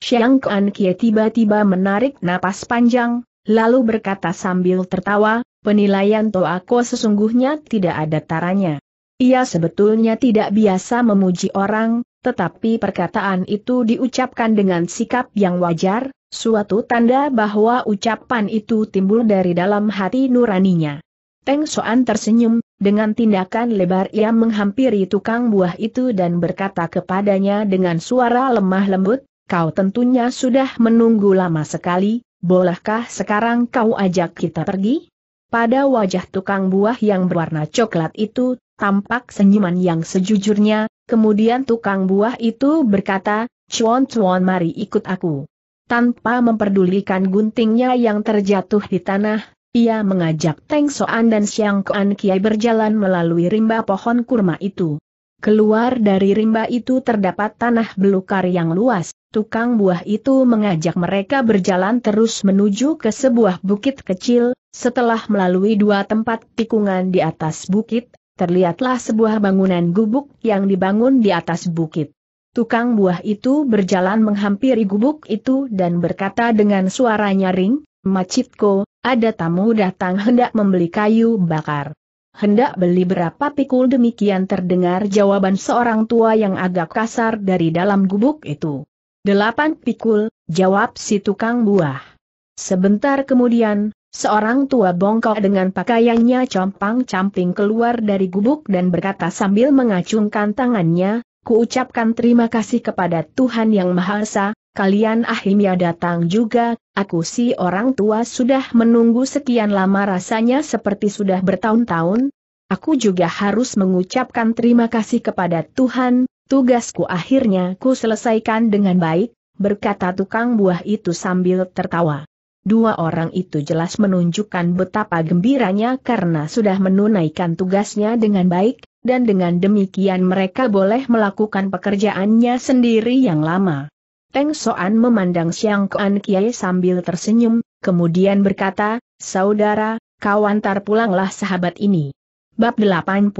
Xiang Kuan Kie tiba-tiba menarik napas panjang, lalu berkata sambil tertawa, penilaian Toa Toako sesungguhnya tidak ada taranya. Ia sebetulnya tidak biasa memuji orang, tetapi perkataan itu diucapkan dengan sikap yang wajar, suatu tanda bahwa ucapan itu timbul dari dalam hati nuraninya. Teng Soan tersenyum, dengan tindakan lebar ia menghampiri tukang buah itu dan berkata kepadanya dengan suara lemah lembut, kau tentunya sudah menunggu lama sekali, bolehkah sekarang kau ajak kita pergi? Pada wajah tukang buah yang berwarna coklat itu, tampak senyuman yang sejujurnya, kemudian tukang buah itu berkata, Cuan cuan mari ikut aku. Tanpa memperdulikan guntingnya yang terjatuh di tanah, ia mengajak Teng Soan dan Siang Kuan Kiai berjalan melalui rimba pohon kurma itu. Keluar dari rimba itu terdapat tanah belukar yang luas, Tukang buah itu mengajak mereka berjalan terus menuju ke sebuah bukit kecil, setelah melalui dua tempat tikungan di atas bukit, terlihatlah sebuah bangunan gubuk yang dibangun di atas bukit. Tukang buah itu berjalan menghampiri gubuk itu dan berkata dengan suara nyaring, Macitko, ada tamu datang hendak membeli kayu bakar. Hendak beli berapa pikul demikian terdengar jawaban seorang tua yang agak kasar dari dalam gubuk itu. Delapan pikul, jawab si tukang buah. Sebentar kemudian, seorang tua bongkok dengan pakaiannya compang-camping keluar dari gubuk dan berkata sambil mengacungkan tangannya, Kuucapkan terima kasih kepada Tuhan Yang Maha Esa, kalian akhirnya datang juga, aku si orang tua sudah menunggu sekian lama rasanya seperti sudah bertahun-tahun. Aku juga harus mengucapkan terima kasih kepada Tuhan, Tugasku akhirnya ku selesaikan dengan baik, berkata tukang buah itu sambil tertawa. Dua orang itu jelas menunjukkan betapa gembiranya karena sudah menunaikan tugasnya dengan baik, dan dengan demikian mereka boleh melakukan pekerjaannya sendiri yang lama. Teng Soan memandang Siang Kuan Kiai sambil tersenyum, kemudian berkata, Saudara, kau antar pulanglah sahabat ini. Bab 84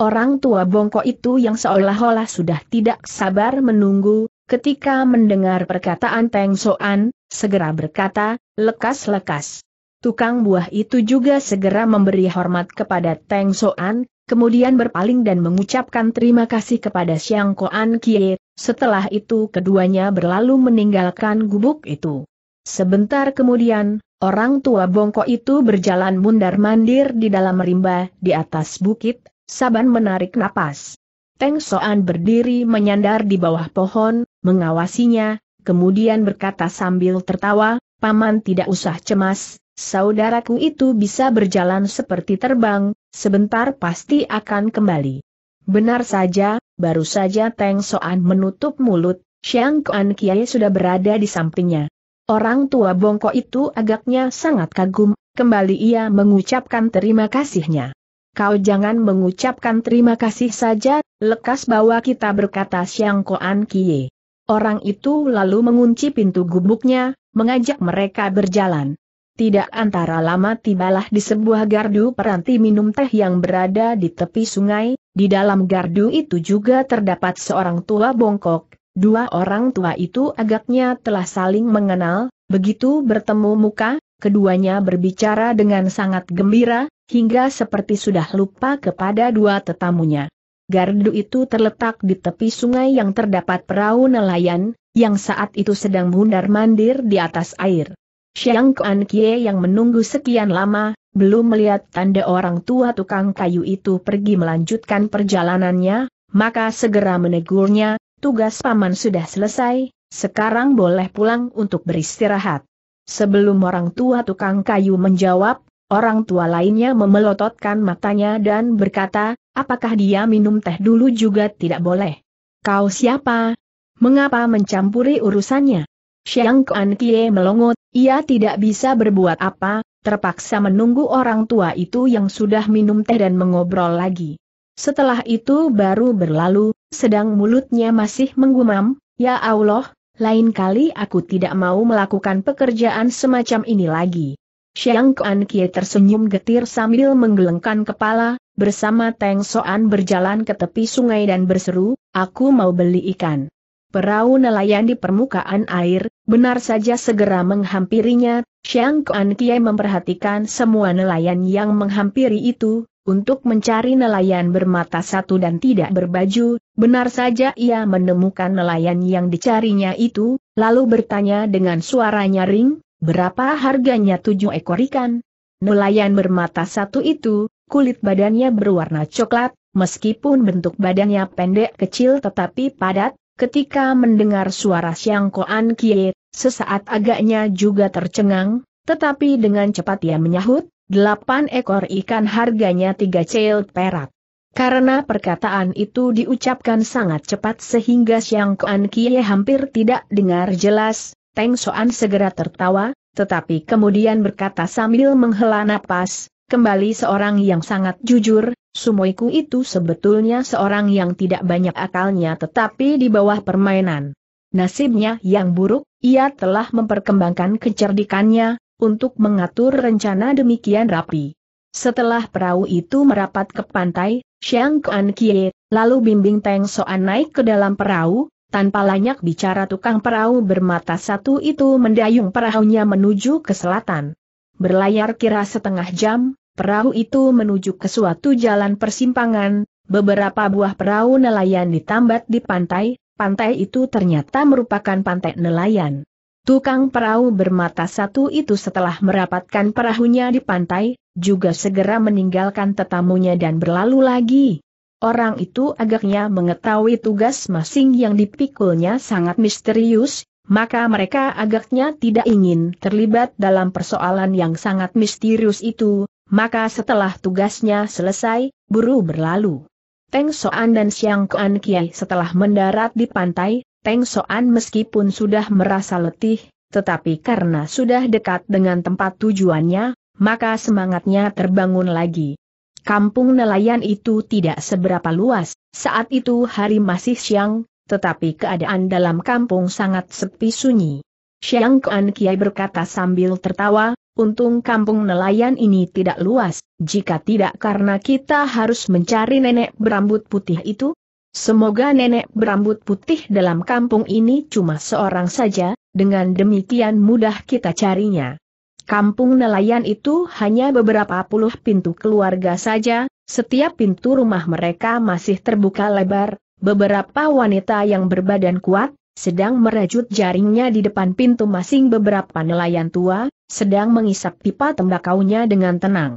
Orang tua bongkok itu yang seolah-olah sudah tidak sabar menunggu, ketika mendengar perkataan Teng Soan, segera berkata, lekas-lekas. Tukang buah itu juga segera memberi hormat kepada Teng Soan, kemudian berpaling dan mengucapkan terima kasih kepada Siang Koan Kie, setelah itu keduanya berlalu meninggalkan gubuk itu. Sebentar kemudian, orang tua bongkok itu berjalan mundar-mandir di dalam rimba di atas bukit, Saban menarik napas. Teng Soan berdiri menyandar di bawah pohon, mengawasinya, kemudian berkata sambil tertawa, Paman tidak usah cemas, saudaraku itu bisa berjalan seperti terbang, sebentar pasti akan kembali. Benar saja, baru saja Teng Soan menutup mulut, Xiang Kuan Kiai sudah berada di sampingnya. Orang tua bongkok itu agaknya sangat kagum, kembali ia mengucapkan terima kasihnya kau jangan mengucapkan terima kasih saja, lekas bawa kita berkata Siang Koan Kie. Orang itu lalu mengunci pintu gubuknya, mengajak mereka berjalan. Tidak antara lama tibalah di sebuah gardu peranti minum teh yang berada di tepi sungai, di dalam gardu itu juga terdapat seorang tua bongkok, dua orang tua itu agaknya telah saling mengenal, begitu bertemu muka, keduanya berbicara dengan sangat gembira, hingga seperti sudah lupa kepada dua tetamunya. Gardu itu terletak di tepi sungai yang terdapat perahu nelayan, yang saat itu sedang bundar-mandir di atas air. Xiang Kuan Kie yang menunggu sekian lama, belum melihat tanda orang tua tukang kayu itu pergi melanjutkan perjalanannya, maka segera menegurnya, tugas paman sudah selesai, sekarang boleh pulang untuk beristirahat. Sebelum orang tua tukang kayu menjawab, Orang tua lainnya memelototkan matanya dan berkata, apakah dia minum teh dulu juga tidak boleh? Kau siapa? Mengapa mencampuri urusannya? Xiang Kuan Kie melongot, ia tidak bisa berbuat apa, terpaksa menunggu orang tua itu yang sudah minum teh dan mengobrol lagi. Setelah itu baru berlalu, sedang mulutnya masih menggumam, ya Allah, lain kali aku tidak mau melakukan pekerjaan semacam ini lagi. Xiang Kuan Kie tersenyum getir sambil menggelengkan kepala, bersama Teng Soan berjalan ke tepi sungai dan berseru, aku mau beli ikan. Perahu nelayan di permukaan air, benar saja segera menghampirinya, Xiang Kuan Kie memperhatikan semua nelayan yang menghampiri itu, untuk mencari nelayan bermata satu dan tidak berbaju, benar saja ia menemukan nelayan yang dicarinya itu, lalu bertanya dengan suara nyaring, Berapa harganya tujuh ekor ikan? Nelayan bermata satu itu, kulit badannya berwarna coklat, meskipun bentuk badannya pendek kecil tetapi padat, ketika mendengar suara Siang Koan Kie, sesaat agaknya juga tercengang, tetapi dengan cepat ia menyahut, delapan ekor ikan harganya tiga cel perak. Karena perkataan itu diucapkan sangat cepat sehingga Siang Kuan Kie hampir tidak dengar jelas, Teng Soan segera tertawa, tetapi kemudian berkata sambil menghela napas, kembali seorang yang sangat jujur, Sumoiku itu sebetulnya seorang yang tidak banyak akalnya tetapi di bawah permainan. Nasibnya yang buruk, ia telah memperkembangkan kecerdikannya, untuk mengatur rencana demikian rapi. Setelah perahu itu merapat ke pantai, Xiang Kuan Kie, lalu bimbing Teng Soan naik ke dalam perahu, tanpa banyak bicara tukang perahu bermata satu itu mendayung perahunya menuju ke selatan. Berlayar kira setengah jam, perahu itu menuju ke suatu jalan persimpangan, beberapa buah perahu nelayan ditambat di pantai, pantai itu ternyata merupakan pantai nelayan. Tukang perahu bermata satu itu setelah merapatkan perahunya di pantai, juga segera meninggalkan tetamunya dan berlalu lagi Orang itu agaknya mengetahui tugas masing yang dipikulnya sangat misterius, maka mereka agaknya tidak ingin terlibat dalam persoalan yang sangat misterius itu, maka setelah tugasnya selesai, buru berlalu. Teng Soan dan Siang Kuan Kiai setelah mendarat di pantai, Teng Soan meskipun sudah merasa letih, tetapi karena sudah dekat dengan tempat tujuannya, maka semangatnya terbangun lagi. Kampung nelayan itu tidak seberapa luas, saat itu hari masih siang, tetapi keadaan dalam kampung sangat sepi sunyi. Siang Kuan Kiai berkata sambil tertawa, untung kampung nelayan ini tidak luas, jika tidak karena kita harus mencari nenek berambut putih itu, Semoga nenek berambut putih dalam kampung ini cuma seorang saja, dengan demikian mudah kita carinya. Kampung nelayan itu hanya beberapa puluh pintu keluarga saja, setiap pintu rumah mereka masih terbuka lebar, beberapa wanita yang berbadan kuat, sedang merajut jaringnya di depan pintu masing beberapa nelayan tua, sedang mengisap pipa tembakaunya dengan tenang.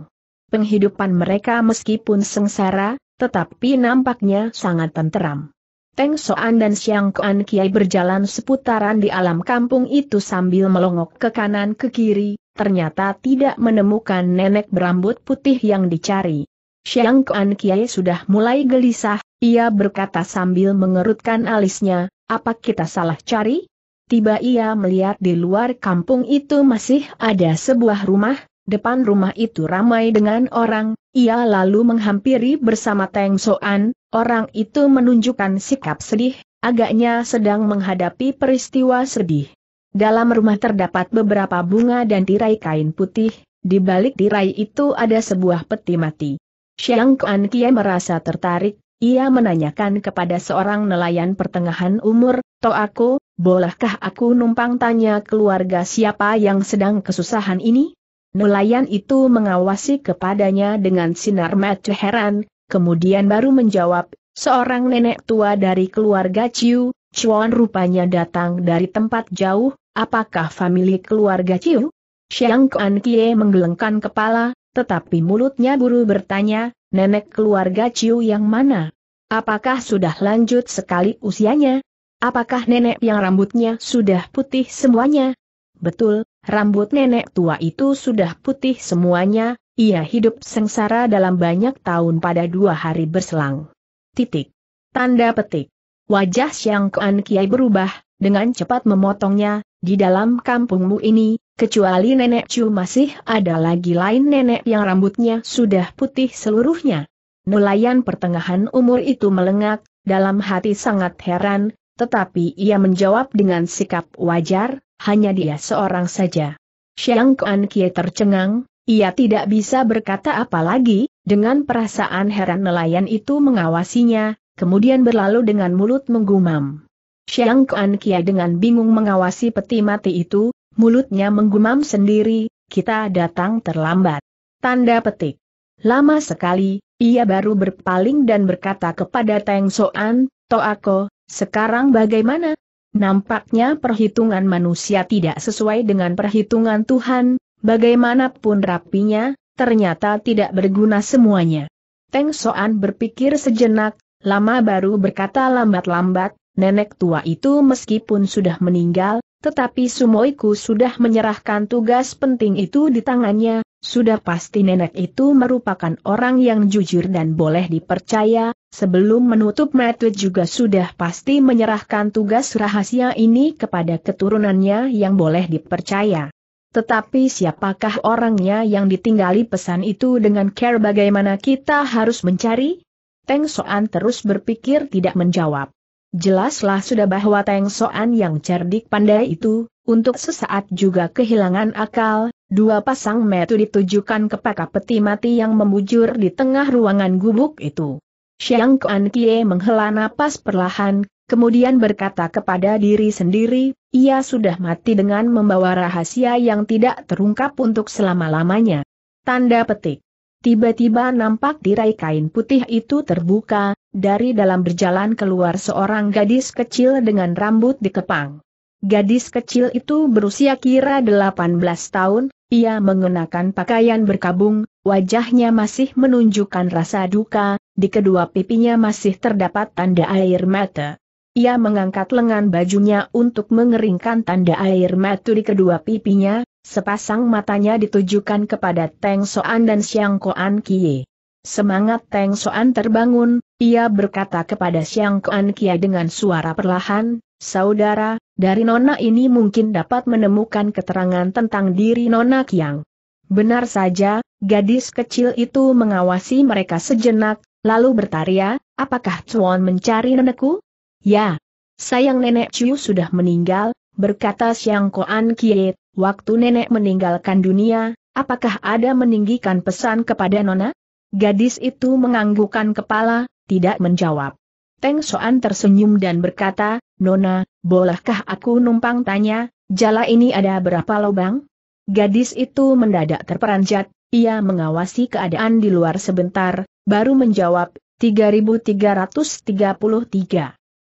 Penghidupan mereka meskipun sengsara, tetapi nampaknya sangat tenteram. Teng Soan dan Xiang Kuan Kiai berjalan seputaran di alam kampung itu sambil melongok ke kanan ke kiri, ternyata tidak menemukan nenek berambut putih yang dicari. Xiang Kuan Kiai sudah mulai gelisah, ia berkata sambil mengerutkan alisnya, apa kita salah cari? Tiba ia melihat di luar kampung itu masih ada sebuah rumah, depan rumah itu ramai dengan orang, ia lalu menghampiri bersama Teng Soan, orang itu menunjukkan sikap sedih, agaknya sedang menghadapi peristiwa sedih. Dalam rumah terdapat beberapa bunga dan tirai kain putih, di balik tirai itu ada sebuah peti mati. Xiang Kuan Kie merasa tertarik, ia menanyakan kepada seorang nelayan pertengahan umur, To aku, bolehkah aku numpang tanya keluarga siapa yang sedang kesusahan ini? Nelayan itu mengawasi kepadanya dengan sinar mata heran, kemudian baru menjawab, seorang nenek tua dari keluarga Ciu, Chuan rupanya datang dari tempat jauh, apakah famili keluarga Chiu? Xiang Kuan Kie menggelengkan kepala, tetapi mulutnya buru bertanya, nenek keluarga Chiu yang mana? Apakah sudah lanjut sekali usianya? Apakah nenek yang rambutnya sudah putih semuanya? Betul, rambut nenek tua itu sudah putih semuanya, ia hidup sengsara dalam banyak tahun pada dua hari berselang. Titik. Tanda petik. Wajah Siang Kuan Kiai berubah, dengan cepat memotongnya, di dalam kampungmu ini, kecuali nenek Chu masih ada lagi lain nenek yang rambutnya sudah putih seluruhnya. Nelayan pertengahan umur itu melengak, dalam hati sangat heran, tetapi ia menjawab dengan sikap wajar, hanya dia seorang saja. Siang Kuan Kiai tercengang, ia tidak bisa berkata apa lagi, dengan perasaan heran nelayan itu mengawasinya, kemudian berlalu dengan mulut menggumam. Xiang Kuan Kia dengan bingung mengawasi peti mati itu, mulutnya menggumam sendiri, kita datang terlambat. Tanda petik. Lama sekali, ia baru berpaling dan berkata kepada Teng Soan, Toako, sekarang bagaimana? Nampaknya perhitungan manusia tidak sesuai dengan perhitungan Tuhan, bagaimanapun rapinya, ternyata tidak berguna semuanya. Teng Soan berpikir sejenak, Lama baru berkata lambat-lambat, nenek tua itu meskipun sudah meninggal, tetapi Sumoiku sudah menyerahkan tugas penting itu di tangannya, sudah pasti nenek itu merupakan orang yang jujur dan boleh dipercaya, sebelum menutup mata juga sudah pasti menyerahkan tugas rahasia ini kepada keturunannya yang boleh dipercaya. Tetapi siapakah orangnya yang ditinggali pesan itu dengan care bagaimana kita harus mencari? Teng Soan terus berpikir tidak menjawab. Jelaslah sudah bahwa Teng Soan yang cerdik pandai itu, untuk sesaat juga kehilangan akal, dua pasang metu ditujukan ke pakar peti mati yang membujur di tengah ruangan gubuk itu. Xiang Kuan Kie menghela napas perlahan, kemudian berkata kepada diri sendiri, ia sudah mati dengan membawa rahasia yang tidak terungkap untuk selama-lamanya. Tanda petik. Tiba-tiba nampak tirai kain putih itu terbuka, dari dalam berjalan keluar seorang gadis kecil dengan rambut dikepang. Gadis kecil itu berusia kira 18 tahun, ia mengenakan pakaian berkabung, wajahnya masih menunjukkan rasa duka, di kedua pipinya masih terdapat tanda air mata. Ia mengangkat lengan bajunya untuk mengeringkan tanda air mata di kedua pipinya, sepasang matanya ditujukan kepada Teng Soan dan Xiang Koan Kie. Semangat Teng Soan terbangun, ia berkata kepada Xiang Koan Kie dengan suara perlahan, Saudara, dari Nona ini mungkin dapat menemukan keterangan tentang diri Nona Kiang. Benar saja, gadis kecil itu mengawasi mereka sejenak, lalu bertanya, apakah Chuan mencari nenekku? Ya, sayang nenek Chiu sudah meninggal, berkata Siang Koan Kie, waktu nenek meninggalkan dunia, apakah ada meninggikan pesan kepada nona? Gadis itu menganggukkan kepala, tidak menjawab. Teng Soan tersenyum dan berkata, Nona, bolehkah aku numpang tanya, jala ini ada berapa lubang? Gadis itu mendadak terperanjat, ia mengawasi keadaan di luar sebentar, baru menjawab, 3333.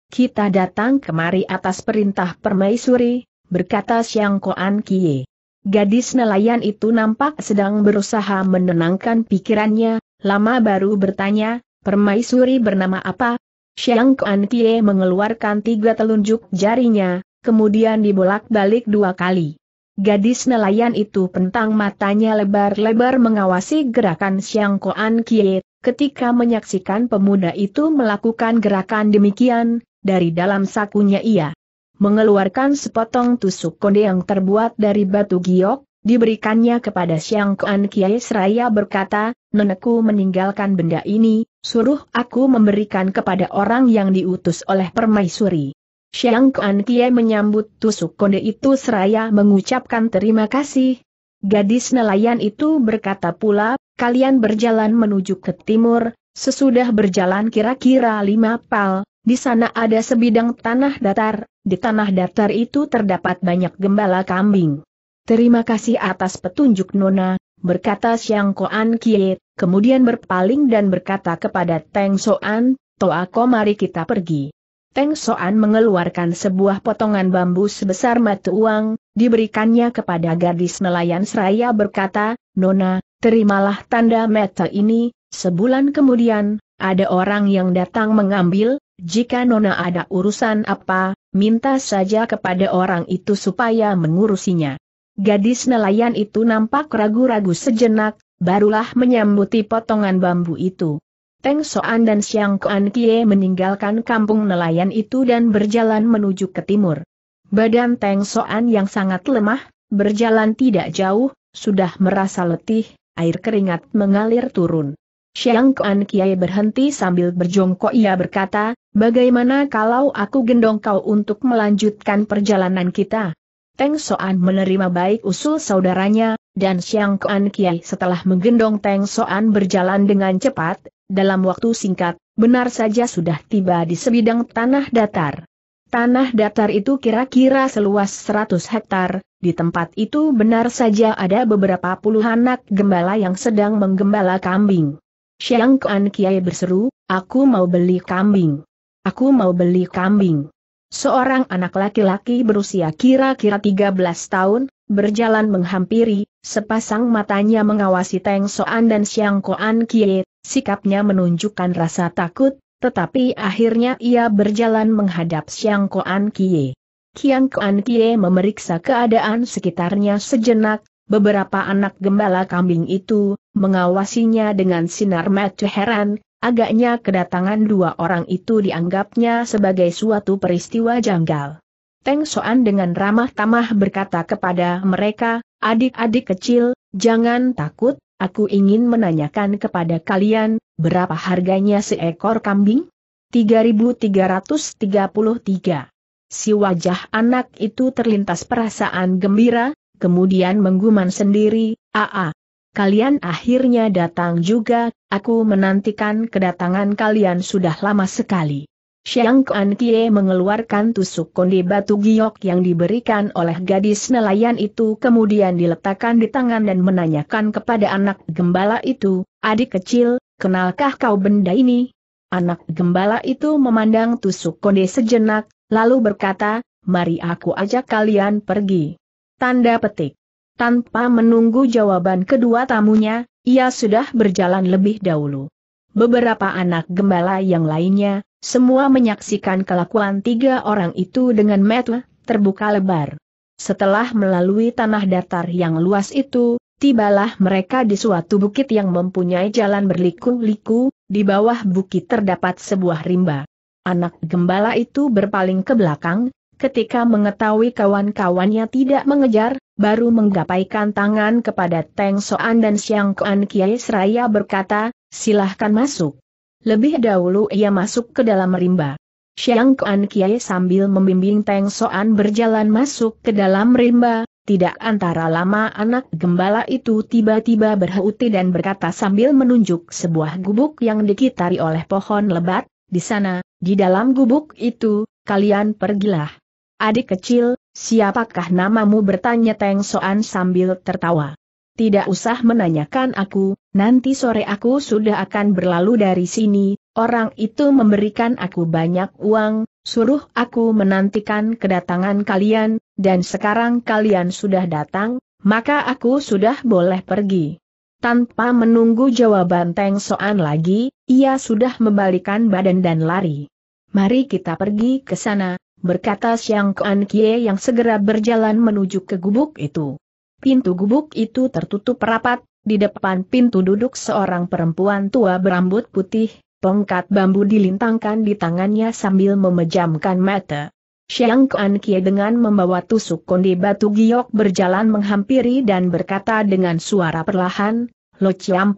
Kita datang kemari atas perintah permaisuri, berkata Siang Koan Kie. Gadis nelayan itu nampak sedang berusaha menenangkan pikirannya, lama baru bertanya, permaisuri bernama apa? Siang Koan Kie mengeluarkan tiga telunjuk jarinya, kemudian dibolak-balik dua kali. Gadis nelayan itu pentang matanya lebar-lebar mengawasi gerakan Siang Koan Kie, ketika menyaksikan pemuda itu melakukan gerakan demikian, dari dalam sakunya ia mengeluarkan sepotong tusuk konde yang terbuat dari batu giok, diberikannya kepada Siang Kuan Kiai Seraya berkata, Nenekku meninggalkan benda ini, suruh aku memberikan kepada orang yang diutus oleh permaisuri. Siang Kuan Kiai menyambut tusuk konde itu seraya mengucapkan terima kasih. Gadis nelayan itu berkata pula, kalian berjalan menuju ke timur, sesudah berjalan kira-kira lima pal, di sana ada sebidang tanah datar, di tanah datar itu terdapat banyak gembala kambing. Terima kasih atas petunjuk Nona, berkata Siang Koan Kie, kemudian berpaling dan berkata kepada Teng Soan, Toako mari kita pergi. Teng Soan mengeluarkan sebuah potongan bambu sebesar mata uang, diberikannya kepada gadis nelayan seraya berkata, Nona, terimalah tanda mata ini, sebulan kemudian, ada orang yang datang mengambil, jika Nona ada urusan apa, minta saja kepada orang itu supaya mengurusinya. Gadis nelayan itu nampak ragu-ragu sejenak, barulah menyambuti potongan bambu itu. Teng Soan dan Siang Kuan Kie meninggalkan kampung nelayan itu dan berjalan menuju ke timur. Badan Teng Soan yang sangat lemah, berjalan tidak jauh, sudah merasa letih, air keringat mengalir turun. Siang Kuan Kie berhenti sambil berjongkok ia berkata, Bagaimana kalau aku gendong kau untuk melanjutkan perjalanan kita? Teng Soan menerima baik usul saudaranya, dan Siang Kuan Kiai setelah menggendong Teng Soan berjalan dengan cepat, dalam waktu singkat, benar saja sudah tiba di sebidang tanah datar. Tanah datar itu kira-kira seluas 100 hektar. di tempat itu benar saja ada beberapa puluh anak gembala yang sedang menggembala kambing. Siang Kuan Kiai berseru, aku mau beli kambing. Aku mau beli kambing. Seorang anak laki-laki berusia kira-kira 13 tahun, berjalan menghampiri, sepasang matanya mengawasi Teng Soan dan Xiang Koan Kie, sikapnya menunjukkan rasa takut, tetapi akhirnya ia berjalan menghadap Xiang Koan Kie. Xiang Koan Kie memeriksa keadaan sekitarnya sejenak, beberapa anak gembala kambing itu, mengawasinya dengan sinar mata heran, Agaknya kedatangan dua orang itu dianggapnya sebagai suatu peristiwa janggal. Teng Soan dengan ramah tamah berkata kepada mereka, adik-adik kecil, jangan takut, aku ingin menanyakan kepada kalian, berapa harganya seekor kambing? 3333. Si wajah anak itu terlintas perasaan gembira, kemudian menggumam sendiri, aa, kalian akhirnya datang juga, aku menantikan kedatangan kalian sudah lama sekali. Xiang Kuan Kie mengeluarkan tusuk konde batu giok yang diberikan oleh gadis nelayan itu kemudian diletakkan di tangan dan menanyakan kepada anak gembala itu, adik kecil, kenalkah kau benda ini? Anak gembala itu memandang tusuk konde sejenak, lalu berkata, mari aku ajak kalian pergi. Tanda petik. Tanpa menunggu jawaban kedua tamunya, ia sudah berjalan lebih dahulu. Beberapa anak gembala yang lainnya, semua menyaksikan kelakuan tiga orang itu dengan mata terbuka lebar. Setelah melalui tanah datar yang luas itu, tibalah mereka di suatu bukit yang mempunyai jalan berliku-liku, di bawah bukit terdapat sebuah rimba. Anak gembala itu berpaling ke belakang, ketika mengetahui kawan-kawannya tidak mengejar, baru menggapaikan tangan kepada Teng Soan dan Siang Kuan Kiai Seraya berkata, silahkan masuk. Lebih dahulu ia masuk ke dalam rimba. Siang Kuan Kiai sambil membimbing Teng Soan berjalan masuk ke dalam rimba, tidak antara lama anak gembala itu tiba-tiba berhenti dan berkata sambil menunjuk sebuah gubuk yang dikitari oleh pohon lebat, di sana, di dalam gubuk itu, kalian pergilah. Adik kecil, siapakah namamu bertanya Teng Soan sambil tertawa. Tidak usah menanyakan aku, nanti sore aku sudah akan berlalu dari sini, orang itu memberikan aku banyak uang, suruh aku menantikan kedatangan kalian, dan sekarang kalian sudah datang, maka aku sudah boleh pergi. Tanpa menunggu jawaban Teng Soan lagi, ia sudah membalikan badan dan lari. Mari kita pergi ke sana, berkata Siang Kuan Kie yang segera berjalan menuju ke gubuk itu. Pintu gubuk itu tertutup rapat, di depan pintu duduk seorang perempuan tua berambut putih, tongkat bambu dilintangkan di tangannya sambil memejamkan mata. Siang Kuan Kie dengan membawa tusuk konde batu giok berjalan menghampiri dan berkata dengan suara perlahan, Lo Chiam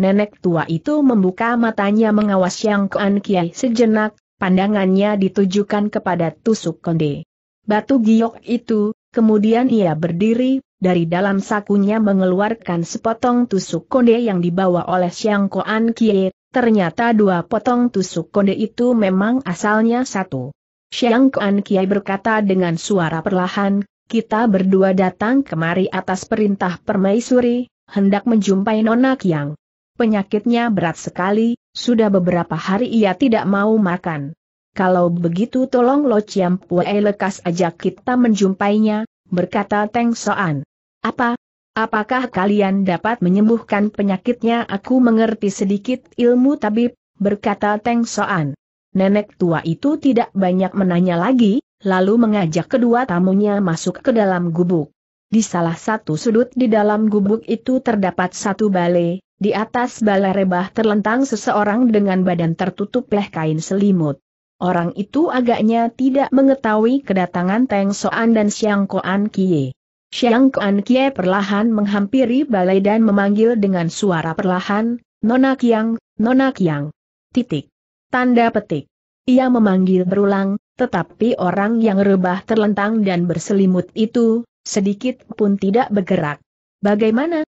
Nenek tua itu membuka matanya mengawas Siang Kuan Kie sejenak, pandangannya ditujukan kepada tusuk konde. Batu giok itu, kemudian ia berdiri, dari dalam sakunya mengeluarkan sepotong tusuk konde yang dibawa oleh Siang Koan Kie, ternyata dua potong tusuk konde itu memang asalnya satu. Siang Kuan Kie berkata dengan suara perlahan, kita berdua datang kemari atas perintah permaisuri, hendak menjumpai Nona Kiang. Penyakitnya berat sekali, sudah beberapa hari ia tidak mau makan. Kalau begitu tolong Lo Chiam Pue lekas ajak kita menjumpainya, berkata Teng Soan. Apa? Apakah kalian dapat menyembuhkan penyakitnya? Aku mengerti sedikit ilmu tabib, berkata Teng Soan. Nenek tua itu tidak banyak menanya lagi, lalu mengajak kedua tamunya masuk ke dalam gubuk. Di salah satu sudut di dalam gubuk itu terdapat satu balai, di atas balai rebah terlentang seseorang dengan badan tertutup leh kain selimut. Orang itu agaknya tidak mengetahui kedatangan Teng Soan dan Xiang Koan Kie. Xiang Koan Kie perlahan menghampiri balai dan memanggil dengan suara perlahan, Nona Kiang, Nona Kiang. Titik. Tanda petik. Ia memanggil berulang, tetapi orang yang rebah terlentang dan berselimut itu, sedikit pun tidak bergerak. Bagaimana?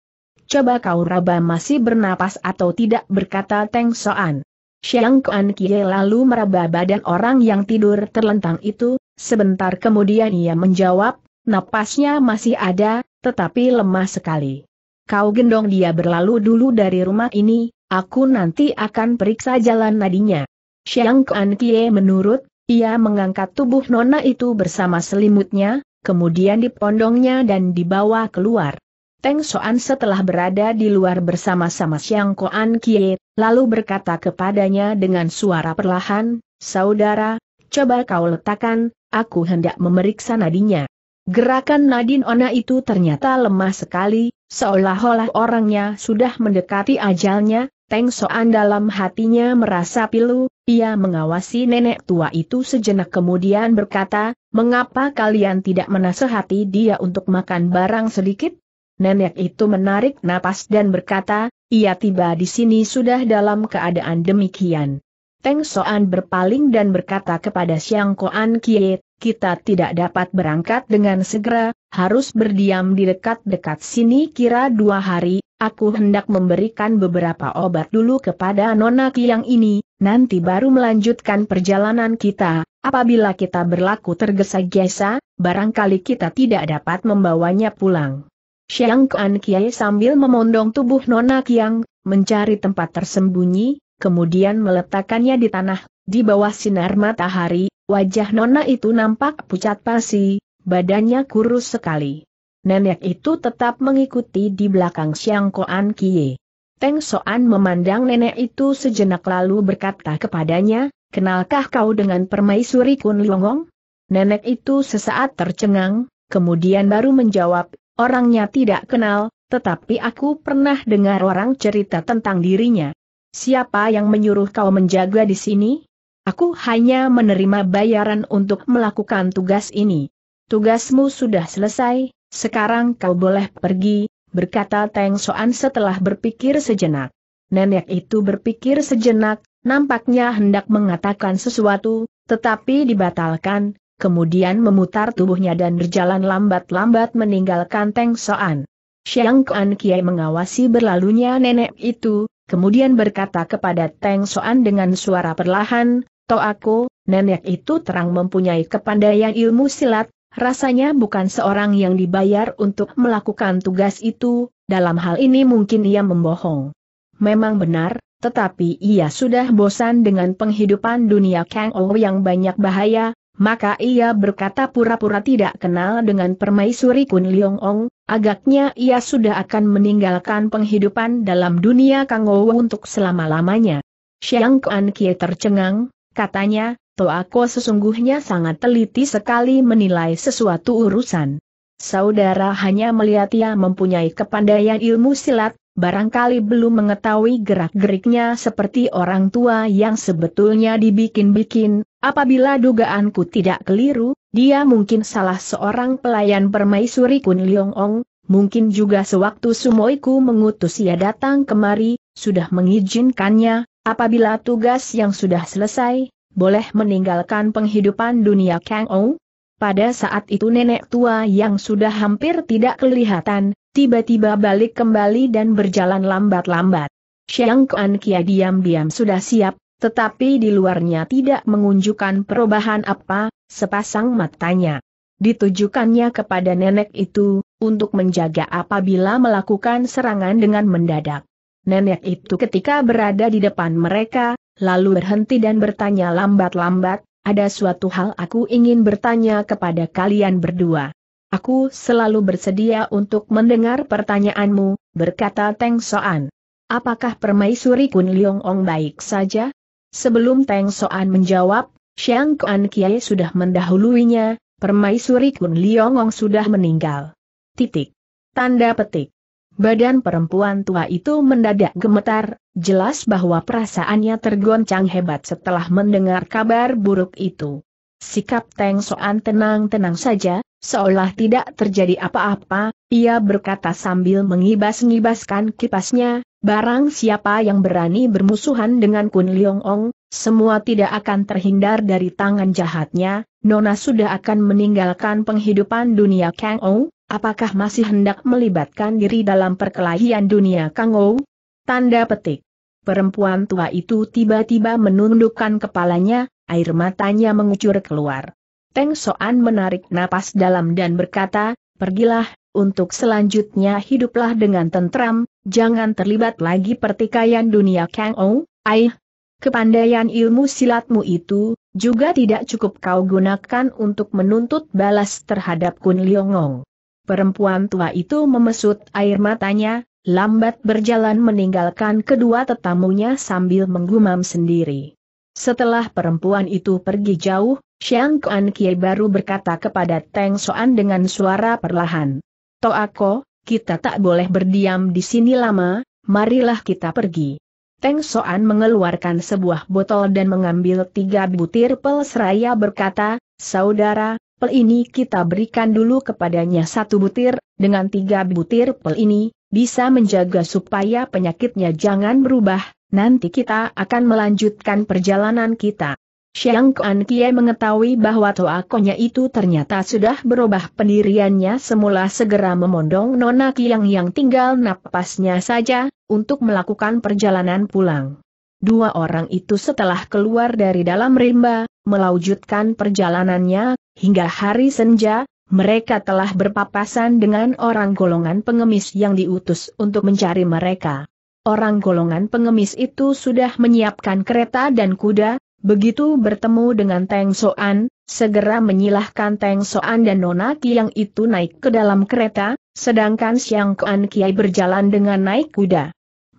Coba kau raba masih bernapas atau tidak berkata Teng Soan. Xiang Kuan Kie lalu meraba badan orang yang tidur terlentang itu, sebentar kemudian ia menjawab, napasnya masih ada, tetapi lemah sekali. Kau gendong dia berlalu dulu dari rumah ini, aku nanti akan periksa jalan nadinya. Xiang Kuan Kie menurut, ia mengangkat tubuh nona itu bersama selimutnya, kemudian dipondongnya dan dibawa keluar. Teng Soan setelah berada di luar bersama-sama Siang Koan Kie, lalu berkata kepadanya dengan suara perlahan, Saudara, coba kau letakkan, aku hendak memeriksa nadinya. Gerakan Nadine Ona itu ternyata lemah sekali, seolah-olah orangnya sudah mendekati ajalnya, Teng Soan dalam hatinya merasa pilu, ia mengawasi nenek tua itu sejenak kemudian berkata, mengapa kalian tidak menasehati dia untuk makan barang sedikit? Nenek itu menarik napas dan berkata, ia tiba di sini sudah dalam keadaan demikian. Teng Soan berpaling dan berkata kepada Siang Koan Kie, kita tidak dapat berangkat dengan segera, harus berdiam di dekat-dekat sini kira dua hari, Aku hendak memberikan beberapa obat dulu kepada Nona Kiang ini, nanti baru melanjutkan perjalanan kita. Apabila kita berlaku tergesa-gesa, barangkali kita tidak dapat membawanya pulang. Siang Kuan Kiai sambil memondong tubuh Nona Kiang, mencari tempat tersembunyi, kemudian meletakkannya di tanah, di bawah sinar matahari, wajah Nona itu nampak pucat pasi, badannya kurus sekali. Nenek itu tetap mengikuti di belakang Siang Koan Kie. Teng Soan memandang nenek itu sejenak lalu berkata kepadanya, Kenalkah kau dengan permaisuri Kun Liongong? Nenek itu sesaat tercengang, kemudian baru menjawab, orangnya tidak kenal, tetapi aku pernah dengar orang cerita tentang dirinya. Siapa yang menyuruh kau menjaga di sini? Aku hanya menerima bayaran untuk melakukan tugas ini. Tugasmu sudah selesai, sekarang kau boleh pergi, berkata Teng Soan setelah berpikir sejenak. Nenek itu berpikir sejenak, nampaknya hendak mengatakan sesuatu, tetapi dibatalkan, kemudian memutar tubuhnya dan berjalan lambat-lambat meninggalkan Teng Soan. Siang Kuan Kiai mengawasi berlalunya nenek itu, kemudian berkata kepada Teng Soan dengan suara perlahan, To aku, nenek itu terang mempunyai kepandaian ilmu silat, Rasanya bukan seorang yang dibayar untuk melakukan tugas itu, dalam hal ini mungkin ia membohong. Memang benar, tetapi ia sudah bosan dengan penghidupan dunia Kang Ouw oh yang banyak bahaya, maka ia berkata pura-pura tidak kenal dengan permaisuri Kun Leong Ong, agaknya ia sudah akan meninggalkan penghidupan dalam dunia Kang Ouw oh untuk selama-lamanya. Xiang Kuan Kie tercengang, katanya, Toako sesungguhnya sangat teliti sekali menilai sesuatu urusan. Saudara hanya melihat ia mempunyai kepandaian ilmu silat, barangkali belum mengetahui gerak-geriknya seperti orang tua yang sebetulnya dibikin-bikin, apabila dugaanku tidak keliru, dia mungkin salah seorang pelayan permaisuri Kun Liong mungkin juga sewaktu Sumoiku mengutus ia datang kemari, sudah mengizinkannya, apabila tugas yang sudah selesai, boleh meninggalkan penghidupan dunia Kang Ou? Pada saat itu nenek tua yang sudah hampir tidak kelihatan, tiba-tiba balik kembali dan berjalan lambat-lambat. Xiang Kuan Kia diam-diam sudah siap, tetapi di luarnya tidak mengunjukkan perubahan apa, sepasang matanya. Ditujukannya kepada nenek itu, untuk menjaga apabila melakukan serangan dengan mendadak. Nenek itu ketika berada di depan mereka, lalu berhenti dan bertanya lambat-lambat, ada suatu hal aku ingin bertanya kepada kalian berdua. Aku selalu bersedia untuk mendengar pertanyaanmu, berkata Teng Soan. Apakah permaisuri Kun Leong Ong baik saja? Sebelum Teng Soan menjawab, Xiang Kuan Kiai sudah mendahuluinya, permaisuri Kun Leong Ong sudah meninggal. Titik. Tanda petik. Badan perempuan tua itu mendadak gemetar, jelas bahwa perasaannya tergoncang hebat setelah mendengar kabar buruk itu. Sikap Teng Soan tenang-tenang saja, seolah tidak terjadi apa-apa, ia berkata sambil mengibas-ngibaskan kipasnya, barang siapa yang berani bermusuhan dengan Kun Leong Ong, semua tidak akan terhindar dari tangan jahatnya, Nona sudah akan meninggalkan penghidupan dunia Kang Ou, Apakah masih hendak melibatkan diri dalam perkelahian dunia Kangou? Tanda petik. Perempuan tua itu tiba-tiba menundukkan kepalanya, air matanya mengucur keluar. Teng Soan menarik napas dalam dan berkata, pergilah, untuk selanjutnya hiduplah dengan tentram, jangan terlibat lagi pertikaian dunia Kang Ou, aih. Kepandaian ilmu silatmu itu, juga tidak cukup kau gunakan untuk menuntut balas terhadap Kun Liongong. Perempuan tua itu memesut air matanya, lambat berjalan meninggalkan kedua tetamunya sambil menggumam sendiri. Setelah perempuan itu pergi jauh, Xiang Kuan Kie baru berkata kepada Teng Soan dengan suara perlahan. Toako, kita tak boleh berdiam di sini lama, marilah kita pergi. Teng Soan mengeluarkan sebuah botol dan mengambil tiga butir pel seraya berkata, Saudara, pel ini kita berikan dulu kepadanya satu butir, dengan tiga butir pel ini, bisa menjaga supaya penyakitnya jangan berubah, nanti kita akan melanjutkan perjalanan kita. Xiang Kuan Kie mengetahui bahwa toakonya itu ternyata sudah berubah pendiriannya semula segera memondong Nona Kiang yang tinggal napasnya saja, untuk melakukan perjalanan pulang. Dua orang itu setelah keluar dari dalam rimba, melanjutkan perjalanannya, Hingga hari senja, mereka telah berpapasan dengan orang golongan pengemis yang diutus untuk mencari mereka. Orang golongan pengemis itu sudah menyiapkan kereta dan kuda, begitu bertemu dengan Teng Soan, segera menyilahkan Teng Soan dan Nona yang itu naik ke dalam kereta, sedangkan Siang Kuan Kiai berjalan dengan naik kuda.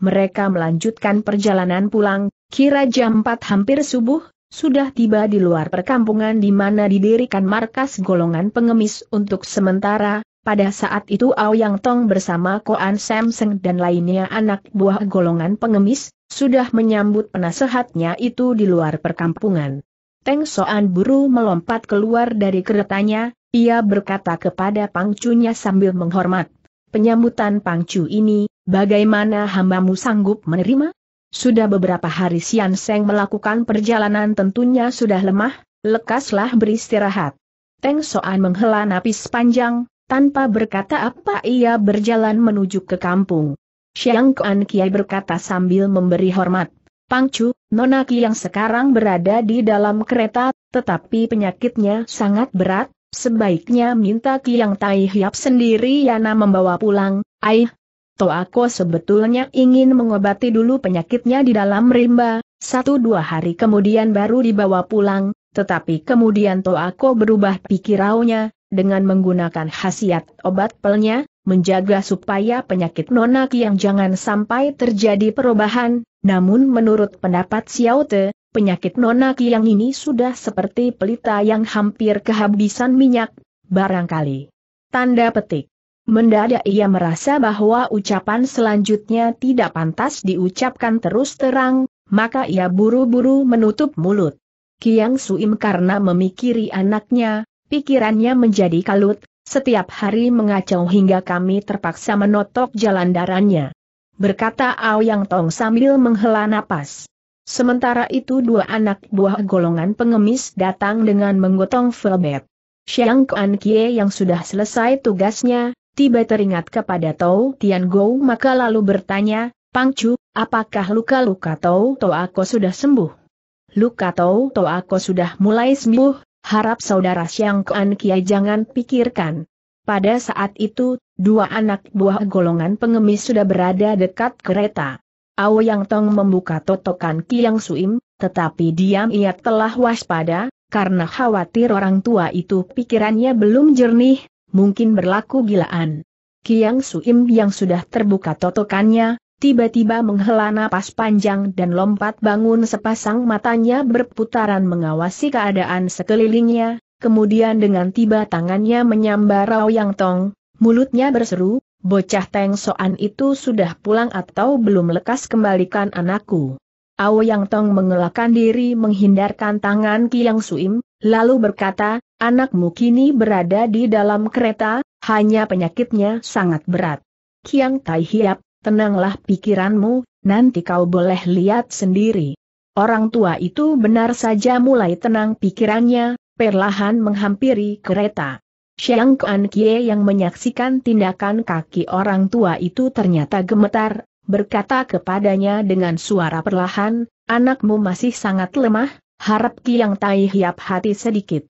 Mereka melanjutkan perjalanan pulang, kira jam 4 hampir subuh, sudah tiba di luar perkampungan di mana didirikan markas golongan pengemis untuk sementara, pada saat itu Ao Yang Tong bersama Koan Samseng dan lainnya anak buah golongan pengemis, sudah menyambut penasehatnya itu di luar perkampungan. Teng Soan Buru melompat keluar dari keretanya, ia berkata kepada pangcunya sambil menghormat. Penyambutan pangcu ini, bagaimana hambamu sanggup menerima? Sudah beberapa hari Sian Seng melakukan perjalanan tentunya sudah lemah, lekaslah beristirahat. Teng Soan menghela napis panjang, tanpa berkata apa ia berjalan menuju ke kampung. Siang Kuan Kiai berkata sambil memberi hormat. Pangcu, Nonaki yang sekarang berada di dalam kereta, tetapi penyakitnya sangat berat, sebaiknya minta Kiang Tai Hiap sendiri Yana membawa pulang. Aih, Toako sebetulnya ingin mengobati dulu penyakitnya di dalam rimba, satu dua hari kemudian baru dibawa pulang, tetapi kemudian Toako berubah pikirannya, dengan menggunakan khasiat obat pelnya, menjaga supaya penyakit nonaki yang jangan sampai terjadi perubahan, namun menurut pendapat Te, penyakit nonaki yang ini sudah seperti pelita yang hampir kehabisan minyak, barangkali. Tanda petik. Mendadak ia merasa bahwa ucapan selanjutnya tidak pantas diucapkan terus terang, maka ia buru-buru menutup mulut. Kiang Suim karena memikiri anaknya, pikirannya menjadi kalut, setiap hari mengacau hingga kami terpaksa menotok jalan darahnya. Berkata Ao Yang Tong sambil menghela napas. Sementara itu dua anak buah golongan pengemis datang dengan menggotong velvet. Xiang Kuan Kie yang sudah selesai tugasnya, tiba teringat kepada Tau Tian Gou maka lalu bertanya, Pangcu, apakah luka-luka Tau Tau aku sudah sembuh? Luka Tau Tau aku sudah mulai sembuh, harap saudara Siang Kuan Kiai jangan pikirkan. Pada saat itu, dua anak buah golongan pengemis sudah berada dekat kereta. Ao Yang Tong membuka totokan Kiang Suim, tetapi diam ia telah waspada, karena khawatir orang tua itu pikirannya belum jernih, mungkin berlaku gilaan. Kiang Suim yang sudah terbuka totokannya, tiba-tiba menghela napas panjang dan lompat bangun sepasang matanya berputaran mengawasi keadaan sekelilingnya, kemudian dengan tiba tangannya menyambar Rao Yang Tong, mulutnya berseru, bocah Teng Soan itu sudah pulang atau belum lekas kembalikan anakku. Ao Yang Tong mengelakkan diri menghindarkan tangan Kiang Suim, lalu berkata, Anakmu kini berada di dalam kereta, hanya penyakitnya sangat berat. Kiang Tai Hiap, tenanglah pikiranmu, nanti kau boleh lihat sendiri. Orang tua itu benar saja mulai tenang pikirannya, perlahan menghampiri kereta. Xiang Kuan Kie yang menyaksikan tindakan kaki orang tua itu ternyata gemetar, berkata kepadanya dengan suara perlahan, anakmu masih sangat lemah, harap Kiang Tai Hiap hati sedikit.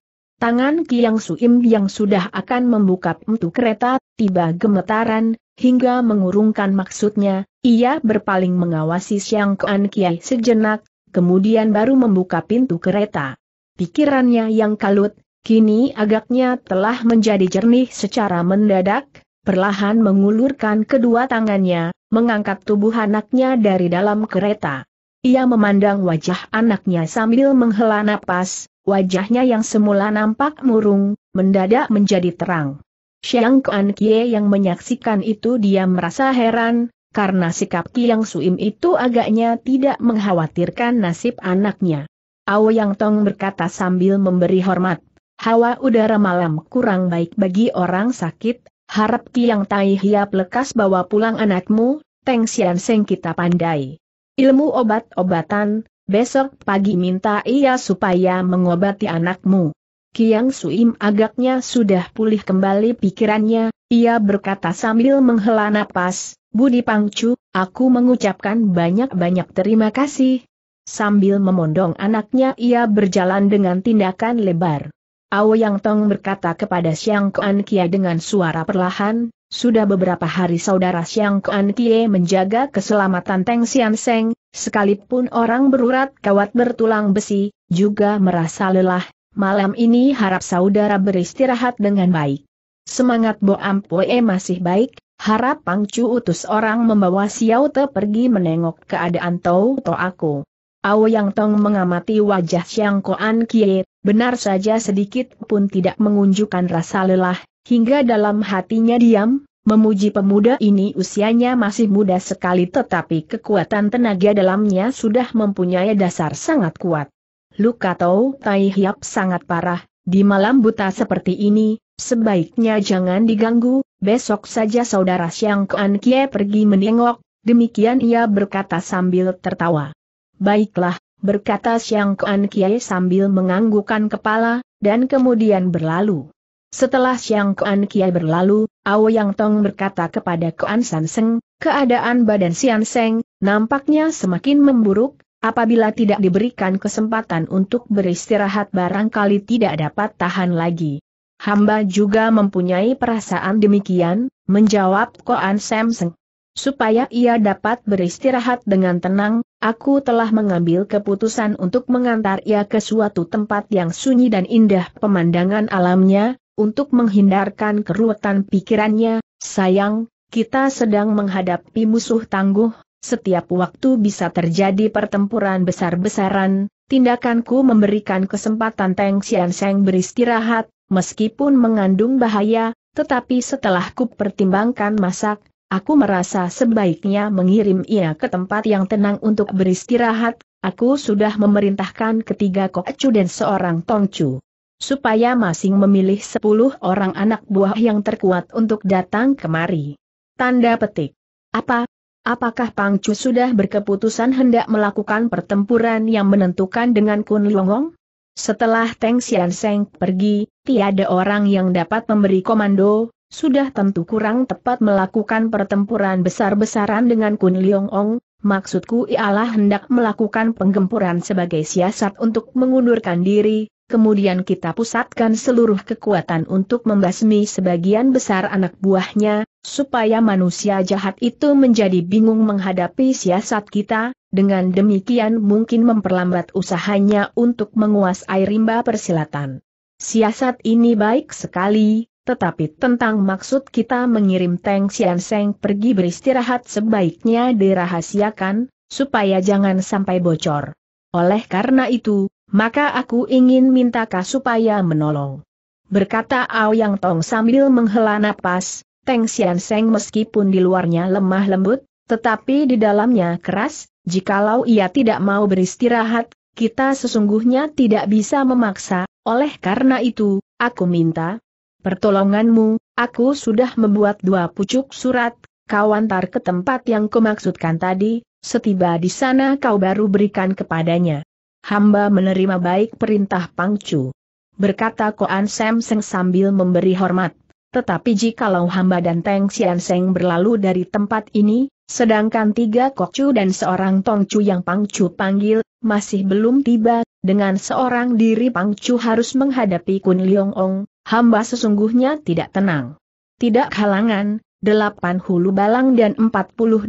Tangan Kiang Suim yang sudah akan membuka pintu kereta, tiba gemetaran, hingga mengurungkan maksudnya, ia berpaling mengawasi Siang Kuan Kiai sejenak, kemudian baru membuka pintu kereta. Pikirannya yang kalut, kini agaknya telah menjadi jernih secara mendadak, perlahan mengulurkan kedua tangannya, mengangkat tubuh anaknya dari dalam kereta. Ia memandang wajah anaknya sambil menghela napas, Wajahnya yang semula nampak murung, mendadak menjadi terang. Xiang Kuan Kie yang menyaksikan itu dia merasa heran, karena sikap Kiang Suim itu agaknya tidak mengkhawatirkan nasib anaknya. Ao Yang Tong berkata sambil memberi hormat, hawa udara malam kurang baik bagi orang sakit, harap Kiang Tai Hiap lekas bawa pulang anakmu, Teng Sian Seng kita pandai. Ilmu obat-obatan, Besok pagi minta ia supaya mengobati anakmu. Kiang Suim agaknya sudah pulih kembali pikirannya, ia berkata sambil menghela napas, Budi Pangcu, aku mengucapkan banyak-banyak terima kasih. Sambil memondong anaknya ia berjalan dengan tindakan lebar. Ao Yang Tong berkata kepada Siang Kuan Kia dengan suara perlahan, sudah beberapa hari saudara Siang Kuan Kie menjaga keselamatan Teng Sian Seng, sekalipun orang berurat kawat bertulang besi, juga merasa lelah, malam ini harap saudara beristirahat dengan baik. Semangat Bo Ampue masih baik, harap Pang Chu utus orang membawa Xiao Te pergi menengok keadaan Tau To aku. Ao Yang Tong mengamati wajah Siang Kuan Kie, benar saja sedikit pun tidak mengunjukkan rasa lelah, Hingga dalam hatinya diam, memuji pemuda ini usianya masih muda sekali tetapi kekuatan tenaga dalamnya sudah mempunyai dasar sangat kuat. Luka Tau Tai Hiap sangat parah, di malam buta seperti ini, sebaiknya jangan diganggu, besok saja saudara Siang Kuan Kie pergi menengok, demikian ia berkata sambil tertawa. Baiklah, berkata Siang Kuan Kie sambil menganggukan kepala, dan kemudian berlalu. Setelah Xiang Kuan Kiai berlalu, Yang Tong berkata kepada Kuan San Seng, keadaan badan Sian Seng, nampaknya semakin memburuk, apabila tidak diberikan kesempatan untuk beristirahat barangkali tidak dapat tahan lagi. Hamba juga mempunyai perasaan demikian, menjawab Kuan Sam Seng. Supaya ia dapat beristirahat dengan tenang, aku telah mengambil keputusan untuk mengantar ia ke suatu tempat yang sunyi dan indah pemandangan alamnya, untuk menghindarkan keruwetan pikirannya, sayang, kita sedang menghadapi musuh tangguh, setiap waktu bisa terjadi pertempuran besar-besaran, tindakanku memberikan kesempatan Teng Xian Seng beristirahat, meskipun mengandung bahaya, tetapi setelah ku pertimbangkan masak, aku merasa sebaiknya mengirim ia ke tempat yang tenang untuk beristirahat, aku sudah memerintahkan ketiga kocu dan seorang tongcu supaya masing memilih sepuluh orang anak buah yang terkuat untuk datang kemari. Tanda petik. Apa? Apakah Pang Chu sudah berkeputusan hendak melakukan pertempuran yang menentukan dengan Kun Liong Setelah Teng Xian Seng pergi, tiada orang yang dapat memberi komando, sudah tentu kurang tepat melakukan pertempuran besar-besaran dengan Kun Ong. maksudku ialah hendak melakukan penggempuran sebagai siasat untuk mengundurkan diri, kemudian kita pusatkan seluruh kekuatan untuk membasmi sebagian besar anak buahnya, supaya manusia jahat itu menjadi bingung menghadapi siasat kita, dengan demikian mungkin memperlambat usahanya untuk menguasai rimba persilatan. Siasat ini baik sekali, tetapi tentang maksud kita mengirim Teng Sian Seng pergi beristirahat sebaiknya dirahasiakan, supaya jangan sampai bocor. Oleh karena itu, maka aku ingin minta mintakah supaya menolong. Berkata Ao Yang Tong sambil menghela napas, Teng Sian Seng meskipun di luarnya lemah lembut, tetapi di dalamnya keras, jikalau ia tidak mau beristirahat, kita sesungguhnya tidak bisa memaksa, oleh karena itu, aku minta pertolonganmu, aku sudah membuat dua pucuk surat, kau antar ke tempat yang kumaksudkan tadi, Setiba di sana kau baru berikan kepadanya. Hamba menerima baik perintah Pangcu. Berkata Koan Sam Seng sambil memberi hormat. Tetapi jikalau hamba dan Teng Sian Seng berlalu dari tempat ini, sedangkan tiga Kokcu dan seorang Tongcu yang Pangcu panggil, masih belum tiba, dengan seorang diri Pangcu harus menghadapi Kun Liong Ong, hamba sesungguhnya tidak tenang. Tidak halangan, delapan hulu balang dan 48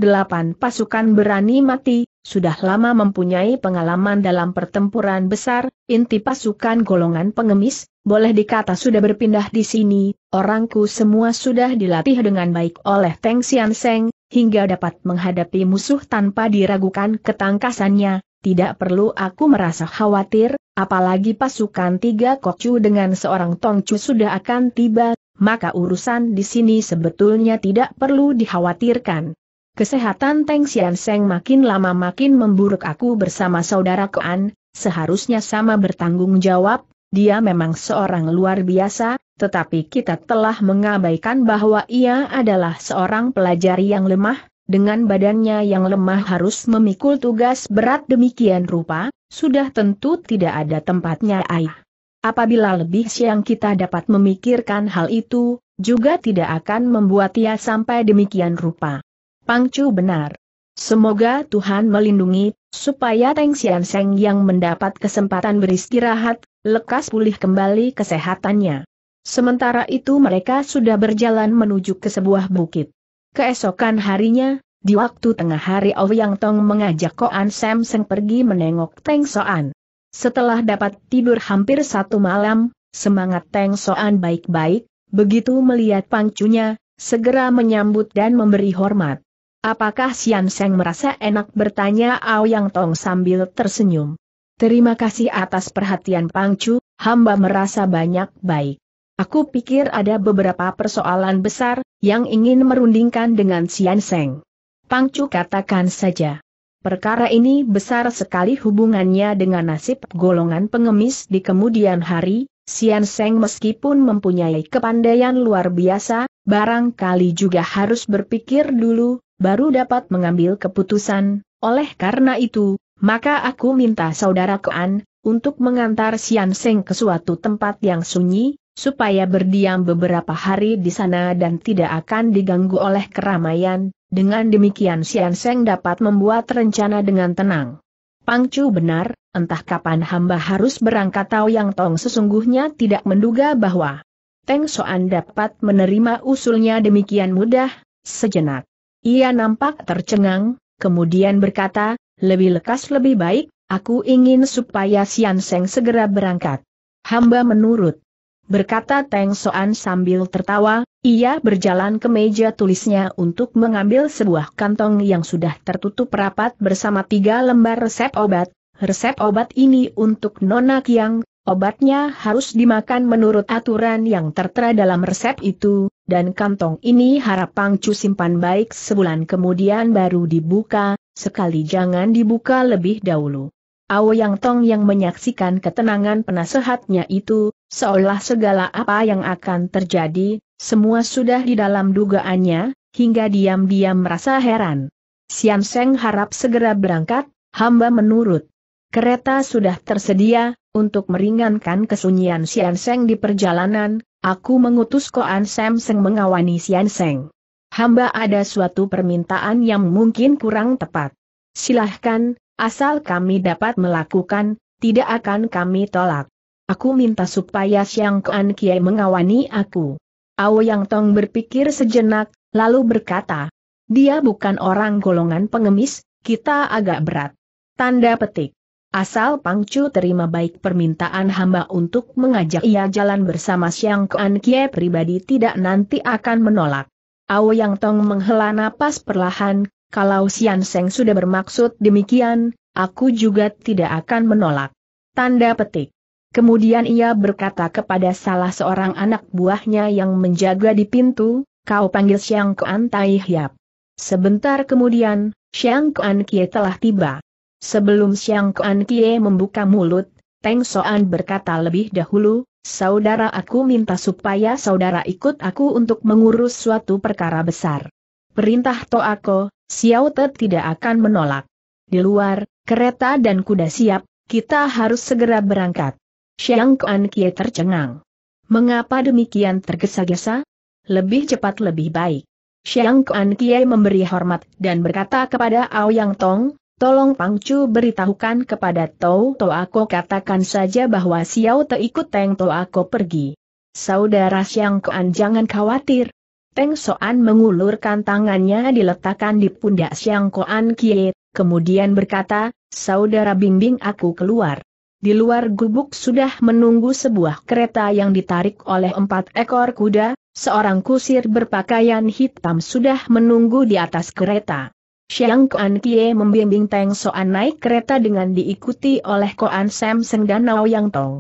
pasukan berani mati, sudah lama mempunyai pengalaman dalam pertempuran besar, inti pasukan golongan pengemis, boleh dikata sudah berpindah di sini, orangku semua sudah dilatih dengan baik oleh Teng Sian Seng, hingga dapat menghadapi musuh tanpa diragukan ketangkasannya, tidak perlu aku merasa khawatir, apalagi pasukan tiga kokcu dengan seorang tongcu sudah akan tiba, maka urusan di sini sebetulnya tidak perlu dikhawatirkan. Kesehatan Teng Sian Seng makin lama makin memburuk aku bersama saudara Koan, seharusnya sama bertanggung jawab, dia memang seorang luar biasa, tetapi kita telah mengabaikan bahwa ia adalah seorang pelajar yang lemah, dengan badannya yang lemah harus memikul tugas berat demikian rupa, sudah tentu tidak ada tempatnya ayah. Apabila lebih siang kita dapat memikirkan hal itu, juga tidak akan membuat ia sampai demikian rupa. Pangcu benar. Semoga Tuhan melindungi, supaya Teng Sian Seng yang mendapat kesempatan beristirahat, lekas pulih kembali kesehatannya. Sementara itu mereka sudah berjalan menuju ke sebuah bukit. Keesokan harinya, di waktu tengah hari Ouyang Tong mengajak Koan Sam Seng pergi menengok Teng Soan. Setelah dapat tidur hampir satu malam, semangat Teng Soan baik-baik, begitu melihat pangcunya, segera menyambut dan memberi hormat. Apakah Sian Seng merasa enak bertanya Ao Yang Tong sambil tersenyum. Terima kasih atas perhatian pangcu, hamba merasa banyak baik. Aku pikir ada beberapa persoalan besar, yang ingin merundingkan dengan Sian Seng. Pangcu katakan saja. Perkara ini besar sekali hubungannya dengan nasib golongan pengemis di kemudian hari, Sian Seng meskipun mempunyai kepandaian luar biasa, barangkali juga harus berpikir dulu, baru dapat mengambil keputusan, oleh karena itu, maka aku minta saudara Koan, untuk mengantar Sian Seng ke suatu tempat yang sunyi, supaya berdiam beberapa hari di sana dan tidak akan diganggu oleh keramaian, dengan demikian Sian Seng dapat membuat rencana dengan tenang. Pangcu benar, entah kapan hamba harus berangkat tahu yang Tong sesungguhnya tidak menduga bahwa Teng Soan dapat menerima usulnya demikian mudah, sejenak. Ia nampak tercengang, kemudian berkata, lebih lekas lebih baik, aku ingin supaya Sian Seng segera berangkat. Hamba menurut berkata Teng Soan sambil tertawa, ia berjalan ke meja tulisnya untuk mengambil sebuah kantong yang sudah tertutup rapat bersama tiga lembar resep obat. Resep obat ini untuk Nona Kiang, obatnya harus dimakan menurut aturan yang tertera dalam resep itu, dan kantong ini harap Pangcu simpan baik sebulan kemudian baru dibuka, sekali jangan dibuka lebih dahulu. Ao Yang Tong yang menyaksikan ketenangan penasehatnya itu, Seolah segala apa yang akan terjadi, semua sudah di dalam dugaannya, hingga diam-diam merasa heran. Sian Seng harap segera berangkat, hamba menurut. Kereta sudah tersedia, untuk meringankan kesunyian Sian Seng di perjalanan, aku mengutus Koan Sam Seng mengawani Sian Seng. Hamba ada suatu permintaan yang mungkin kurang tepat. Silahkan, asal kami dapat melakukan, tidak akan kami tolak. Aku minta supaya Siang Kuan Kiai mengawani aku. Ao Yang Tong berpikir sejenak, lalu berkata, dia bukan orang golongan pengemis, kita agak berat. Tanda petik. Asal Pangcu terima baik permintaan hamba untuk mengajak ia jalan bersama Siang Kuan Kiai pribadi tidak nanti akan menolak. Ao Yang Tong menghela napas perlahan, kalau Sian Seng sudah bermaksud demikian, aku juga tidak akan menolak. Tanda petik. Kemudian ia berkata kepada salah seorang anak buahnya yang menjaga di pintu, kau panggil Siang Kuan Tai Hiap. Sebentar kemudian, Siang Kuan Kie telah tiba. Sebelum Siang Kuan Kie membuka mulut, Teng Soan berkata lebih dahulu, saudara aku minta supaya saudara ikut aku untuk mengurus suatu perkara besar. Perintah Toako, Xiao Te tidak akan menolak. Di luar, kereta dan kuda siap, kita harus segera berangkat. Xiang Kuan Kie tercengang. Mengapa demikian tergesa-gesa? Lebih cepat lebih baik. Xiang Kuan Kie memberi hormat dan berkata kepada Ao Yang Tong, Tolong Pangcu beritahukan kepada Tau To aku katakan saja bahwa Xiao Te ikut Teng To aku pergi. Saudara Xiang Kuan jangan khawatir. Teng Soan mengulurkan tangannya diletakkan di pundak Xiang Kuan Kie, kemudian berkata, Saudara bimbing aku keluar. Di luar gubuk sudah menunggu sebuah kereta yang ditarik oleh empat ekor kuda, seorang kusir berpakaian hitam sudah menunggu di atas kereta. Xiang Kuan Kie membimbing Teng Soan naik kereta dengan diikuti oleh Koan Sam Seng dan Nao Yang Tong.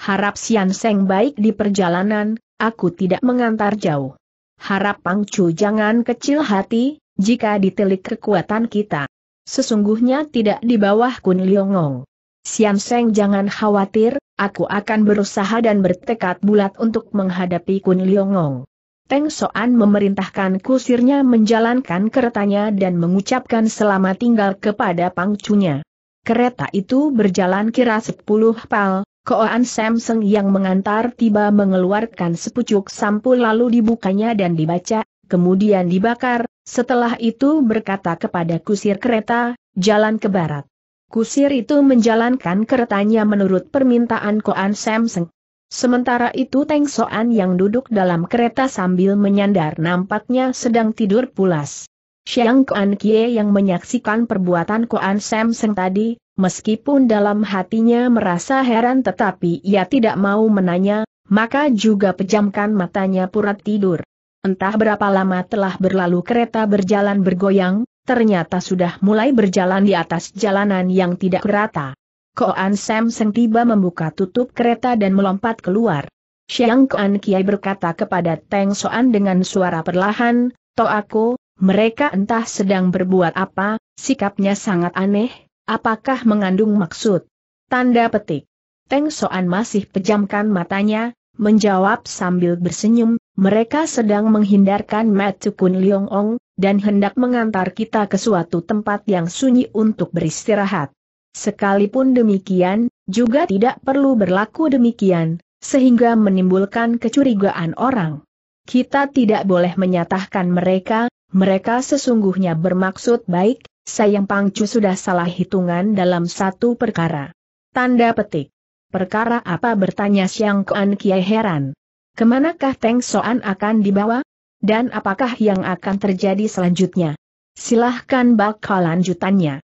Harap Sian Seng baik di perjalanan, aku tidak mengantar jauh. Harap Pang Chu jangan kecil hati, jika ditelik kekuatan kita. Sesungguhnya tidak di bawah Kun Liongong. Sian Seng jangan khawatir, aku akan berusaha dan bertekad bulat untuk menghadapi Kun Liongong. Teng Soan memerintahkan kusirnya menjalankan keretanya dan mengucapkan selamat tinggal kepada pangcunya. Kereta itu berjalan kira sepuluh pal, Koan Samseng yang mengantar tiba mengeluarkan sepucuk sampul lalu dibukanya dan dibaca, kemudian dibakar, setelah itu berkata kepada kusir kereta, jalan ke barat. Kusir itu menjalankan keretanya menurut permintaan Koan Samseng. Sementara itu Teng Soan yang duduk dalam kereta sambil menyandar nampaknya sedang tidur pulas. Siang Koan Kie yang menyaksikan perbuatan Koan Samseng tadi, meskipun dalam hatinya merasa heran tetapi ia tidak mau menanya, maka juga pejamkan matanya pura tidur. Entah berapa lama telah berlalu kereta berjalan bergoyang, ternyata sudah mulai berjalan di atas jalanan yang tidak rata. Koan Sam Seng tiba membuka tutup kereta dan melompat keluar. Siang Koan Kiai berkata kepada Teng Soan dengan suara perlahan, aku, mereka entah sedang berbuat apa, sikapnya sangat aneh, apakah mengandung maksud? Tanda petik. Teng Soan masih pejamkan matanya, menjawab sambil bersenyum, mereka sedang menghindarkan Kun Liong Ong, dan hendak mengantar kita ke suatu tempat yang sunyi untuk beristirahat. Sekalipun demikian, juga tidak perlu berlaku demikian, sehingga menimbulkan kecurigaan orang. Kita tidak boleh menyatakan mereka, mereka sesungguhnya bermaksud baik, sayang Pangcu sudah salah hitungan dalam satu perkara. Tanda petik. Perkara apa bertanya Siang Kuan Kiai heran. Kemanakah Teng Soan akan dibawa? Dan apakah yang akan terjadi selanjutnya? Silahkan bakal lanjutannya.